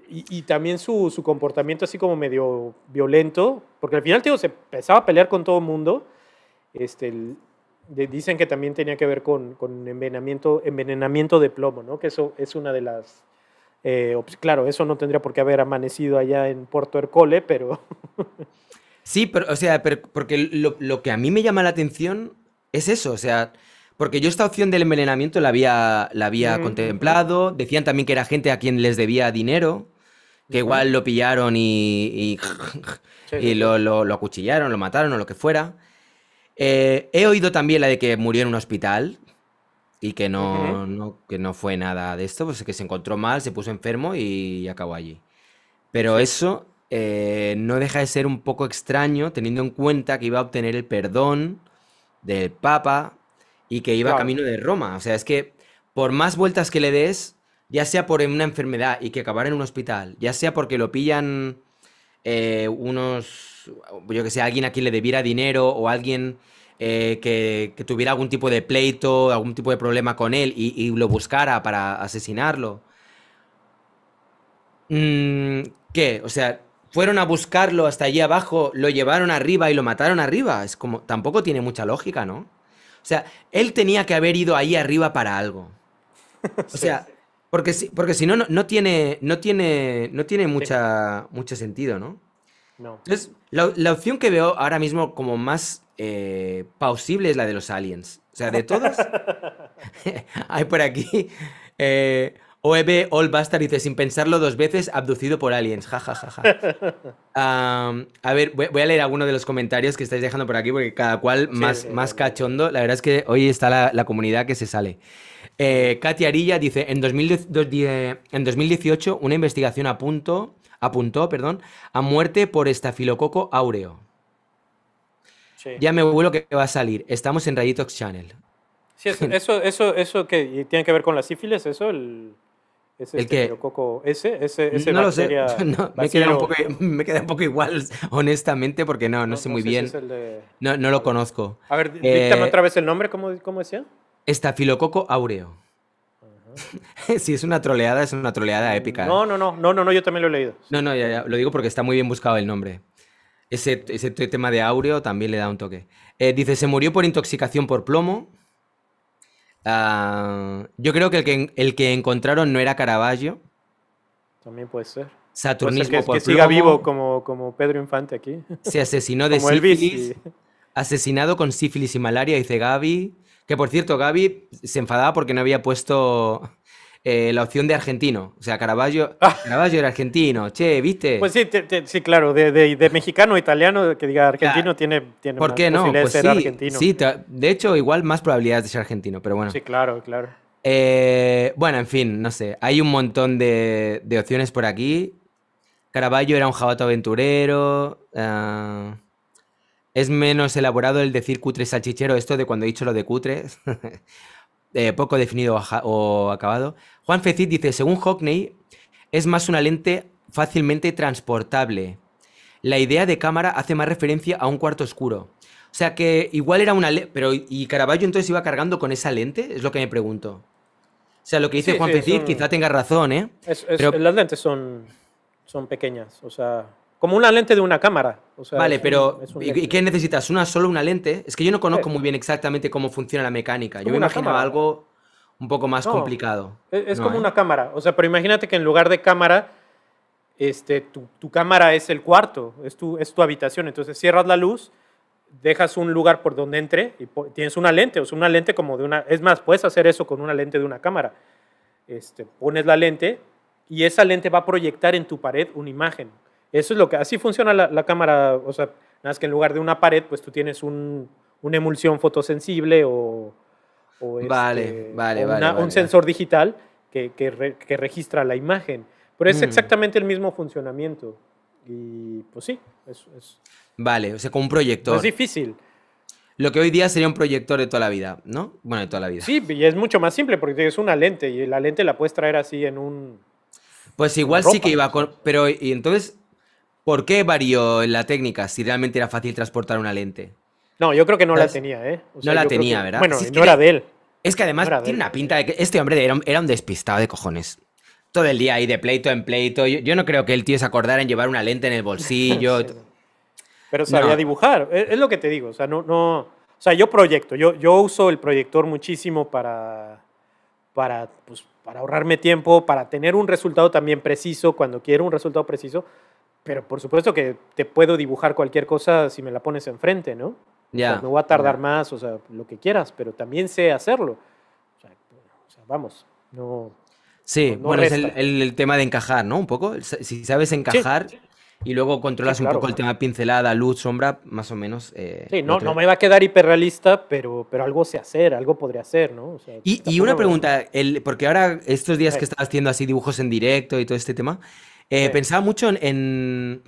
y, también su, comportamiento así como medio violento, porque al final, tío, se empezaba a pelear con todo el mundo. Este, dicen que también tenía que ver con, con envenenamiento, envenenamiento de plomo, ¿no? Que eso es una de las eh, pues, claro, eso no tendría por qué haber amanecido allá en Puerto Ercole, pero... sí, pero, o sea, porque lo, que a mí me llama la atención es eso, o sea, porque yo esta opción del envenenamiento la había, la había contemplado, decían también que era gente a quien les debía dinero, que igual lo pillaron y, y, lo, lo, lo, acuchillaron, lo mataron o lo que fuera. Eh, he oído también la de que murió en un hospital, y que no, no, que no fue nada de esto, pues que se encontró mal, se puso enfermo y acabó allí. Pero eso eh, no deja de ser un poco extraño, teniendo en cuenta que iba a obtener el perdón del Papa y que iba camino de Roma. O sea, es que por más vueltas que le des, ya sea por una enfermedad y que acabara en un hospital, ya sea porque lo pillan eh, unos, yo que sé, alguien a quien le debiera dinero o alguien eh, que, tuviera algún tipo de pleito, algún tipo de problema con él y, lo buscara para asesinarlo. Mm, ¿Qué? O sea, fueron a buscarlo hasta allí abajo, lo llevaron arriba y lo mataron arriba. Es como, tampoco tiene mucha lógica, ¿no? O sea, él tenía que haber ido ahí arriba para algo. O sea, porque si, no, no, tiene, no tiene, no tiene mucha, mucho sentido, ¿no? No. Entonces, la, la opción que veo ahora mismo como más eh, es la de los aliens. O sea, de todos hay por aquí. Eh, OEB All Bastard dice, sin pensarlo dos veces, abducido por aliens. Ja, ja, a ver, voy, a leer alguno de los comentarios que estáis dejando por aquí, porque cada cual más, más cachondo. La verdad es que hoy está la, comunidad que se sale. Eh, Katia Arilla dice, en, 2018 una investigación apuntó, apuntó perdón, a muerte por estafilococo áureo. Ya me vuelo que va a salir. Estamos en Rayitox Channel. Sí, eso, eso, eso, que tiene que ver con la sífilis, eso, el, este ese, ¿El ese, no lo sé. me, queda un poco, igual, honestamente, porque no, no, sé muy bien. no, lo conozco. A ver, díctame eh, otra vez el nombre, ¿cómo, cómo decía? Estafilococo aureo. si sí, es una troleada, es una troleada mm, épica. No, no, no, no, no, yo también lo he leído. No, no, ya, lo digo porque está muy bien buscado el nombre. Ese, ese tema de Aureo también le da un toque. Eh, dice, se murió por intoxicación por plomo. Ah, yo creo que el, que encontraron no era Caravaggio. También puede ser. Saturnismo que, siga vivo como, como Pedro Infante aquí. Se asesinó de sífilis. Asesinado con sífilis y malaria, dice Gaby. Que por cierto, Gaby se enfadaba porque no había puesto eh, la opción de argentino. O sea, Caravaggio, ah. era argentino, che, ¿viste? Pues sí, claro, de, de, mexicano, italiano, que diga argentino, tiene, ¿Por más qué no? de pues ser sí, argentino. Sí, de hecho, igual más probabilidades de ser argentino, pero bueno. Sí, claro, claro. Eh, bueno, en fin, no sé. Hay un montón de, opciones por aquí. Caravaggio era un jabato aventurero. Eh, es menos elaborado el decir cutre salchichero, esto de cuando he dicho lo de cutre. Eh, poco definido o acabado. Juan Fecit dice, según Hockney, es más una lente fácilmente transportable. La idea de cámara hace más referencia a un cuarto oscuro. O sea que igual era una lente, pero ¿y Caravaggio entonces iba cargando con esa lente? Es lo que me pregunto. O sea, lo que dice Juan quizá tenga razón, ¿eh? Las lentes son, son pequeñas, o sea, como una lente de una cámara. vale, pero ¿y qué necesitas? ¿Una solo una lente? Es que yo no conozco muy bien exactamente cómo funciona la mecánica. Yo me imagino algo un poco más complicado. Es, como ¿eh? una cámara. O sea, pero imagínate que en lugar de cámara, este, tu, cámara es el cuarto, es tu, es tu habitación. Entonces cierras la luz, dejas un lugar por donde entre y tienes una lente. O sea, una lente como de una. Es más, puedes hacer eso con una lente de una cámara. Este, pones la lente y esa lente va a proyectar en tu pared una imagen. Eso es lo que, así funciona la, cámara, o sea, nada más que en lugar de una pared, pues tú tienes una emulsión fotosensible o, este, un sensor digital que, registra la imagen. Pero es mm. exactamente el mismo funcionamiento. Y pues sí, es, Vale, o sea, con un proyector. es difícil. Lo que hoy día sería un proyector de toda la vida, ¿no? Bueno, de toda la vida. Sí, y es mucho más simple porque es una lente y la lente la puedes traer así en un... Pues igual sí que iba con... Pero y entonces ¿Por qué varió la técnica si realmente era fácil transportar una lente? No, yo creo que no la tenía, ¿eh? no la tenía, ¿verdad? Bueno, si no era de él. Es que además tiene una pinta de que este hombre era un, era un, despistado de cojones. Todo el día ahí de pleito en pleito. Yo, no creo que el tío se acordara en llevar una lente en el bolsillo. pero sabía dibujar, e, es, lo que te digo. O sea, no, no, o sea, yo proyecto, yo, yo uso el proyector muchísimo para, para, pues, para ahorrarme tiempo, para tener un resultado también preciso, cuando quiero un resultado preciso, pero por supuesto que te puedo dibujar cualquier cosa si me la pones enfrente, ¿no? Ya. O voy a tardar más, o sea, lo que quieras, pero también sé hacerlo. O sea, vamos, no. Sí, bueno, es el, tema de encajar, ¿no? Un poco. Si sabes encajar. Y luego controlas un poco el tema pincelada, luz, sombra, más o menos. Eh, sí, no, me va a quedar hiperrealista, pero, pero algo sé hacer, algo podría hacer, ¿no? y, una pregunta, el, porque ahora estos días que estás haciendo así dibujos en directo y todo este tema, eh, Pensaba mucho en,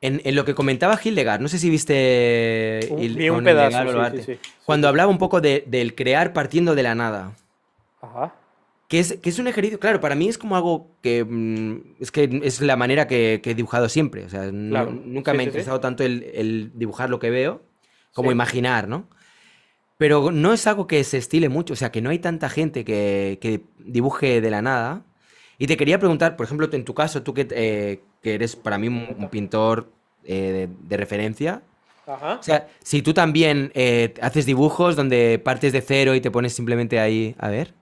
en, lo que comentaba Hildegard. No sé si viste. un pedazo. Sí, Cuando hablaba un poco de, del crear partiendo de la nada. Ajá. Que es, que es, un ejercicio, claro, para mí es como algo que mm, es que es la manera que, he dibujado siempre. O sea, nunca me ha interesado tanto el, el, dibujar lo que veo como imaginar, ¿no? Pero no es algo que se estile mucho, o sea, que no hay tanta gente que, que dibuje de la nada. Y te quería preguntar, por ejemplo, en tu caso, tú que, eh, eres para mí un, pintor eh, de, referencia. Ajá. O sea, si tú también eh, haces dibujos donde partes de cero y te pones simplemente ahí, a ver.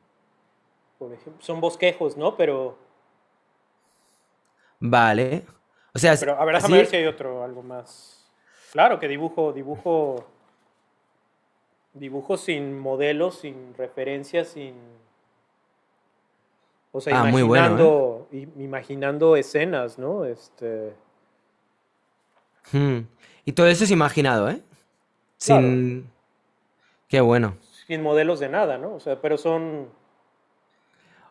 son bosquejos, ¿no? Pero. Vale. O sea, Pero, a ver, déjame ver si hay otro, algo más. Claro que dibujo, dibujo. Dibujo sin modelos, sin referencias, sin o sea, ah, ¿eh? imaginando, muy imaginando escenas, ¿no? Este... Hmm. Y todo eso es imaginado, ¿eh? Sin... Qué bueno. Sin modelos de nada, ¿no? O sea, pero son...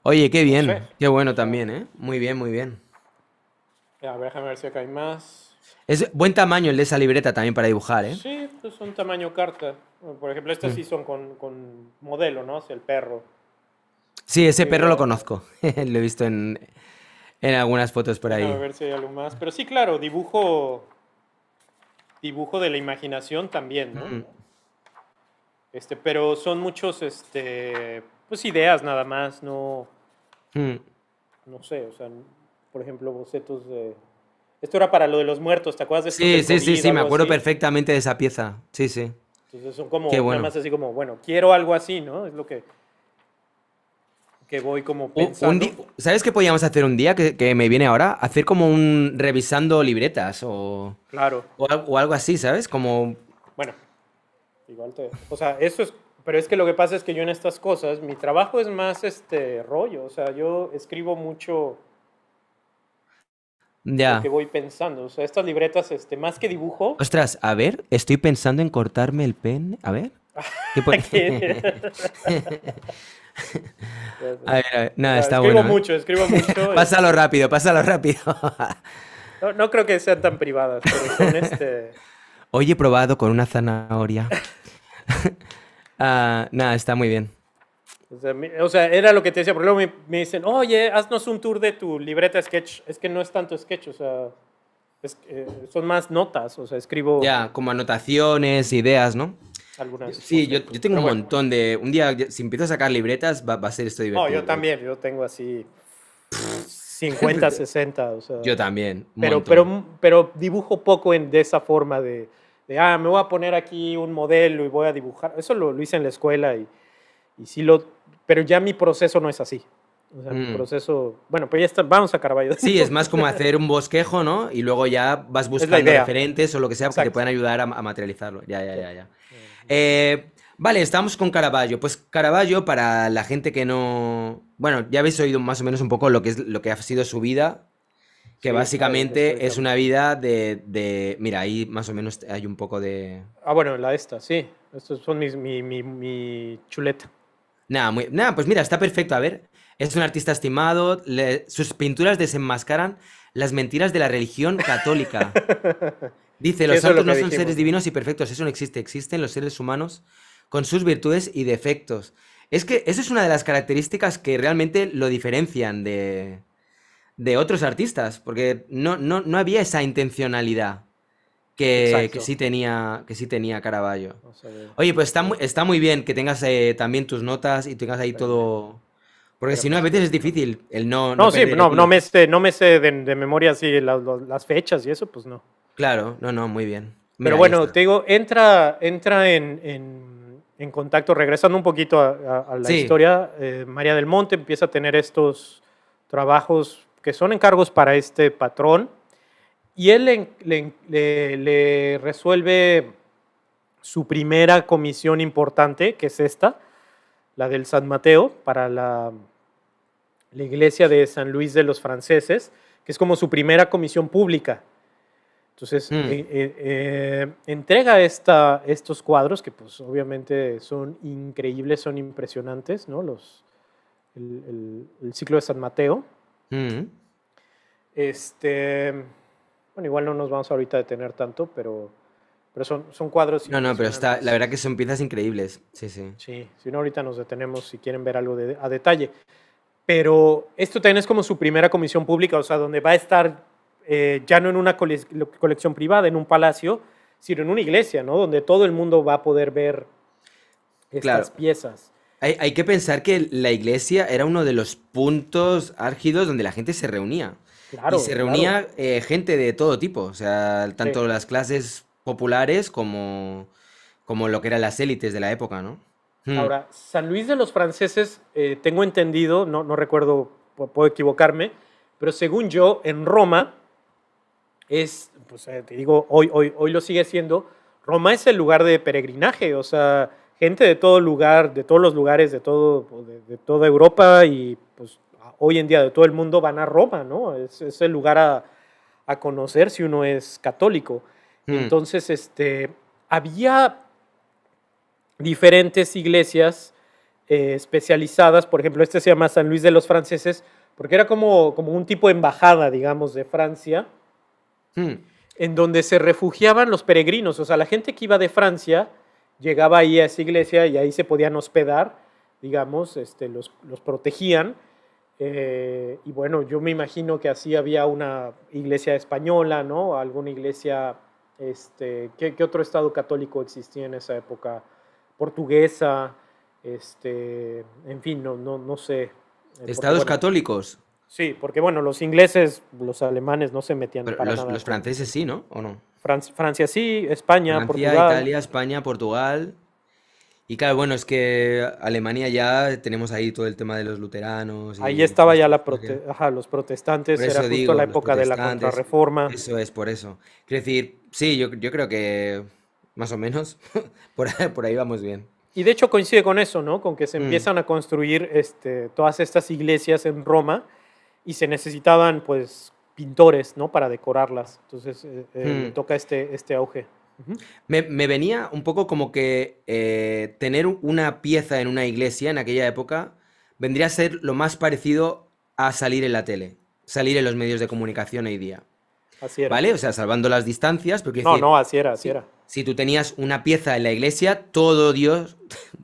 Oye, qué bien. Qué bueno también, ¿eh? Muy bien, muy bien. a ver, déjame ver si acá hay más. Es buen tamaño el de esa libreta también para dibujar, ¿eh? Sí, pues son tamaño carta. Por ejemplo, estas mm. sí son con, con modelo, ¿no? Hacia el perro. Sí, ese perro lo conozco. lo he visto en, algunas fotos por ahí. a ver si hay algo más. Pero sí, claro, dibujo. Dibujo de la imaginación también, ¿no? Este, pero son muchos, este. Pues ideas nada más, no. Mm. No sé, o sea, por ejemplo, bocetos de. Esto era para lo de los muertos, ¿te acuerdas de Sí, sí, sí, sí, me acuerdo perfectamente de esa pieza. Sí, sí. Entonces son como, nada más así como, bueno, quiero algo así, ¿no? Es lo que que voy como pensando. ¿Sabes qué podíamos hacer un día que, me viene ahora? Hacer como un revisando libretas o. Claro. O, algo así, ¿sabes? Como. Bueno, igual te. O sea, eso es. Pero es que lo que pasa es que yo en estas cosas, mi trabajo es más este rollo. O sea, yo escribo mucho. Ya. Lo que voy pensando. O sea, estas libretas, este, más que dibujo. Ostras, a ver, estoy pensando en cortarme el pen. A ver. ¿Qué, a ver, a ver. Nada, no, está escribo bueno. ¿eh? mucho, escribo mucho. Eh. pásalo rápido, pásalo rápido. no, no, creo que sean tan privadas, pero este... Hoy he probado con una zanahoria. Ah, nada, está muy bien. O sea, era lo que te decía, pero luego me, dicen, oye, haznos un tour de tu libreta sketch. Es que no es tanto sketch, o sea, eh, son más notas, o sea, escribo... Ya, como anotaciones, ideas, ¿no? algunas. Sí, yo, yo tengo un montón de. Un día, si empiezo a sacar libretas, va, a ser esto divertido. No, yo también, yo tengo así. 50, 60. O sea, yo también. Pero, pero, pero dibujo poco en, de esa forma de, ah, me voy a poner aquí un modelo y voy a dibujar. Eso lo, lo hice en la escuela y, y sí lo. Pero ya mi proceso no es así. O sea, mi mm. proceso. Bueno, pues ya está, vamos a Carballo. Sí, es más como hacer un bosquejo, ¿no? Y luego ya vas buscando referentes o lo que sea que te puedan ayudar a, a materializarlo. Ya, ya, ya, ya. Eh, vale, estamos con Caraballo Pues Caraballo para la gente que no. Bueno, ya habéis oído más o menos un poco lo que, es, lo que ha sido su vida. Que básicamente es una vida de, de, Mira, ahí más o menos hay un poco de. Ah, bueno, la esta, sí. Estos son mis, mi, mi, chuleta. Nada, Nada, pues mira, está perfecto. A ver, es un artista estimado. Sus pinturas desenmascaran las mentiras de la religión católica. Dice, los santos no son seres divinos y perfectos, eso no existe, existen los seres humanos con sus virtudes y defectos. Es que eso es una de las características que realmente lo diferencian de, otros artistas, porque no, no, había esa intencionalidad que, que, sí tenía, que sí tenía Caravaggio. Oye, pues está, muy bien que tengas eh, también tus notas y tengas ahí todo... Porque si no, a veces es difícil el no... No, sí, no, me sé, no me de, memoria así las, las fechas y eso, pues no. Claro, no, no, muy bien. Pero bueno, te digo, entra, entra en, contacto, regresando un poquito a, la historia, eh, María del Monte empieza a tener estos trabajos que son encargos para este patrón y él le, resuelve su primera comisión importante, que es esta, la del San Mateo, para la iglesia de San Luis de los Franceses, que es como su primera comisión pública. Entonces, mm. eh, eh, eh, entrega estos cuadros que pues obviamente son increíbles, son impresionantes, ¿no? Los, el, ciclo de San Mateo. Mm. Este, bueno, igual no nos vamos ahorita a detener tanto, pero, pero son, son cuadros. No, no, pero está, la verdad que son piezas increíbles. Sí, sí. Sí, si no, ahorita nos detenemos si quieren ver algo a detalle. Pero esto también es como su primera comisión pública, o sea, donde va a estar eh, ya no en una colección privada, en un palacio, sino en una iglesia, ¿no? Donde todo el mundo va a poder ver estas piezas. Hay, que pensar que la iglesia era uno de los puntos álgidos donde la gente se reunía. y se reunía eh, gente de todo tipo, o sea, tanto las clases populares como, como lo que eran las élites de la época, ¿no? Hmm. Ahora, San Luis de los franceses, eh, tengo entendido, no recuerdo, puedo equivocarme, pero según yo, en Roma es, pues, eh, te digo, hoy, hoy, hoy lo sigue siendo, Roma es el lugar de peregrinaje, o sea, gente de todo lugar, de todos los lugares, de, todo, de, toda Europa y pues hoy en día de todo el mundo van a Roma, ¿no? Es, el lugar a, conocer si uno es católico. Hmm. Entonces, este, había diferentes iglesias eh, especializadas, por ejemplo, este se llama San Luis de los Franceses, porque era como, como un tipo de embajada, digamos, de Francia, Mm. En donde se refugiaban los peregrinos, o sea, la gente que iba de Francia llegaba ahí a esa iglesia y ahí se podían hospedar, digamos, este, los, protegían. Eh, y bueno, yo me imagino que así había una iglesia española, ¿no? Alguna iglesia, este, ¿qué, otro estado católico existía en esa época? Portuguesa, este, en fin, no, no, no sé. Eh, Estados católicos. Sí, porque bueno, los ingleses, los alemanes no se metían para los, Los franceses sí, ¿no? ¿O no? Francia sí, España, Francia, Italia, España, Portugal. Y claro, bueno, es que Alemania ya tenemos ahí todo el tema de los luteranos. ahí estaba pues, ya la Ajá, los protestantes, era justo la época de la contrarreforma. Eso es, por eso. Quiero decir, sí, yo, yo creo que más o menos por, ahí, por ahí vamos bien. Y de hecho coincide con eso, ¿no? Con que se mm. empiezan a construir este, todas estas iglesias en Roma y se necesitaban pues pintores, ¿no? Para decorarlas. Entonces eh, eh, hmm. toca este, este auge. me, venía un poco como que eh, tener una pieza en una iglesia en aquella época vendría a ser lo más parecido a salir en la tele, salir en los medios de comunicación hoy día. Así era. ¿Vale? O sea, salvando las distancias. Porque, no, no, así era, así era. Si tú tenías una pieza en la iglesia, todo Dios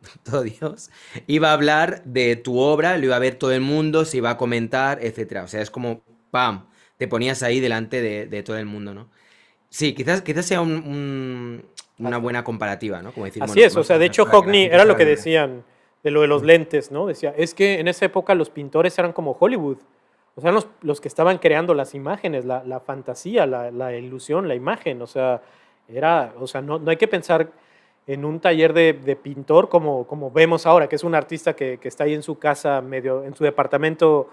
todo Dios, iba a hablar de tu obra, lo iba a ver todo el mundo, se iba a comentar, etcétera. O sea, es como, ¡pam! Te ponías ahí delante de, todo el mundo, ¿no? Sí, quizás, quizás sea una buena comparativa, ¿no? Como Así es, o sea, de hecho Hockney era lo que decían de lo de los lentes, ¿no? Decía, es que en esa época los pintores eran como Hollywood, o sea, los, que estaban creando las imágenes, la, fantasía, la, ilusión, la imagen, o sea, era, o sea, no, no hay que pensar en un taller de, pintor, como, como, vemos ahora, que es un artista que, está ahí en su casa, medio, en su departamento,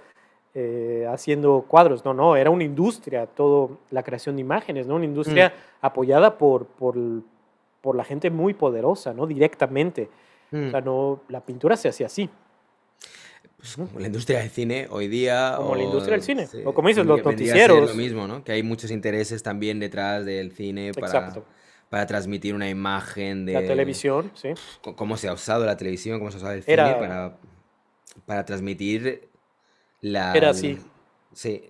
eh, haciendo cuadros. No, no, era una industria, todo la creación de imágenes, ¿no? Una industria mm. apoyada por, por, la gente muy poderosa, ¿no? Directamente. O sea, mm. no, la pintura se hacía así. Pues, la industria del cine hoy día. Como la industria del cine. o como dices, los noticieros. Es Lo mismo, ¿no? Que hay muchos intereses también detrás del cine para. Exacto para transmitir una imagen de... La televisión, sí. Cómo se ha usado la televisión, cómo se ha usado el cine para, para transmitir la... Era así. Sí,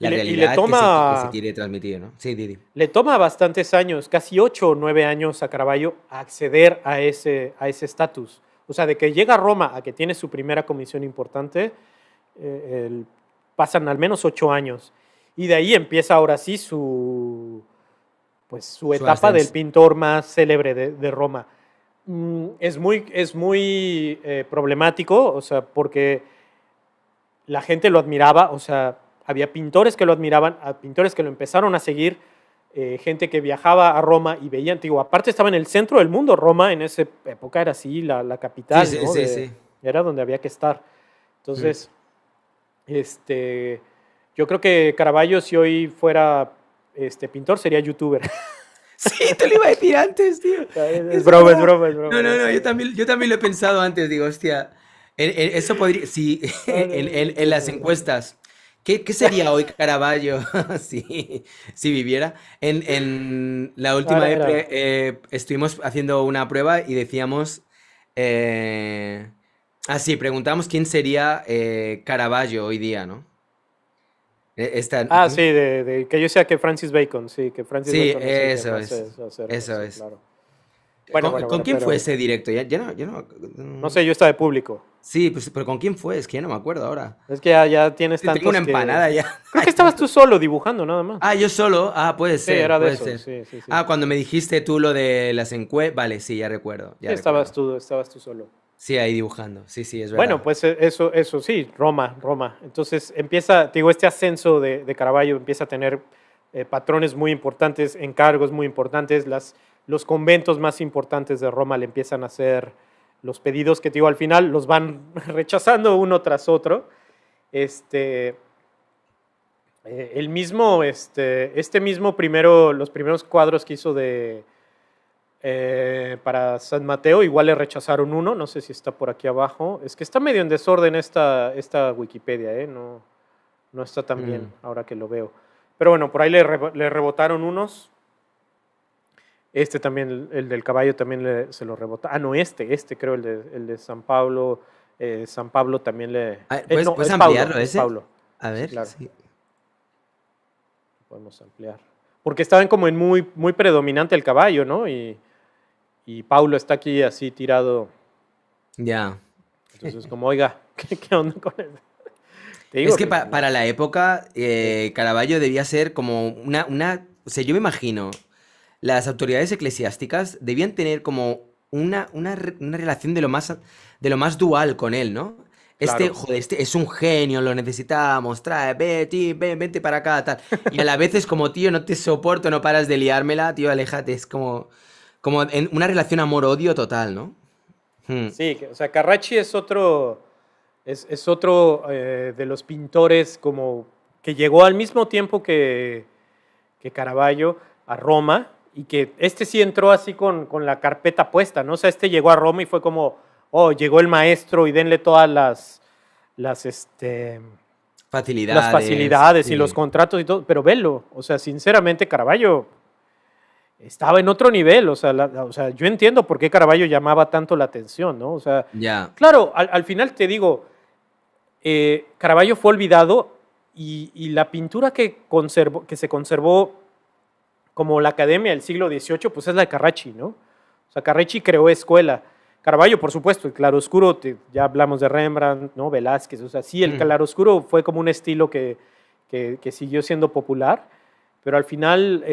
la realidad toma, que, se, quiere transmitir, ¿no? Sí, Didi. Le toma bastantes años, casi ocho o nueve años a Caravaggio acceder a ese a estatus. o sea, de que llega a Roma a que tiene su primera comisión importante, eh, pasan al menos ocho años. Y de ahí empieza ahora sí su pues, su etapa del pintor más célebre de, Roma. Mm, es muy, es muy eh, problemático, o sea, porque la gente lo admiraba, o sea, había pintores que lo admiraban, pintores que lo empezaron a seguir, eh, gente que viajaba a Roma y veía antiguo aparte estaba en el centro del mundo, Roma en esa época era así, la, capital, era donde había que estar. Entonces, este, yo creo que Caravaggio, si hoy fuera este, pintor, sería youtuber. Sí, te lo iba a decir antes, tío. Es, broma, es broma, es broma. No, no, no, yo también, lo he pensado antes, digo, hostia. eso podría, sí, en, las encuestas. ¿Qué, sería hoy Caravaggio si, si, viviera? En, la última eh, estuvimos haciendo una prueba y decíamos... Eh, ah, sí, preguntamos quién sería eh, Caravaggio hoy día, ¿no? E-, ah, sí, de, que yo sea que Francis Bacon, sí, que Francis Bacon. Sí, eso es. eso es. Bueno, ¿Con, quién fue ese directo? Ya, no, sé, yo estaba de público. Sí, pues, pero ¿con quién fue? Es que ya no me acuerdo ahora. Es que ya, ya tienes tantos Tengo una empanada ya. Creo que estabas tú solo dibujando nada más. Ah, yo solo. Ah, puede ser. Sí, era de eso. ah, cuando me dijiste tú lo de las encuestas. Vale, sí, ya recuerdo. Ya estabas tú, estabas tú solo. Sí, ahí dibujando. Sí, sí, es verdad. Bueno, pues eh, eso, eso sí, Roma, Roma. Entonces empieza, digo, este ascenso de, Caraballo Caravaggio empieza a tener eh, patrones muy importantes, encargos muy importantes. Las, los conventos más importantes de Roma le empiezan a hacer los pedidos que digo al final, los van rechazando uno tras otro. Este, eh, el mismo, este, este mismo primero, los primeros cuadros que hizo de, eh, para San Mateo. Igual le rechazaron uno, no sé si está por aquí abajo. Es que está medio en desorden esta, esta Wikipedia, ¿eh? no, no está tan bien mm. ahora que lo veo. Pero bueno, por ahí le, rebotaron unos. Este también, el del caballo también se lo rebotó. Ah, no, este, este creo, el de, San Pablo. Eh, San Pablo también le... ¿Puedes, ampliarlo ese? A ver, sí, Podemos ampliar porque estaban como en muy, muy predominante el caballo, ¿no? Y, y Paulo está aquí así tirado. Ya. Entonces, como, oiga, ¿qué, onda con él? Digo, es que, para la época, eh, Caravaggio debía ser como una, una. O sea, yo me imagino, las autoridades eclesiásticas debían tener como una, una, una relación de lo, más, de lo más dual con él, ¿no? Este, joder, este es un genio, lo necesitamos, trae, vete, ven, vete para acá, tal. Y a la vez es como, tío, no te soporto, no paras de liármela, tío, aléjate, es como. Como en una relación amor-odio total, ¿no? Hmm. Sí, o sea, Carracci es otro, es, otro eh, de los pintores como que llegó al mismo tiempo que, que Caravaggio a Roma y que este sí entró así con, la carpeta puesta, ¿no? O sea, este llegó a Roma y fue como, oh, llegó el maestro y denle todas las, las, este, facilidades. Las facilidades y los contratos y todo, pero velo, o sea, sinceramente Caravaggio estaba en otro nivel, o sea, o sea, yo entiendo por qué caraballo llamaba tanto la atención, ¿no? O sea, claro, al, al, final te digo, eh, Caravaggio fue olvidado y, y la pintura que, conservó, que se conservó como la academia del siglo XVIII, pues es la de Carracci, ¿no? O sea, Carracci creó escuela. caraballo por supuesto, el claroscuro, ya hablamos de Rembrandt, ¿no? Velázquez, o sea, sí, el claroscuro fue como un estilo que, que, que siguió siendo popular, pero al final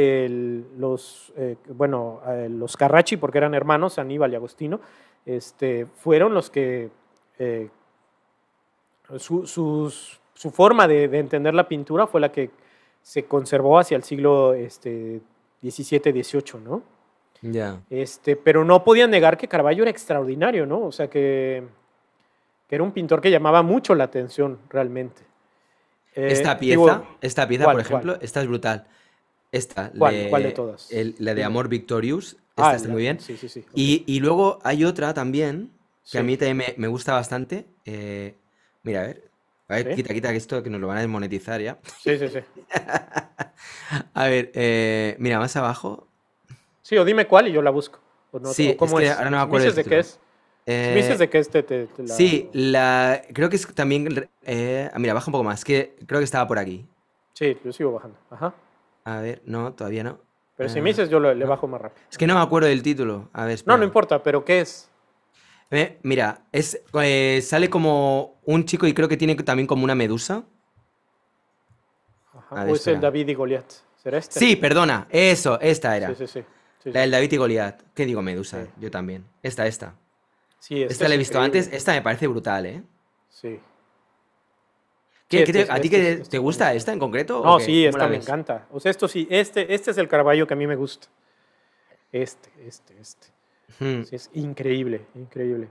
los, eh, bueno, eh, los Carracci, porque eran hermanos, Aníbal y Agostino, este, fueron los que eh, su, forma de, entender la pintura fue la que se conservó hacia el siglo este, XVII-XVIII, ¿no? Ya. Este, pero no podían negar que Caravaggio era extraordinario, ¿no? O sea, que, era un pintor que llamaba mucho la atención realmente. esta pieza, esta pieza, por ejemplo, esta es brutal. Esta. la de Amor Victorious. Ah, Esta está muy bien. Sí, sí, sí. Y, luego hay otra también que a mí también me, gusta bastante. Eh, mira, a ver. A ver, quita, quita que esto que nos lo van a desmonetizar ya. Sí, sí, sí. a ver, eh, mira, más abajo. Sí, o dime cuál y yo la busco. sí, ahora no me acuerdo. de qué es? la... Sí, la, creo que es también... Eh, mira, baja un poco más, que creo que estaba por aquí. Sí, yo sigo bajando. Ajá. A ver, no, todavía no. Pero si ah. me dices, yo lo, le bajo más rápido. Es que no me acuerdo del título. A ver, No, no importa, pero ¿qué es? Eh, mira, es, eh, sale como un chico y creo que tiene también como una medusa. Ajá. o es el David y Goliat. ¿Será este? Sí, perdona. Eso, esta era. Sí, sí, sí. la del David y Goliat. ¿Qué digo, medusa? Yo también. Esta, esta. Sí, esta, la he visto antes. Esta me parece brutal, ¿eh? Sí. Este ¿A ti este que este te gusta esta en concreto? No, sí, esta me encanta. O sea, esto sí, este, este es el caraballo que a mí me gusta. Este, este, este. es increíble, increíble.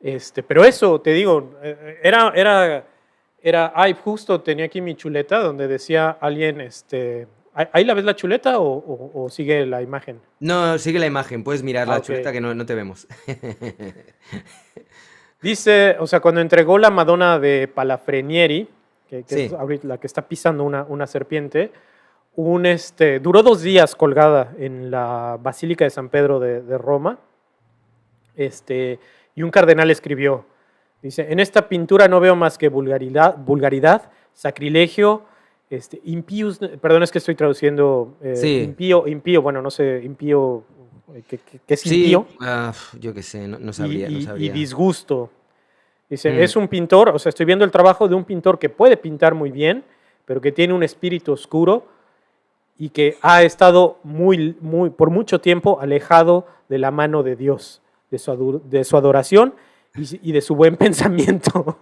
Este, pero eso, te digo, eh, era, era, era, ay, justo tenía aquí mi chuleta donde decía alguien, este, ¿ahí la ves la chuleta o, sigue la imagen? No, sigue la imagen, puedes mirar la ah, chuleta que no, no te vemos. Dice, o sea, cuando entregó la Madonna de Palafrenieri, que, es la que está pisando una, serpiente, este, duró dos días colgada en la Basílica de San Pedro de, Roma, este, y un cardenal escribió, dice, en esta pintura no veo más que vulgaridad, vulgaridad sacrilegio, este, perdón, es que estoy traduciendo eh, impío, impío, bueno, no sé, impío ¿Qué, qué, ah, yo qué sé, no, y, disgusto. Dice, mm. es un pintor, o sea, estoy viendo el trabajo de un pintor que puede pintar muy bien, pero que tiene un espíritu oscuro y que ha estado muy, muy, por mucho tiempo alejado de la mano de Dios, de su, de su adoración y, de su buen pensamiento.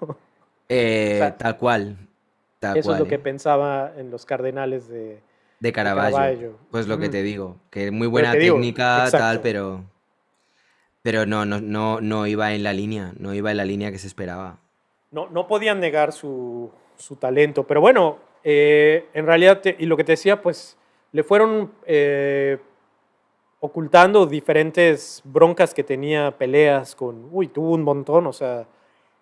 Eh, tal cual. eso es lo que eh. pensaba en los cardenales de, de Caravaggio. Pues lo que mm. te digo, que muy buena técnica, tal, pero. Pero no, no, no, no iba en la línea, no iba en la línea que se esperaba. No, no podían negar su, talento, pero bueno, eh, en realidad, y lo que te decía, pues le fueron eh, ocultando diferentes broncas que tenía, peleas con, uy, tuvo un montón, o sea,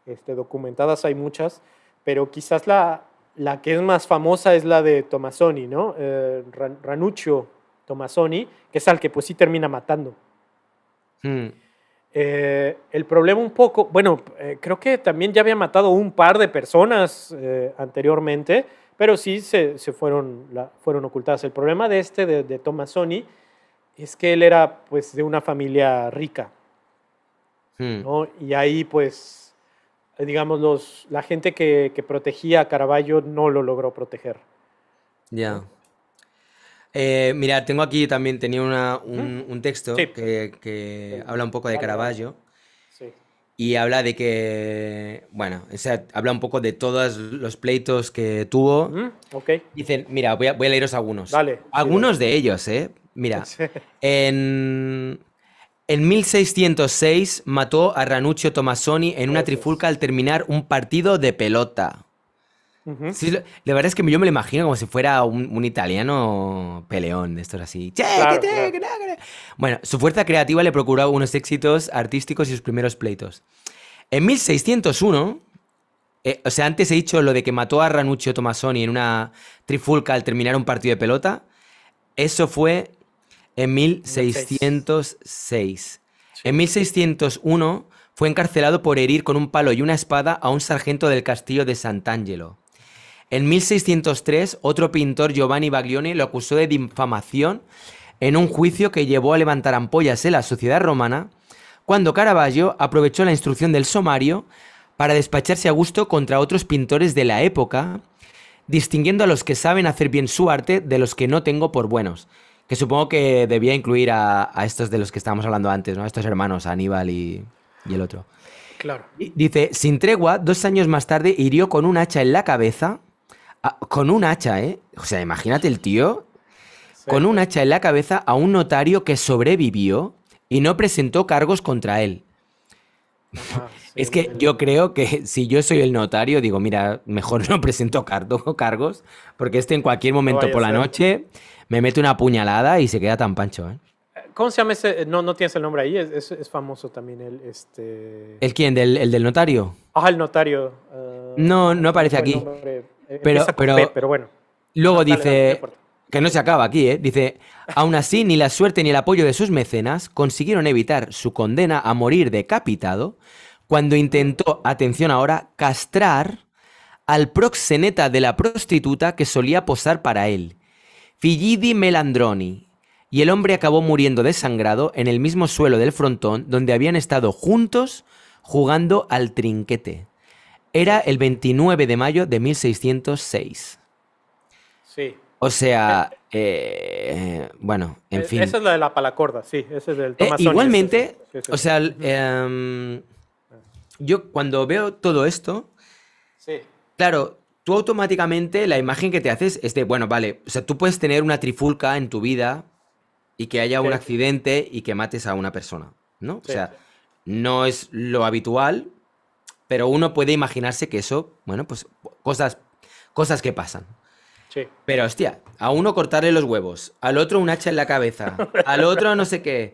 este, documentadas hay muchas, pero quizás la, la que es más famosa es la de Tomasoni, ¿no? Eh, Ranuccio Tomasoni, que es al que pues sí termina matando. Hmm. Eh, el problema un poco, bueno, eh, creo que también ya había matado un par de personas anteriormente, pero sí se, fueron, fueron ocultadas. El problema de este, de, Tomasoni, es que él era pues de una familia rica, hmm. Y ahí pues eh, digamos, la gente que, protegía a Caravaggio no lo logró proteger. Ya. Eh, mira, tengo aquí también, tenía un, texto que, habla un poco de Caravaggio sí. y habla de que, bueno, o sea, habla un poco de todos los pleitos que tuvo. Dicen, mira, voy a, leeros algunos. algunos de ellos, ¿eh? Mira, en... En 1606 mató a Ranuccio Tomassoni en una trifulca al terminar un partido de pelota. la verdad es que yo me lo imagino como si fuera un, italiano peleón de estos así. Bueno, su fuerza creativa le procuró unos éxitos artísticos y sus primeros pleitos. En 1601, eh, o sea, antes he dicho lo de que mató a Ranuccio Tomassoni en una trifulca al terminar un partido de pelota. Eso fue en 1606. En 1601 fue encarcelado por herir con un palo y una espada a un sargento del castillo de Sant'Angelo. En 1603, otro pintor, Giovanni Baglioni, lo acusó de difamación en un juicio que llevó a levantar ampollas en la sociedad romana, cuando Caravaggio aprovechó la instrucción del somario para despacharse a gusto contra otros pintores de la época, distinguiendo a los que saben hacer bien su arte de los que no tengo por buenos. Que supongo que debía incluir a, estos de los que estábamos hablando antes, ¿no? A estos hermanos, Aníbal y, el otro. Claro. Dice, sin tregua, dos años más tarde hirió con un hacha en la cabeza. con un hacha, ¿eh? O sea, imagínate el tío. con un hacha en la cabeza a un notario que sobrevivió y no presentó cargos contra él. Ah, es que yo creo que si yo soy el notario, digo, mira, mejor no presento cargos, porque este en cualquier momento por la noche me mete una puñalada y se queda tan pancho, ¿eh? ¿Cómo se llama ese? No, no tienes el nombre ahí, es, famoso también el este. ¿El quién? ¿Del, el del notario? Ah, el notario. Ah, no, no aparece aquí. Eh, pero, pero, bueno. Luego dice. que no se acaba aquí, ¿eh? Dice, aún así, ni la suerte ni el apoyo de sus mecenas consiguieron evitar su condena a morir decapitado cuando intentó, atención ahora, castrar al proxeneta de la prostituta que solía posar para él Figidi Melandroni, y el hombre acabó muriendo desangrado en el mismo suelo del frontón donde habían estado juntos jugando al trinquete. Era el 29 de mayo de 1606. Sí. O sea, eh, eh, bueno, en eh, fin. Esa es la de la palacorda, sí, ese es del Igualmente, o sea, em, yo cuando veo todo esto, sí. claro, tú automáticamente la imagen que te haces es de, bueno, vale, o sea, tú puedes tener una trifulca en tu vida y que haya un accidente y que mates a una persona, ¿no? o sea, no es lo habitual, pero uno puede imaginarse que eso, bueno, pues cosas, cosas que pasan. Sí. Pero hostia, a uno cortarle los huevos, al otro un hacha en la cabeza, al otro no sé qué.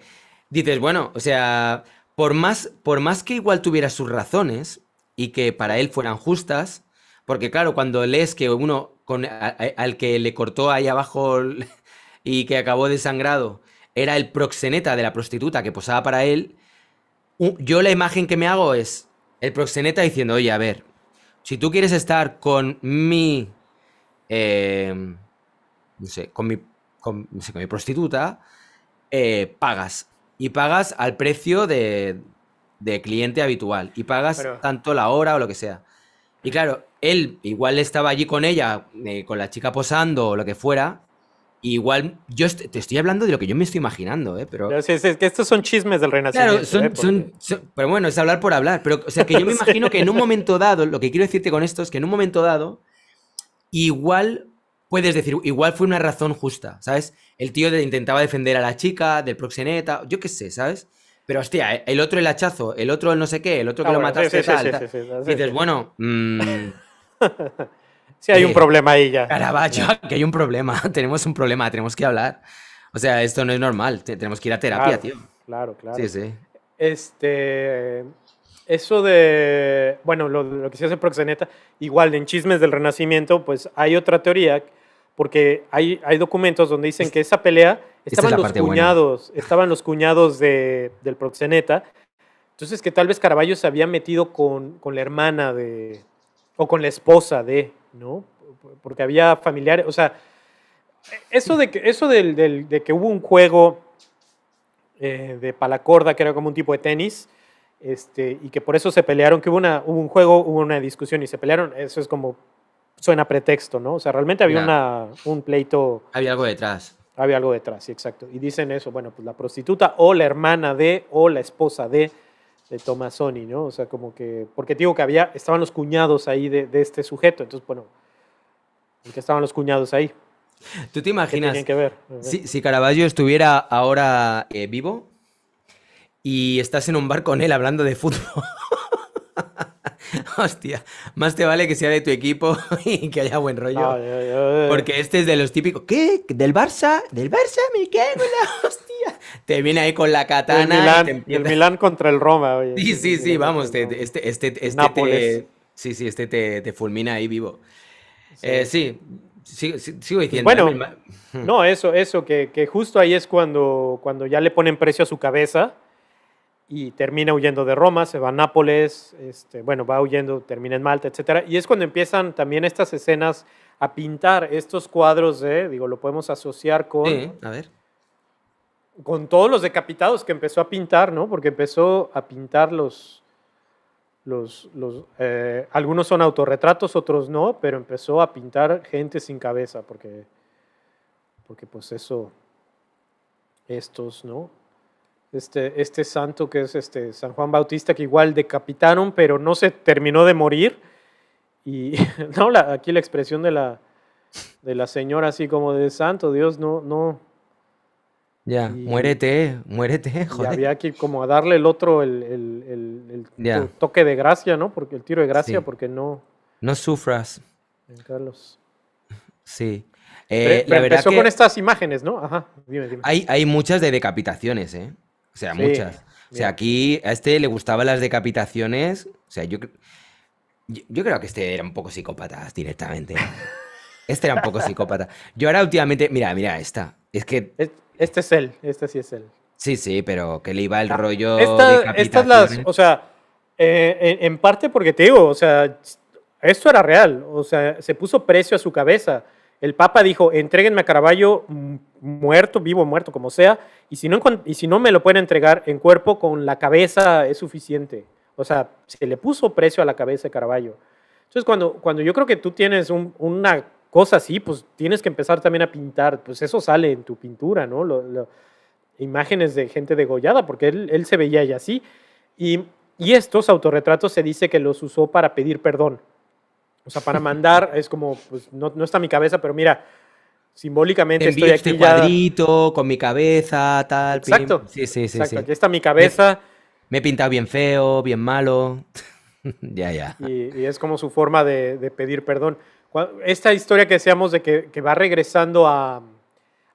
Dices, bueno, o sea, por más, por más que igual tuviera sus razones y que para él fueran justas, porque claro, cuando lees que uno al que le cortó ahí abajo y que acabó desangrado era el proxeneta de la prostituta que posaba para él, yo la imagen que me hago es el proxeneta diciendo, oye, a ver, si tú quieres estar con mi... Eh, no sé, con mi, no sé, con mi prostituta, eh, pagas. Y pagas al precio de, cliente habitual. Y pagas tanto la hora o lo que sea. Y claro, él igual estaba allí con ella, eh, con la chica posando o lo que fuera. igual, yo te estoy hablando de lo que yo me estoy imaginando, eh, Pero... es que estos son chismes del renacimiento. Claro, eh, son, pero bueno, es hablar por hablar. Pero, o sea, que yo me imagino que en un momento dado, lo que quiero decirte con esto es que en un momento dado, igual puedes decir, igual fue una razón justa, ¿sabes? El tío de, intentaba defender a la chica, del proxeneta, yo qué sé, ¿sabes? Pero hostia, el otro el hachazo, el otro el no sé qué, el otro que lo mataste tal. dices, bueno, sí, hay un eh, problema ahí ya. Caravaggio, que hay un problema, tenemos un problema, tenemos que hablar. O sea, esto no es normal, tenemos que ir a terapia, claro, tío. Claro, claro. Sí, sí. Este, eso de, bueno, lo, que se hace proxeneta, igual en Chismes del Renacimiento, pues hay otra teoría, porque hay, hay documentos donde dicen que esa pelea estaban los cuñados, estaban los cuñados de, del proxeneta, entonces que tal vez Caraballo se había metido con la hermana de, o con la esposa de, ¿no? Porque había familiares, o sea, eso de que, eso del, de que hubo un juego eh, de palacorda que era como un tipo de tenis, este, y que por eso se pelearon, que hubo, una, hubo un juego, hubo una discusión y se pelearon, eso es como suena pretexto, ¿no? O sea, realmente había una, un pleito. Había algo detrás. Había algo detrás, sí, exacto. Y dicen eso, bueno, pues la prostituta o la hermana de o la esposa de de Thomas Sony, ¿no? O sea, como que, porque digo que había, estaban los cuñados ahí de, este sujeto, entonces, bueno, ¿en estaban los cuñados ahí? ¿Tú te imaginas? que ver? Si, si, Caravaggio estuviera ahora eh, vivo y estás en un bar con él hablando de fútbol. Hostia, más te vale que sea de tu equipo y que haya buen rollo. porque este es de los típicos. ¿Qué? ¿Del Barça? ¿Del Barça? Me hostia. Te viene ahí con la katana. El Milan contra el Roma, Sí, sí, sí, vamos. este, este, este Te, sí, sí, este te, fulmina ahí vivo. Sí, eh, sigo, diciendo. Bueno, ¿eh? no, eso, eso, que, que, justo ahí es cuando, cuando ya le ponen precio a su cabeza y termina huyendo de Roma, se va a Nápoles, este, bueno, va huyendo, termina en Malta, etc. Y es cuando empiezan también estas escenas a pintar estos cuadros de, digo, lo podemos asociar con... a ver. Con todos los decapitados que empezó a pintar, ¿no? Porque empezó a pintar los... los, los eh, algunos son autorretratos, otros no, pero empezó a pintar gente sin cabeza, porque, porque pues eso, estos, ¿no? este, este santo que es este San Juan Bautista, que igual decapitaron, pero no se terminó de morir. Y no, aquí la expresión de la, de la señora así como de santo, Dios, no, no. Ya, muérete, muérete, joder. había que como a darle el otro, el, el, el, toque de gracia, ¿no? Porque el tiro de gracia, porque no... No sufras. Carlos. Sí. Eh, empezó con estas imágenes, ¿no? Ajá, dime, dime. Hay, hay muchas de decapitaciones, ¿eh? O sea, muchas. O sea, aquí a este le gustaban las decapitaciones. O sea, yo, yo, creo que este era un poco psicópata directamente. Este era un poco psicópata. Yo ahora últimamente, mira, mira esta. Es que... Este es él, este sí es él. Sí, sí, pero que le iba el ah, rollo... Estas esta las, o sea, eh, en, parte porque te digo, o sea, esto era real, o sea, se puso precio a su cabeza. El Papa dijo, entréguenme a Caravaggio mm, muerto, vivo, muerto, como sea, y si, no, me lo pueden entregar en cuerpo, con la cabeza es suficiente. O sea, se le puso precio a la cabeza de Caravaggio. Entonces, cuando, cuando yo creo que tú tienes una cosa así, pues tienes que empezar también a pintar, pues eso sale en tu pintura, ¿no? imágenes de gente degollada, porque él, se veía ya así. y estos autorretratos se dice que los usó para pedir perdón. O sea, para mandar es como, pues no, no está mi cabeza, pero mira, simbólicamente estoy este aquí este cuadrito con mi cabeza, tal. Exacto. Pim. Sí, sí, sí. está mi cabeza. Me, he pintado bien feo, bien malo. ya, ya. Y, es como su forma de, pedir perdón. Esta historia que decíamos de que va regresando a,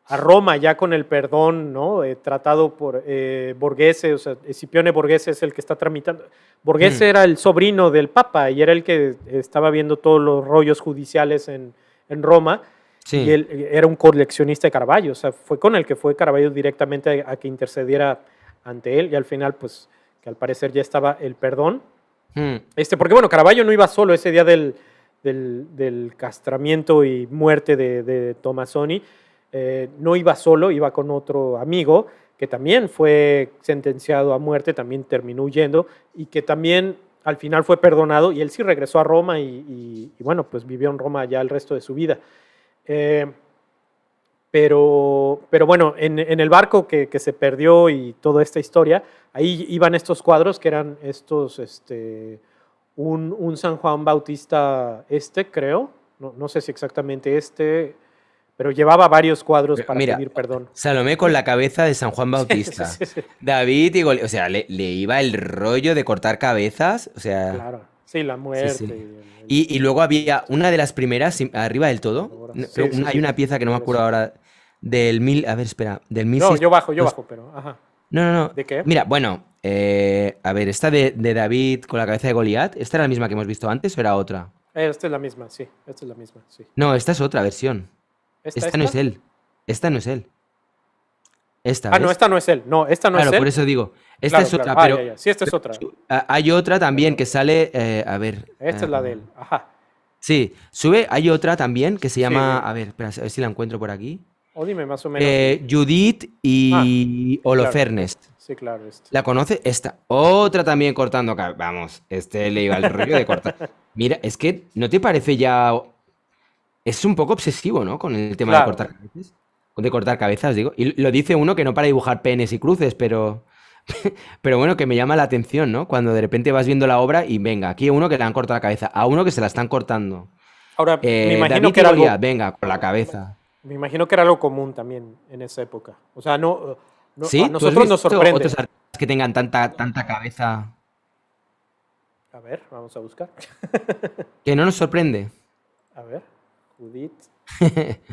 a Roma ya con el perdón ¿no? Eh, tratado por eh, Borghese, o sea, Scipione Borghese es el que está tramitando. Borghese mm. era el sobrino del Papa y era el que estaba viendo todos los rollos judiciales en, Roma. Y él eh, era un coleccionista de Caravaggio, o sea, fue con el que fue Caravaggio directamente a, que intercediera ante él y al final, pues, que al parecer ya estaba el perdón. Mm. Este, porque bueno, Caravaggio no iba solo ese día del, del, castramiento y muerte de, de Tomasoni eh, no iba solo, iba con otro amigo que también fue sentenciado a muerte, también terminó huyendo y que también al final fue perdonado y él sí regresó a Roma y, bueno, pues vivió en Roma ya el resto de su vida. Eh, pero, pero bueno, en, el barco que, se perdió y toda esta historia, ahí iban estos cuadros que eran estos, este, un, San Juan Bautista este, creo, no, no sé si exactamente este, pero llevaba varios cuadros para pedir perdón. Salomé con la cabeza de San Juan Bautista. David y o sea, le, iba el rollo de cortar cabezas, o sea... Claro, sí, la muerte. Y, luego había una de las primeras, arriba del todo, hay una pieza que no me acuerdo ahora, del mil, a ver, espera, del mil... No, yo bajo, yo bajo, pero... No, no, no. ¿De qué? Mira, bueno, eh, a ver, esta de, David con la cabeza de Goliat, ¿esta era la misma que hemos visto antes o era otra? esta es la misma, sí, esta es la misma, sí. No, esta es otra versión. ¿Esta, no es él. Esta no es él. Esta, ah, no, esta no es él. No, esta no es él. Claro, por eso digo. Esta es otra, ah, Sí, esta es otra. Hay otra también que sale. Eh, a ver. Esta es la ah, de él. Ajá. Sí, sube. Hay otra también que se llama. A ver, espera, a ver si la encuentro por aquí. O dime más o menos. Eh, Judith y ah, Holofernes. Sí, claro. Este. ¿La conoce? Esta. Otra también cortando acá. Vamos, este le iba al rollo de cortar. Mira, es que ¿no te parece ya es un poco obsesivo, ¿no? Con el tema de cortar cabezas. De cortar cabezas, digo. Y lo dice uno que no para dibujar penes y cruces, pero. Pero bueno, que me llama la atención, ¿no? Cuando de repente vas viendo la obra y venga, aquí uno que le han cortado la cabeza, a uno que se la están cortando. Ahora, me eh, imagino que era algo... venga, con la cabeza. Me imagino que era algo común también en esa época. O sea, no, eh, ¿Sí? nosotros nos sorprende. otros artistas que tengan tanta, tanta cabeza? A ver, vamos a buscar. que no nos sorprende. A ver.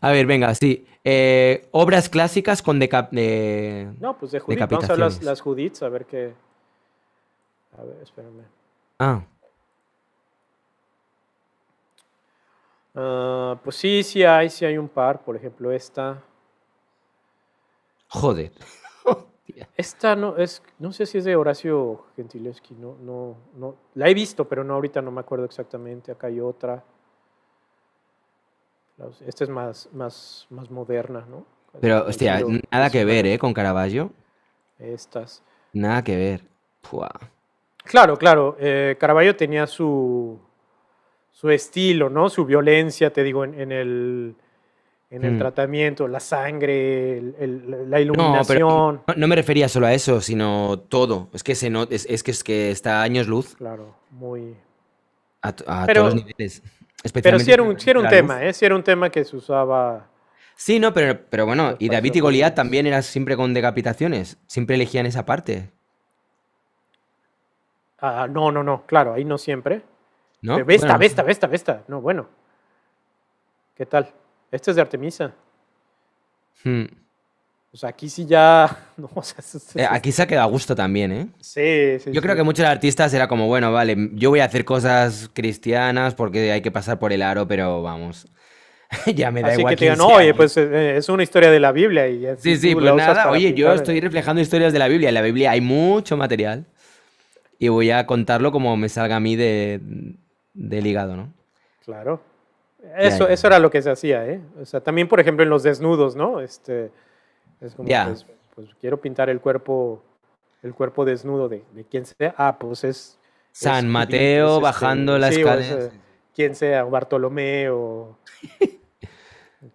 a ver, venga, sí. Eh, obras clásicas con de No, pues de Judith. Vamos a las, las a ver qué. A ver, espérame. Ah. ah. pues sí, sí hay, sí hay un par. Por ejemplo, esta. Joder. esta no es, no sé si es de Horacio Gentileschi, no, no, no. La he visto, pero no ahorita no me acuerdo exactamente. Acá hay otra. Esta es más, más, más moderna, ¿no? Pero, hostia, nada que ver, ¿eh? Con Caravaggio. Estas. Nada que ver. Claro, claro. Eh, Caravaggio tenía su, su estilo, ¿no? Su violencia, te digo, en, el, en el hmm. tratamiento, la sangre, la iluminación. No, me refería solo a eso, sino todo. Es que, es, que, está años luz. Claro, muy, a, pero, todos los niveles. Pero si era un, era un tema, ¿eh? era un tema que se usaba. Sí, no, pero, pero bueno, y David y Goliat también era siempre con decapitaciones. Siempre elegían esa parte. Ah, no, no, no, claro, ahí no siempre. ¿No? vesta, vesta, vesta, besta, No, bueno. ¿Qué tal? Este es de Artemisa. Hmm. O sea, aquí sí ya. Eh, aquí se ha quedado a gusto también, ¿eh? Sí, sí. Yo creo que muchos artistas era como, bueno, vale, yo voy a hacer cosas cristianas porque hay que pasar por el aro, pero vamos. ya me da igual. Así que te no, oye, pues eh, eh, es una historia de la Biblia. Y sí, sí, pues nada, oye, yo estoy reflejando historias de la Biblia. En la Biblia hay mucho material y voy a contarlo como me salga a mí de, del hígado, ¿no? Claro. Eso, eso era lo que se hacía, ¿eh? O sea, también, por ejemplo, en los desnudos, ¿no? Este es como, pues, pues, quiero pintar el cuerpo, el cuerpo desnudo de, de quien sea. Ah, pues es... San Mateo pues, este, bajando las la quien sea, Bartolomé o...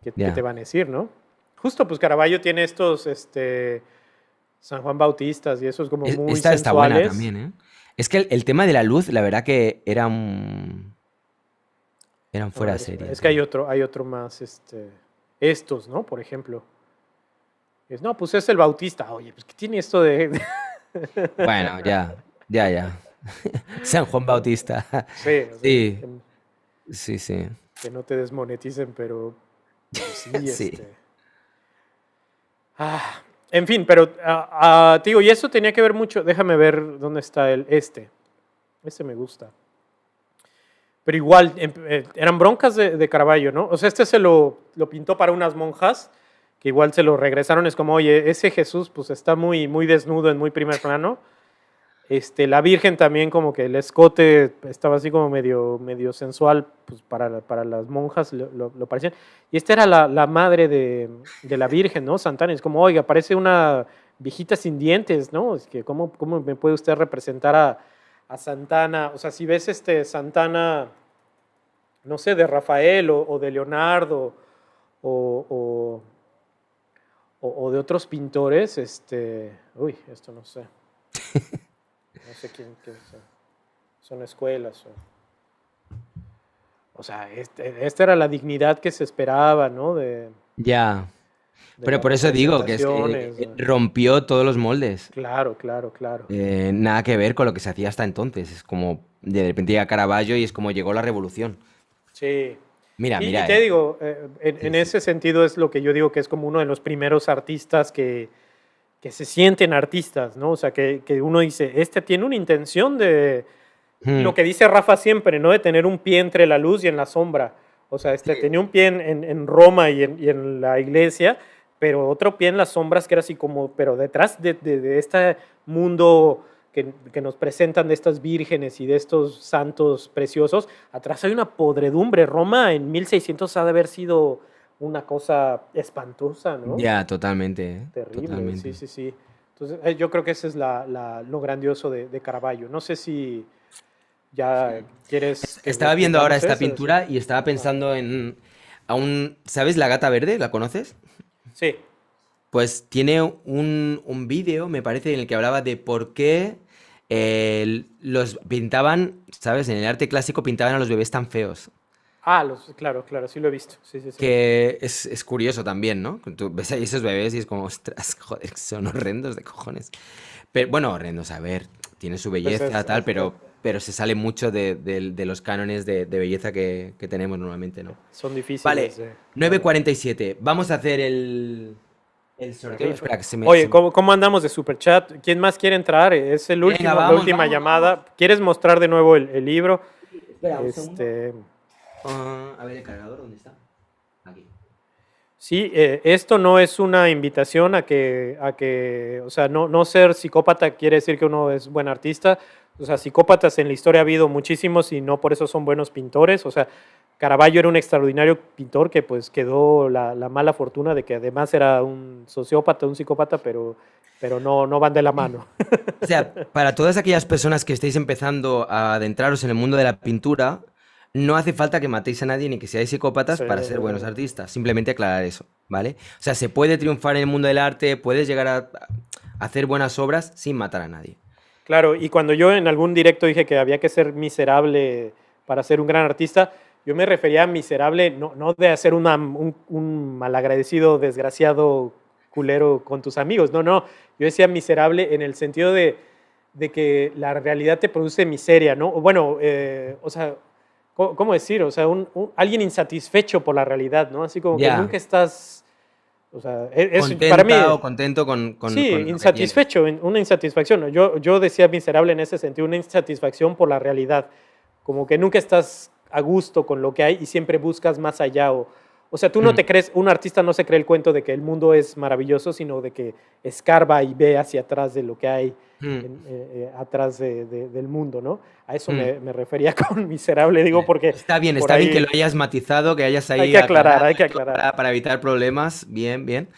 ¿qué, te van a decir, no? Justo, pues Caravaggio tiene estos, este... San Juan Bautistas y eso es como muy Esta está buena también, ¿eh? Es que el, tema de la luz, la verdad que eran Eran fuera de serie. Es que hay otro, hay otro más, este, estos, ¿no? Por ejemplo no, pues es el Bautista. Oye, pues ¿qué tiene esto de...? bueno, ya, ya, ya. San Juan Bautista. Sí, sí. Que, sí, Que no te desmoneticen, pero... sí, sí. Este. Ah, en fin, pero, ah, ah, tío, digo, y eso tenía que ver mucho... Déjame ver dónde está el este. Este me gusta. Pero igual, em, eh, eran broncas de, Caraballo ¿no? O sea, este se lo, lo pintó para unas monjas que igual se lo regresaron, es como, oye, ese Jesús pues está muy, muy desnudo en muy primer plano. Este, la Virgen también como que el escote estaba así como medio, medio sensual pues para, para las monjas, lo, lo, Y esta era la, madre de, la Virgen, ¿no? Santana, es como, oiga, parece una viejita sin dientes, ¿no? Es que, ¿cómo, cómo me puede usted representar a, Santana? O sea, si ves este Santana, no sé, de Rafael o, de Leonardo o o, de otros pintores, este, uy, esto no sé. No sé quién, son. escuelas. O, sea, este, esta era la dignidad que se esperaba, ¿no? De, ya. Pero por eso digo que, eh, eh, rompió todos los moldes. Claro, claro, claro. Eh, nada que ver con lo que se hacía hasta entonces. Es como de repente llega Caravaggio y es como llegó la revolución. Sí, Mira, y, mira. Y te eh. digo, eh, en, ese sentido es lo que yo digo que es como uno de los primeros artistas que, que se sienten artistas, ¿no? O sea, que, que uno dice, este tiene una intención de hmm. lo que dice Rafa siempre, ¿no? De tener un pie entre la luz y en la sombra. O sea, este, tenía un pie en, en, Roma y en, en, la iglesia, pero otro pie en las sombras que era así como, pero detrás de, de, de este mundo que, nos presentan de estas vírgenes y de estos santos preciosos, atrás hay una podredumbre. Roma en 1600 ha de haber sido una cosa espantosa, ¿no? Ya, totalmente. ¿eh? Terrible, sí, sí, sí. Entonces, eh, yo creo que ese es lo grandioso de, Caravaggio. No sé si ya quieres... Estaba viendo ahora esta pintura y estaba ah. pensando en... Aún, ¿Sabes la gata verde? ¿La conoces? Sí. Pues tiene un, un vídeo, me parece, en el que hablaba de por qué los pintaban, ¿sabes? En el arte clásico pintaban a los bebés tan feos. Ah, los, claro, claro, sí lo he visto. Que es, curioso también, ¿no? Tú ves ahí esos bebés y es como, ostras, joder, son horrendos de cojones. Pero bueno, horrendos, a ver, tiene su belleza, pues tal, pero, pero se sale mucho de, los cánones de, belleza que, que, tenemos normalmente, ¿no? Son difíciles. Vale, 9.47. Vamos a hacer el, el sorteo. Oye, ¿cómo, andamos de super chat? ¿Quién más quiere entrar? Es el último, la última llamada. ¿Quieres mostrar de nuevo el, libro? Espera, este, ah, a ver, el cargador, ¿dónde está? Sí, eh, esto no es una invitación a que, a que o sea, no, no ser psicópata quiere decir que uno es buen artista. O sea, psicópatas en la historia ha habido muchísimos y no por eso son buenos pintores. O sea, Caravaggio era un extraordinario pintor que pues quedó la, mala fortuna de que además era un sociópata, un psicópata, pero, pero no, no van de la mano. O sea, para todas aquellas personas que estéis empezando a adentraros en el mundo de la pintura, no hace falta que matéis a nadie ni que seáis psicópatas para ser buenos artistas. Simplemente aclarar eso, ¿vale? O sea, se puede triunfar en el mundo del arte, puedes llegar a hacer buenas obras sin matar a nadie. Claro, y cuando yo en algún directo dije que había que ser miserable para ser un gran artista, yo me refería a miserable, no, no de hacer un, malagradecido, desgraciado, culero con tus amigos. No, no. Yo decía miserable en el sentido de, que la realidad te produce miseria, ¿no? Bueno, eh, o sea, ¿cómo, decir? O sea, alguien insatisfecho por la realidad, ¿no? Así como que nunca estás... O sea, e, es, para mí... O contento con... sí, insatisfecho, una insatisfacción. Yo, yo decía miserable en ese sentido, una insatisfacción por la realidad. Como que nunca estás a gusto con lo que hay y siempre buscas más allá. O, o sea, tú no te mm. crees, un artista no se cree el cuento de que el mundo es maravilloso, sino de que escarba y ve hacia atrás de lo que hay mm. eh, eh, atrás del mundo, ¿no? A eso mm. me, refería con miserable, digo, porque... Está bien, está bien que lo hayas matizado, que hayas ahí... Hay que aclarar, hay que aclarar. Para, evitar problemas, bien, bien.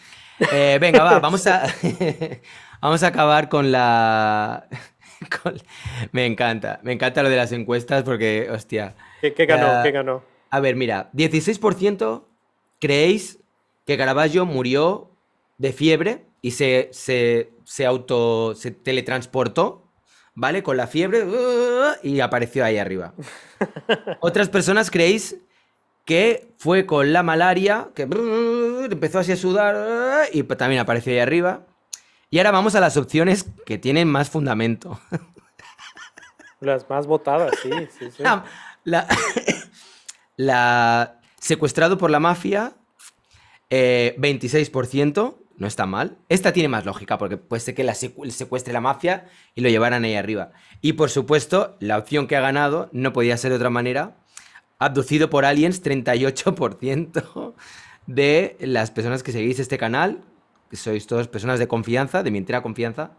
Eh, venga, va, vamos a... vamos a acabar con la me encanta, me encanta lo de las encuestas porque, hostia. ¿Qué, ganó? Eh, ¿Qué ganó? A ver, mira, 16% creéis que Caravaggio murió de fiebre y se, se, auto, se teletransportó, ¿vale? Con la fiebre uh, y apareció ahí arriba. Otras personas creéis que fue con la malaria, que uh, empezó así a sudar uh, y también apareció ahí arriba. Y ahora vamos a las opciones que tienen más fundamento. Las más votadas, sí. sí, sí. La, secuestrado por la mafia, 26%, eh, no está mal. Esta tiene más lógica porque puede ser que la secuestre la mafia y lo llevaran ahí arriba. Y por supuesto, la opción que ha ganado no podía ser de otra manera. Abducido por aliens, 38% de las personas que seguís este canal sois todas personas de confianza, de mi entera confianza,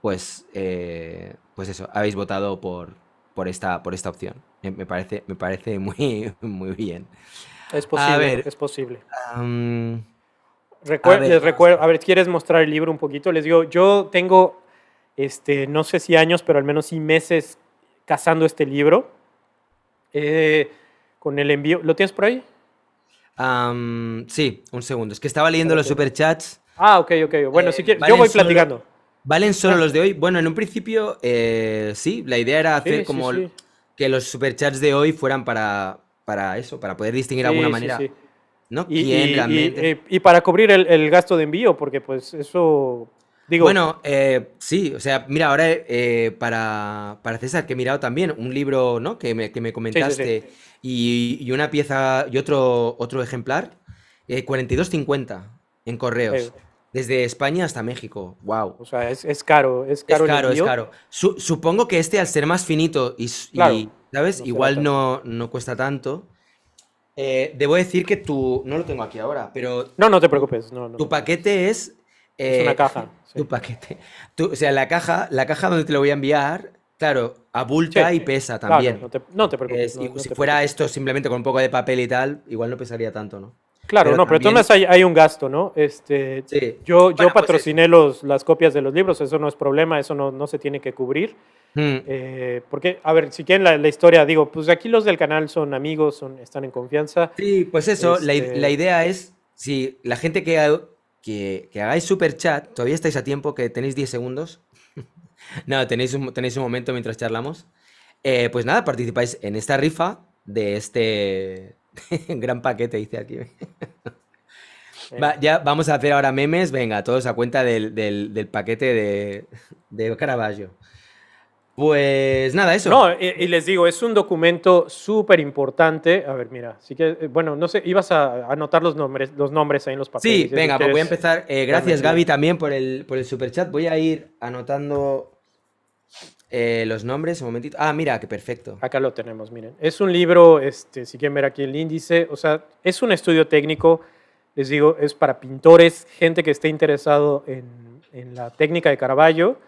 pues, eh, pues eso, habéis votado por, por, esta, por esta opción. Me, parece, me parece muy, muy bien. Es posible, a ver, es posible. ¿quieres mostrar el libro un poquito? Les digo, yo tengo, este, no sé si años, pero al menos sí meses cazando este libro. Eh, con el envío, ¿lo tienes por ahí? sí, un segundo. Es que estaba leyendo los superchats. Ah, ok, ok. Bueno, si eh, quieres, yo voy platicando. ¿Valen solo ah. los de hoy? Bueno, en un principio, eh, sí, la idea era hacer como que los superchats de hoy fueran para, para eso, para poder distinguir de alguna manera. ¿No? Y, ¿Quién y, Y, eh, para cubrir el, gasto de envío, porque pues eso. Digo... Bueno, sí, o sea, mira, ahora para, para, César, que he mirado también un libro ¿no? que, me, que me comentaste y, una pieza y otro, otro ejemplar, 42.50 eh, en correos. Desde España hasta México. Wow. O sea, es, es caro, es caro. Es caro, es caro. supongo que este, al ser más finito y, ¿sabes? Igual no, no cuesta tanto. Eh, debo decir que tú No lo tengo aquí ahora, pero. No, no te preocupes. tu paquete es. es una eh, caja. Tu paquete. o sea, la caja, la caja donde te lo voy a enviar Claro, abulta y pesa también. no, te, preocupes. si fuera esto simplemente con un poco de papel y tal, igual no pesaría tanto, ¿no? Claro, no, pero entonces hay, un gasto, ¿no? Este, Yo, yo pues patrociné los, las copias de los libros, eso no es problema, eso no, no se tiene que cubrir. Hmm. Eh, porque, a ver, si quieren la, historia, digo, pues aquí los del canal son amigos, son, están en confianza. Sí, pues eso, la, este idea es, si la gente que, que, que hagáis super chat, todavía estáis a tiempo, que tenéis 10 segundos, no, tenéis un, tenéis un momento mientras charlamos. Eh, pues nada, participáis en esta rifa de este gran paquete, dice aquí. Eh. ya vamos a hacer ahora memes, venga, todos a cuenta del, paquete de, de Caravaggio. Pues nada, eso. No, y, les digo, es un documento súper importante. A ver, mira, así que, eh, bueno, no sé, ibas a anotar los nombres, los nombres ahí en los papeles. Sí, venga, pues voy a empezar. gracias, Gaby, también por el, por el superchat. Voy a ir anotando eh, los nombres, un momentito. Ah, mira, qué perfecto. Acá lo tenemos, miren. Es un libro, este, si quieren ver aquí el índice, o sea, es un estudio técnico, les digo, es para pintores, gente que esté interesado en, la técnica de Caravaggio.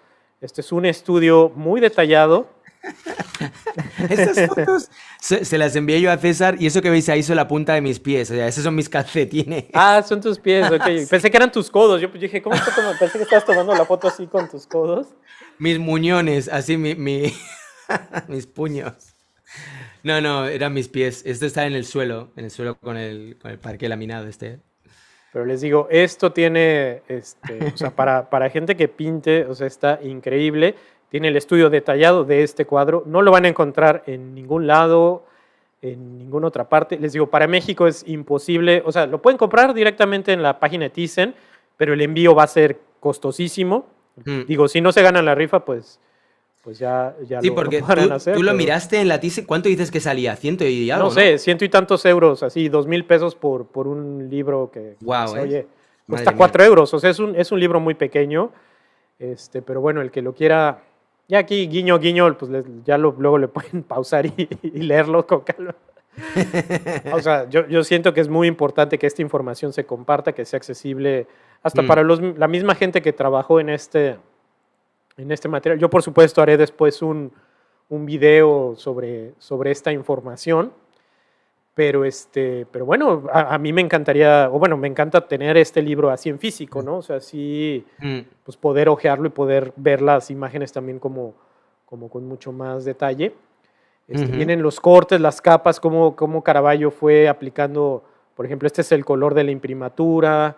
Este es un estudio muy detallado. Estas fotos se, las envié yo a César y eso que veis ahí son la punta de mis pies, o sea, esos son mis calcetines. Ah, son tus pies, ok. Pensé que eran tus codos, yo pues, dije, ¿cómo estás tomando? Pensé que estabas tomando la foto así con tus codos mis muñones, así mi, mis puños. No, no, eran mis pies. Esto está en el suelo, en el suelo con el, con parque laminado este. Pero les digo, esto tiene, este, o sea, para, para gente que pinte, o sea, está increíble. Tiene el estudio detallado de este cuadro. No lo van a encontrar en ningún lado, en ninguna otra parte. Les digo, para México es imposible. O sea, lo pueden comprar directamente en la página de Thyssen, pero el envío va a ser costosísimo. Digo, si no se ganan la rifa, pues, pues ya, ya sí, lo, a hacer. tú, hacer, tú lo miraste en la TIC, ¿cuánto dices que salía? ¿Ciento y algo? No sé, ciento y tantos euros, así, dos mil pesos por, por un libro que, ¿eh? oye, cuesta cuatro euros. O sea, es un, es un libro muy pequeño, este, pero bueno, el que lo quiera... Ya aquí, guiño, guiño, pues ya lo, luego le pueden pausar y, leerlo con calma. o sea, yo, yo, siento que es muy importante que esta información se comparta, que sea accesible hasta mm. para la misma gente que trabajó en este, en este material. Yo, por supuesto, haré después un, un video sobre, sobre esta información. Pero, este, pero bueno, a, mí me encantaría, o bueno, me encanta tener este libro así en físico, ¿no? O sea, así, mm. pues poder ojearlo y poder ver las imágenes también como, como con mucho más detalle. Este, Vienen los cortes, las capas, cómo, cómo Caravaggio fue aplicando, por ejemplo, este es el color de la imprimatura,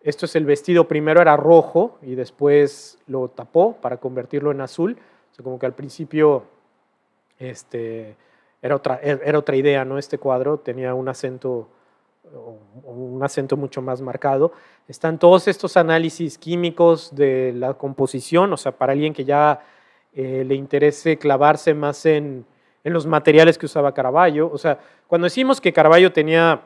esto es el vestido, primero era rojo y después lo tapó para convertirlo en azul. O como que al principio este, era, otra, er, era otra idea, ¿no? Este cuadro tenía un acento, un acento mucho más marcado. Están todos estos análisis químicos de la composición, o sea, para alguien que ya eh, le interese clavarse más en, los materiales que usaba Caraballo, O sea, cuando decimos que Caraballo tenía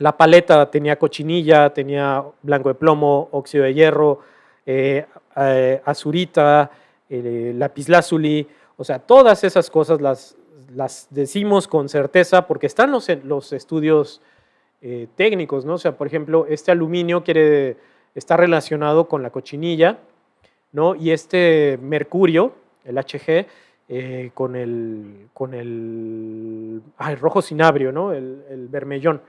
la paleta tenía cochinilla, tenía blanco de plomo, óxido de hierro, eh, eh, azurita, eh, lapislázuli, o sea, todas esas cosas las, decimos con certeza porque están los, los estudios eh, técnicos, ¿no? O sea, por ejemplo, este aluminio quiere, está relacionado con la cochinilla, ¿no? Y este mercurio, el HG, con el, con el, rojo cinabrio, ¿no? El, el vermellón.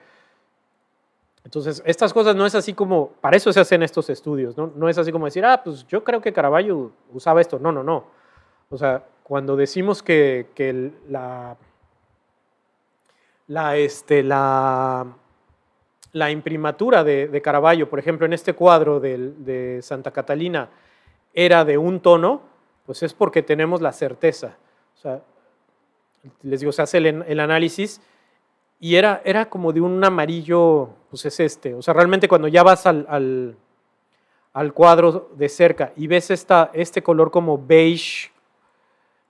Entonces, estas cosas no es así como, para eso se hacen estos estudios, ¿no? No es así como decir, ah, pues yo creo que Caravaggio usaba esto. No, no, no. O sea, cuando decimos que, que la, la, este, la, la imprimatura de, de, Caravaggio, por ejemplo, en este cuadro de, Santa Catalina, era de un tono, pues es porque tenemos la certeza. O sea, les digo, se hace el, el análisis y era, era como de un amarillo, pues es este. O sea, realmente cuando ya vas al, al, cuadro de cerca y ves esta, este color como beige,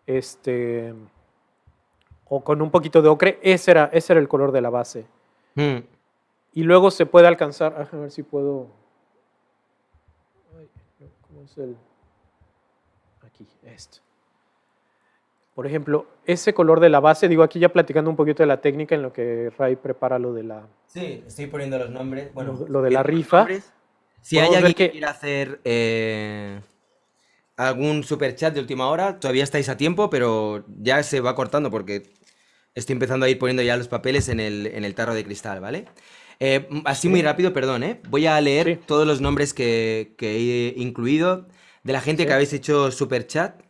este, o con un poquito de ocre, ese era, ese era el color de la base. Mm. Y luego se puede alcanzar, a ver si puedo... ¿Cómo es el...? Aquí, este por ejemplo, ese color de la base, digo aquí ya platicando un poquito de la técnica en lo que Ray prepara lo de la... Sí, estoy poniendo los nombres. Bueno, lo, de la rifa. Si hay alguien que quiera hacer eh, algún chat de última hora, todavía estáis a tiempo, pero ya se va cortando porque estoy empezando a ir poniendo ya los papeles en el, en el tarro de cristal, ¿vale? Eh, así muy rápido, perdón, ¿eh? Voy a leer todos los nombres que, que, he incluido de la gente que habéis hecho chat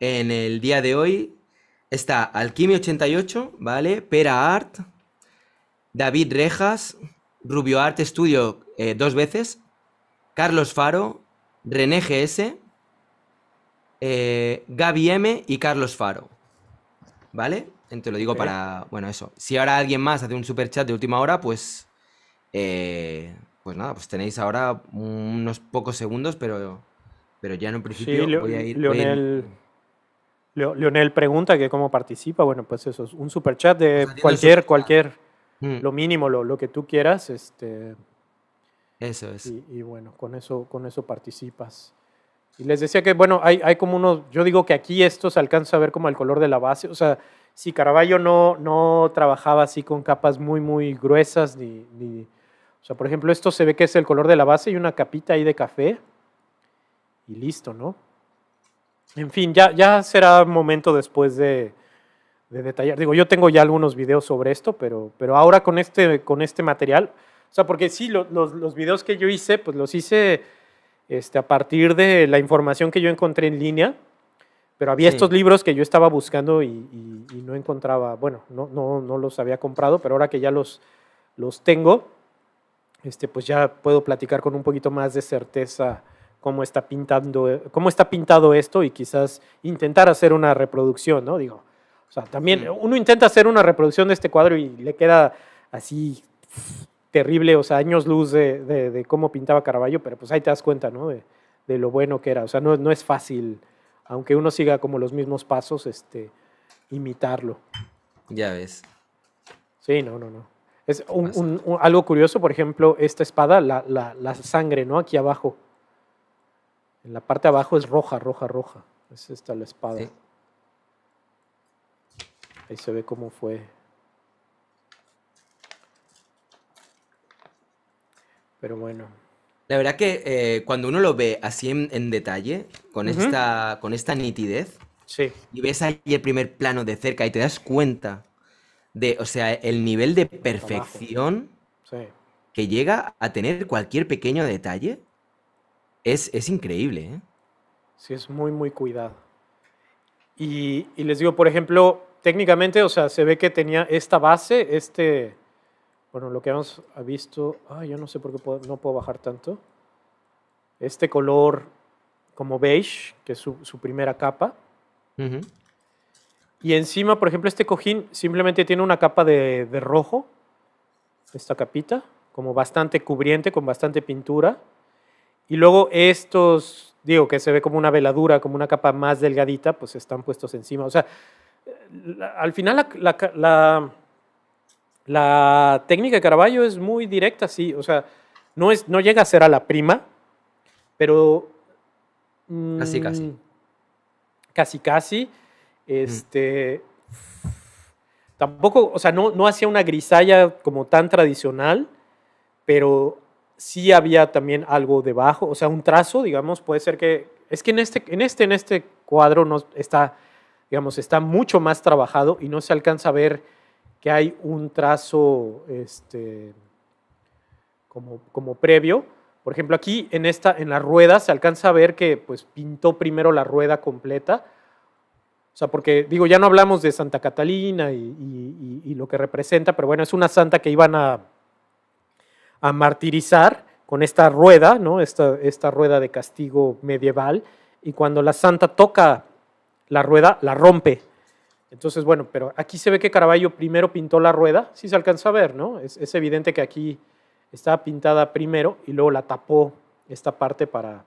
en el día de hoy está Alquimia88, ¿vale? Pera Art, David Rejas, Rubio Art Studio eh, dos veces, Carlos Faro, René GS, eh, Gaby M y Carlos Faro. ¿Vale? Entonces lo digo para. Bueno, eso. Si ahora alguien más hace un super chat de última hora, pues. Eh, pues nada, pues tenéis ahora unos pocos segundos, pero. Pero ya en un principio Voy a ir Leonel pregunta que cómo participa. Bueno, pues eso es un super chat de cualquier, cualquier, mm. lo mínimo, lo, lo, que tú quieras. Este, eso es. Y, bueno, con eso, con eso participas. Y les decía que, bueno, hay, hay como unos, yo digo que aquí esto se alcanza a ver como el color de la base. O sea, si Caraballo no, no trabajaba así con capas muy, muy gruesas, ni, o sea, por ejemplo, esto se ve que es el color de la base y una capita ahí de café. Y listo, ¿no? En fin, ya, ya será momento después de, detallar. Digo, yo tengo ya algunos videos sobre esto, pero, pero ahora con este, con este material, o sea, porque sí, los, los, videos que yo hice, pues los hice este, a partir de la información que yo encontré en línea, pero había estos libros que yo estaba buscando y, no encontraba, bueno, no, no, no, los había comprado, pero ahora que ya los, los tengo, este, pues ya puedo platicar con un poquito más de certeza cómo está, pintando, cómo está pintado esto y quizás intentar hacer una reproducción, ¿no? Digo, o sea, también uno intenta hacer una reproducción de este cuadro y le queda así terrible, o sea, años luz de, cómo pintaba Caravaggio, pero pues ahí te das cuenta, ¿no? De, lo bueno que era. O sea, no, no, es fácil, aunque uno siga como los mismos pasos, este, imitarlo. Ya ves. Sí, no, no, no. Es algo curioso, por ejemplo, esta espada, la, la sangre, ¿no? Aquí abajo la parte abajo es roja, roja, roja. Es esta la espada. Ahí se ve cómo fue. Pero bueno. La verdad que eh, cuando uno lo ve así en, detalle, con, esta, con esta nitidez, sí. y ves ahí el primer plano de cerca y te das cuenta de, o sea, el nivel de perfección que llega a tener cualquier pequeño detalle, es, increíble. ¿eh? Sí, es muy, muy cuidado. Y, les digo, por ejemplo, técnicamente, o sea, se ve que tenía esta base, este, bueno, lo que hemos visto, ah, yo no sé por qué no puedo bajar tanto, este color como beige, que es su, primera capa. Y encima, por ejemplo, este cojín simplemente tiene una capa de, de rojo, esta capita, como bastante cubriente, con bastante pintura. Y luego estos, digo, que se ve como una veladura, como una capa más delgadita, pues están puestos encima. O sea, al final la, la, técnica de Caravaggio es muy directa, sí. O sea, no, es, no llega a ser a la prima, pero... casi, mm, casi. Casi, casi. Este... Tampoco, o sea, no, no hacía una grisalla como tan tradicional, pero si había también algo debajo, o sea, un trazo, digamos, puede ser que, es que en este, en este, en este cuadro no está, digamos, está mucho más trabajado y no se alcanza a ver que hay un trazo este, como, como previo. Por ejemplo, aquí en, esta, en la rueda se alcanza a ver que pues, pintó primero la rueda completa, o sea, porque digo, ya no hablamos de Santa Catalina y, lo que representa, pero bueno, es una santa que iban a a martirizar con esta rueda, ¿no? esta, esta rueda de castigo medieval, y cuando la santa toca la rueda, la rompe. Entonces, bueno, pero aquí se ve que Caravaggio primero pintó la rueda, si se alcanza a ver, ¿no? Es, evidente que aquí estaba pintada primero y luego la tapó esta parte para,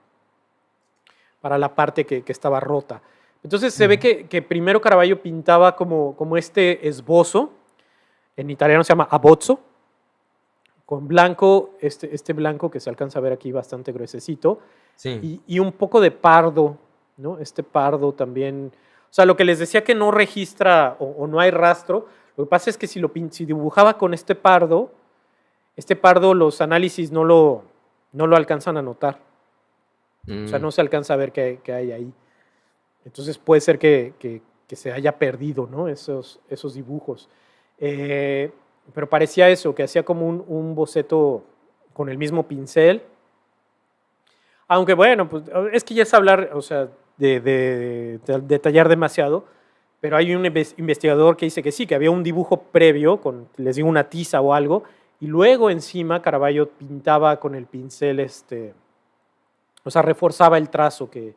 para la parte que, estaba rota. Entonces se ve que, primero Caravaggio pintaba como, como este esbozo, en italiano se llama abozzo, con blanco, este, este blanco que se alcanza a ver aquí bastante gruesecito, y, un poco de pardo, ¿no? Este pardo también, o sea, lo que les decía que no registra o, no hay rastro, lo que pasa es que si, lo, si dibujaba con este pardo, este pardo los análisis no lo, no lo alcanzan a notar. O sea, mm. no se alcanza a ver qué, hay ahí. Entonces puede ser que, se haya perdido ¿no? esos, esos dibujos. Eh, pero parecía eso, que hacía como un, boceto con el mismo pincel. Aunque bueno, pues, es que ya es hablar, o sea, de, detallar demasiado, pero hay un investigador que dice que sí, que había un dibujo previo, con, les digo, una tiza o algo, y luego encima Caravaggio pintaba con el pincel, este, o sea, reforzaba el trazo que,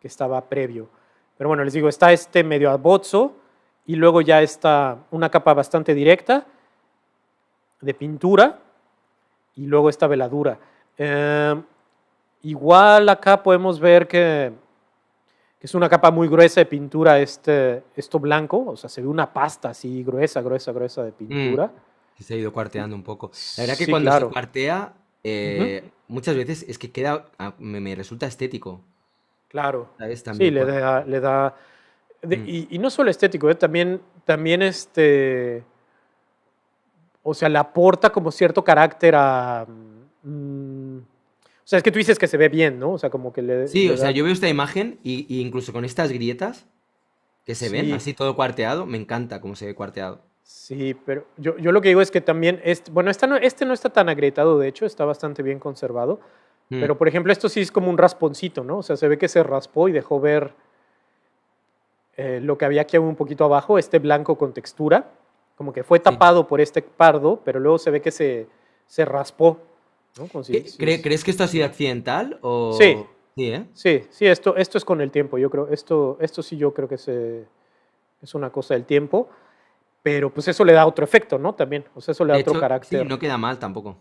que estaba previo. Pero bueno, les digo, está este medio abozo y luego ya está una capa bastante directa de pintura y luego esta veladura. Em, igual acá podemos ver que, es una capa muy gruesa de pintura este, esto blanco, o sea, se ve una pasta así gruesa, gruesa, gruesa de pintura. Mm. se ha ido cuarteando un poco. La verdad que cuando se cuartea, eh, muchas veces es que queda, ah, me, resulta estético. Claro. También, sí, le da... Le da mm. y, no solo estético, eh, también, también este o sea, le aporta como cierto carácter a... Mm, o sea, es que tú dices que se ve bien, ¿no? O sea, como que le... Sí, o sea, yo veo esta imagen y, incluso con estas grietas que se ven así todo cuarteado, me encanta cómo se ve cuarteado. Sí, pero yo, lo que digo es que también, es bueno, no, este no está tan agrietado, de hecho, está bastante bien conservado, mm. pero por ejemplo, esto sí es como un rasponcito, ¿no? O sea, se ve que se raspó y dejó ver eh, lo que había aquí un poquito abajo, este blanco con textura como que fue tapado por este pardo, pero luego se ve que se, se raspó. ¿no? ¿Crees que esto ha sido accidental? O... Sí. ¿eh? sí, sí, esto, esto es con el tiempo, yo creo, esto, esto sí yo creo que se, es una cosa del tiempo, pero pues eso le da otro efecto, ¿no? También, o sea, eso le da otro carácter. Sí, no queda mal tampoco.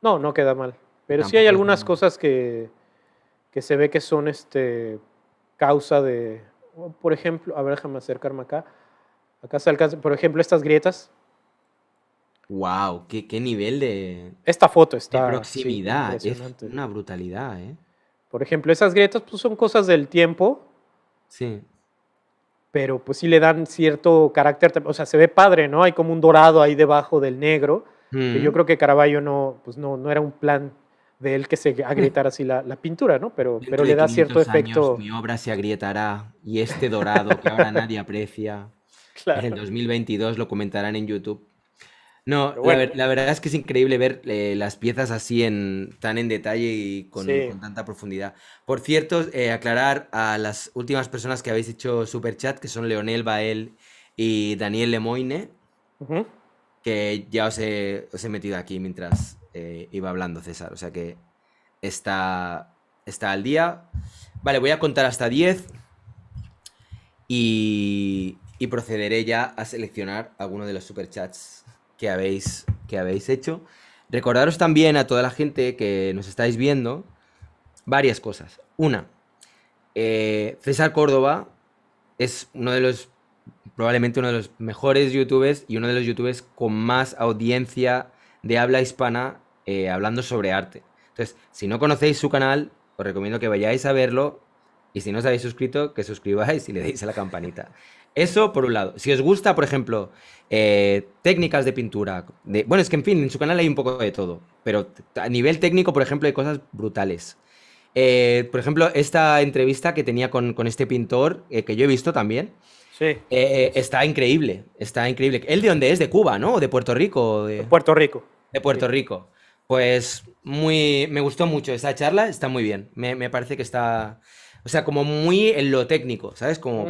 No, no queda mal, pero sí hay algunas cosas que, que se ve que son este, causa de, por ejemplo, a ver, déjame acercarme acá, Acá se alcanza, por ejemplo, estas grietas. ¡Wow! ¿Qué, qué nivel de. Esta foto está. De proximidad. es una brutalidad, ¿eh? Por ejemplo, esas grietas pues, son cosas del tiempo. Sí. Pero pues sí le dan cierto carácter. O sea, se ve padre, ¿no? Hay como un dorado ahí debajo del negro. Que yo mm. creo que Caravaggio no, pues, no, no era un plan de él que se agrietara así la, la, pintura, ¿no? Pero, pero le da cierto años, efecto. Mi obra se agrietará y este dorado que ahora nadie aprecia. En 2022 lo comentarán en YouTube. No, la, verdad es que es increíble ver eh, las piezas así en, tan en detalle y con, tanta profundidad. Por cierto, eh, aclarar a las últimas personas que habéis hecho chat, que son Leonel Bael y Daniel Lemoine, que ya os he, metido aquí mientras eh, iba hablando César. O sea que está, está al día. Vale, voy a contar hasta 10. Y, y procederé ya a seleccionar alguno de los superchats que habéis, que habéis hecho. Recordaros también a toda la gente que nos estáis viendo varias cosas. Una, eh, César Córdoba es uno de los, probablemente uno de los mejores youtubers y uno de los youtubers con más audiencia de habla hispana eh, hablando sobre arte. Entonces, si no conocéis su canal, os recomiendo que vayáis a verlo y si no os habéis suscrito, que suscribáis y le deis a la campanita. Eso por un lado. Si os gusta, por ejemplo, eh, técnicas de pintura. De, bueno, es que en fin, en su canal hay un poco de todo. Pero a nivel técnico, por ejemplo, hay cosas brutales. Eh, por ejemplo, esta entrevista que tenía con, este pintor, eh, que yo he visto también. Sí. está increíble, está increíble. ¿Él de dónde es? ¿De Cuba, no? ¿O de Puerto Rico? De, Puerto Rico. De Puerto Rico. Pues muy, me gustó mucho esa charla, está muy bien. Me, me parece que está, o sea, como muy en lo técnico, ¿sabes? Como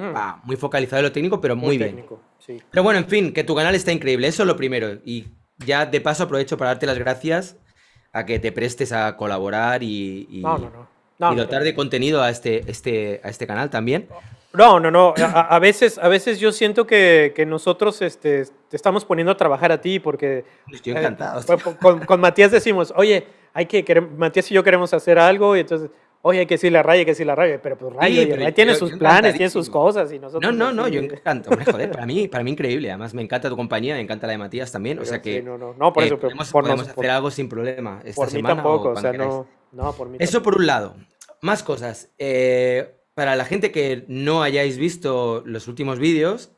muy focalizado en lo técnico, pero muy, muy bien. Técnico, sí. Pero bueno, en fin, que tu canal está increíble, eso es lo primero. Y ya de paso aprovecho para darte las gracias a que te prestes a colaborar y, y, no, no, no. y dotar de contenido a este, este, a este canal también. No, no, no. A, veces, a veces yo siento que, que nosotros este, te estamos poniendo a trabajar a ti porque... Estoy encantado. Eh, con, Matías decimos, oye, hay que, Matías y yo queremos hacer algo y entonces, oye, hay que si la raya, hay que decir la raya, pero pues raya, tiene sus planes, tiene sus cosas y nosotros... No, no, no, yo encanto, me joder, para mí, para mí increíble, además me encanta tu compañía, me encanta la de Matías también, o sea que... no, no, no, por eh, podemos, hacer algo sin problema esta por semana. mí tampoco, o, no, por mí Eso por un lado. Más cosas, eh, para la gente que no hayáis visto los últimos vídeos,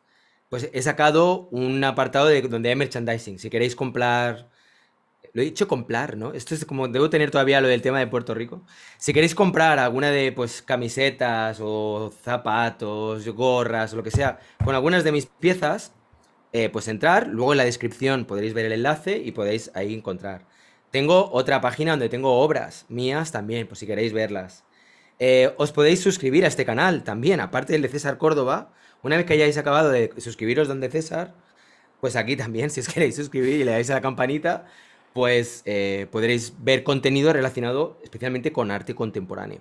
pues he sacado un apartado de, donde hay merchandising, si queréis comprar lo he dicho comprar, ¿no? Esto es como, debo tener todavía lo del tema de Puerto Rico. Si queréis comprar alguna de, pues, camisetas o zapatos, gorras o lo que sea, con algunas de mis piezas, eh, pues entrar, luego en la descripción podréis ver el enlace y podéis ahí encontrar. Tengo otra página donde tengo obras mías también, pues si queréis verlas. Eh, os podéis suscribir a este canal también, aparte del de César Córdoba. Una vez que hayáis acabado de suscribiros donde César, pues aquí también, si os queréis suscribir y le dais a la campanita, pues eh, podréis ver contenido relacionado especialmente con arte contemporáneo.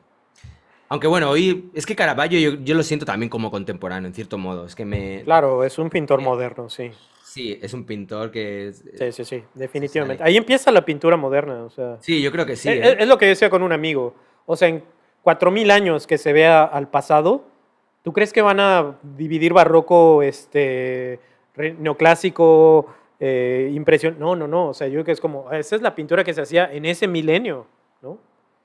Aunque bueno, hoy es que Caravaggio yo, lo siento también como contemporáneo, en cierto modo. Es que me... Claro, es un pintor moderno, sí. Sí, es un pintor que... Es, eh, sí, sí, sí, definitivamente. Ahí empieza la pintura moderna, o sea... Sí, yo creo que sí. Eh, es, lo que decía con un amigo. O sea, en 4.000 años que se vea al pasado, ¿tú crees que van a dividir barroco, este, neoclásico, eh, impresión. No, no, no. O sea, yo creo que es como, esa es la pintura que se hacía en ese milenio, ¿no?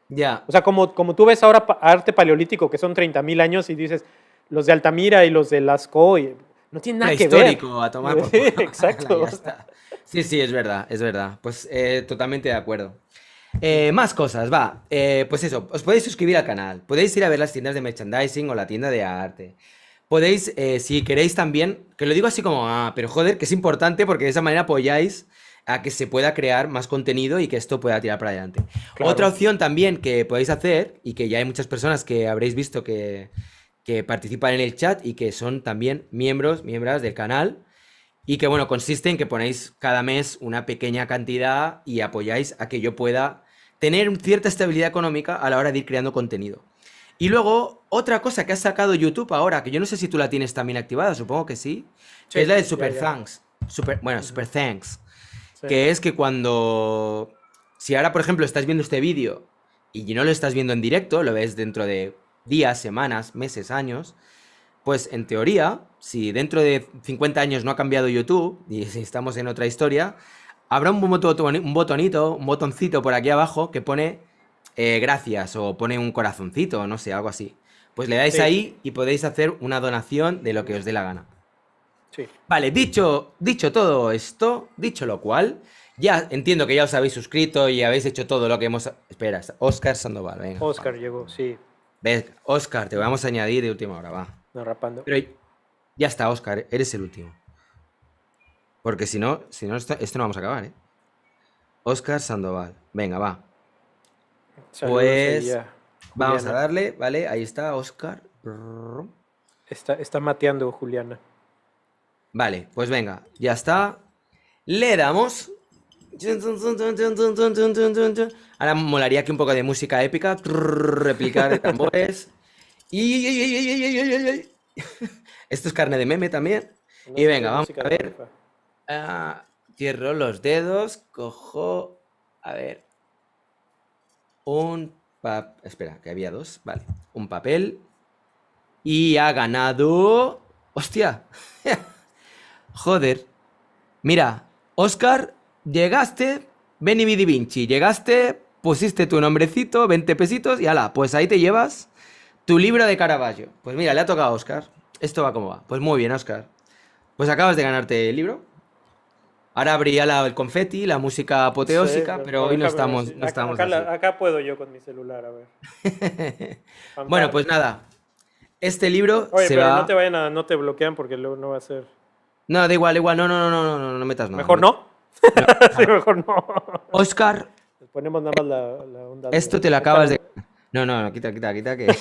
Ya. O sea, como, como tú ves ahora arte paleolítico, que son 30.000 años, y dices, los de Altamira y los de Lascaux, y, no tiene nada que ver. Histórico, a tomar por Exacto. sí, sí, es verdad, es verdad. Pues eh, totalmente de acuerdo. Eh, más cosas, va. pues eso, os podéis suscribir al canal, podéis ir a ver las tiendas de merchandising o la tienda de arte. Podéis, eh, si queréis también, que lo digo así como, ah, pero joder, que es importante porque de esa manera apoyáis a que se pueda crear más contenido y que esto pueda tirar para adelante. Otra opción también que podéis hacer, y que ya hay muchas personas que habréis visto que, que participan en el chat y que son también miembros, miembros del canal, y que bueno, consiste en que ponéis cada mes una pequeña cantidad y apoyáis a que yo pueda tener cierta estabilidad económica a la hora de ir creando contenido. Y luego otra cosa que ha sacado YouTube ahora, que yo no sé si tú la tienes también activada, supongo que sí, es la de Super Thanks. bueno, Super Thanks. Que es que cuando. Si ahora, por ejemplo, estás viendo este vídeo y no lo estás viendo en directo, lo ves dentro de días, semanas, meses, años, pues en teoría, si dentro de 50 años no ha cambiado YouTube y si estamos en otra historia, habrá un, un botonito, un botoncito por aquí abajo que pone eh, gracias o pone un corazoncito, no sé, algo así pues le dais ahí y podéis hacer una donación de lo que os dé la gana. Sí. Vale, dicho, dicho todo esto, dicho lo cual, ya entiendo que ya os habéis suscrito y habéis hecho todo lo que hemos. Espera, Oscar Sandoval, venga. Oscar llegó, sí. ¿Ves? Oscar, te vamos a añadir de última hora, va. No, rapando. Pero ya está, Oscar, eres el último. Porque si no, si no, esto, no vamos a acabar, ¿eh? Oscar Sandoval, venga, va. pues. Vamos a darle, ¿vale? Ahí está, Oscar. Está, está mateando Juliana. Vale, pues venga, ya está. Le damos. Ahora molaría aquí un poco de música épica. Replicar de tambores. Esto es carne de meme también. y venga, vamos a ver. Ah, cierro los dedos, cojo. A ver. Un espera, que había dos. Vale. Un papel. Y ha ganado. ¡Hostia! Joder. Mira, Oscar, llegaste. Benny Di Vinci, llegaste. Pusiste tu nombrecito, 20 pesitos y ala, pues ahí te llevas tu libro de Caravaggio. Pues mira, le ha tocado a Oscar. Esto va como va. Pues muy bien, Oscar. Pues acabas de ganarte el libro. Ahora habría el confeti, la música apoteósica, pero, hoy no estamos. No estamos acá, puedo yo con mi celular, a ver. bueno, pues nada. Este libro. Oye, se pero va... no te vayan a. No te bloquean porque luego no va a ser. No, da igual, igual. No, no, no, no, no, no, no metas nada. Mejor no. sí, mejor no. Oscar. ponemos nada más la, la onda. Esto te lo acabas de. No, no, no, quita, quita, quita. Que...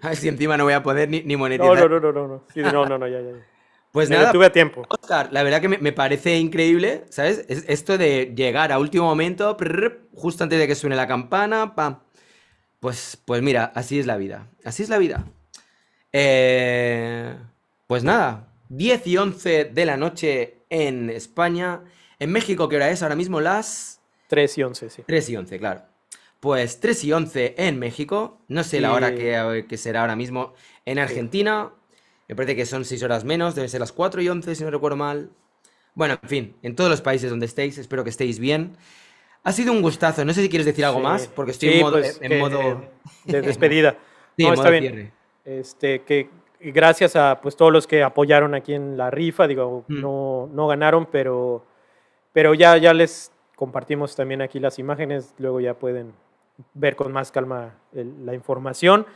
a ver si encima no voy a poder ni, ni monetizar. No, no, no, no. no. Sí, no, no, no, ya, ya. ya. Pues nada, tuve tiempo. Oscar, la verdad que me, parece increíble, ¿sabes? esto de llegar a último momento, justo antes de que suene la campana, pam. Pues, pues mira, así es la vida. Así es la vida. Eh, pues nada, 10 y 11 de la noche en España. En México, ¿qué hora es ahora mismo? Las. 3 y 11, sí. 3 y 11, claro. Pues 3 y 11 en México. No sé la hora eh, que, será ahora mismo en Argentina. Me parece que son 6 horas menos, deben ser las 4 y 11, si no recuerdo mal. Bueno, en fin, en todos los países donde estéis, espero que estéis bien. Ha sido un gustazo. No sé si quieres decir algo más, porque estoy en modo. De despedida. no, está bien. Este, que gracias a pues, todos los que apoyaron aquí en la rifa, digo, mm. no, no ganaron, pero, pero ya, ya les compartimos también aquí las imágenes. Luego ya pueden ver con más calma la información.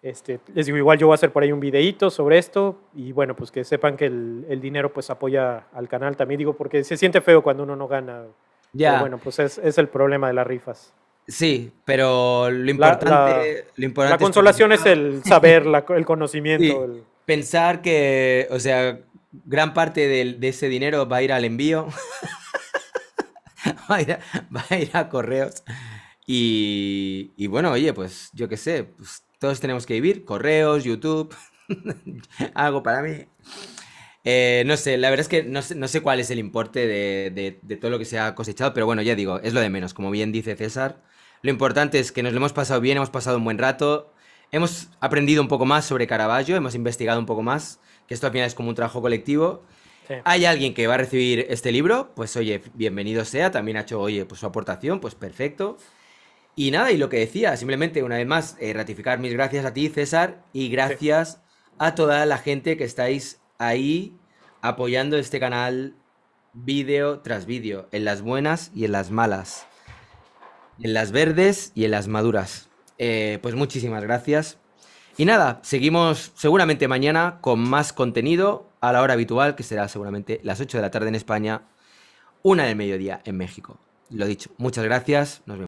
Este, les digo, igual yo voy a hacer por ahí un videíto sobre esto y bueno, pues que sepan que el, dinero pues apoya al canal también, digo, porque se siente feo cuando uno no gana. Ya. Pero bueno, pues es, el problema de las rifas. Sí, pero lo importante... La, consolación es, el saber, la, el conocimiento. Pensar que, o sea, gran parte de, ese dinero va a ir al envío, va, a ir a, correos. Y, y bueno, oye, pues yo qué sé, pues, todos tenemos que vivir, correos, YouTube, algo para mí. Eh, no sé, la verdad es que no sé, cuál es el importe de, todo lo que se ha cosechado, pero bueno, ya digo, es lo de menos, como bien dice César. Lo importante es que nos lo hemos pasado bien, hemos pasado un buen rato, hemos aprendido un poco más sobre Caravaggio, hemos investigado un poco más, que esto al final es como un trabajo colectivo. Hay alguien que va a recibir este libro, pues oye, bienvenido sea, también ha hecho, oye, pues su aportación, pues perfecto. Y nada, y lo que decía, simplemente una vez más, eh, ratificar mis gracias a ti, César, y gracias a toda la gente que estáis ahí apoyando este canal vídeo tras vídeo, en las buenas y en las malas, en las verdes y en las maduras. Eh, pues muchísimas gracias. Y nada, seguimos seguramente mañana con más contenido a la hora habitual, que será seguramente las 8 de la tarde en España, una del mediodía en México. Lo dicho, muchas gracias, nos vemos.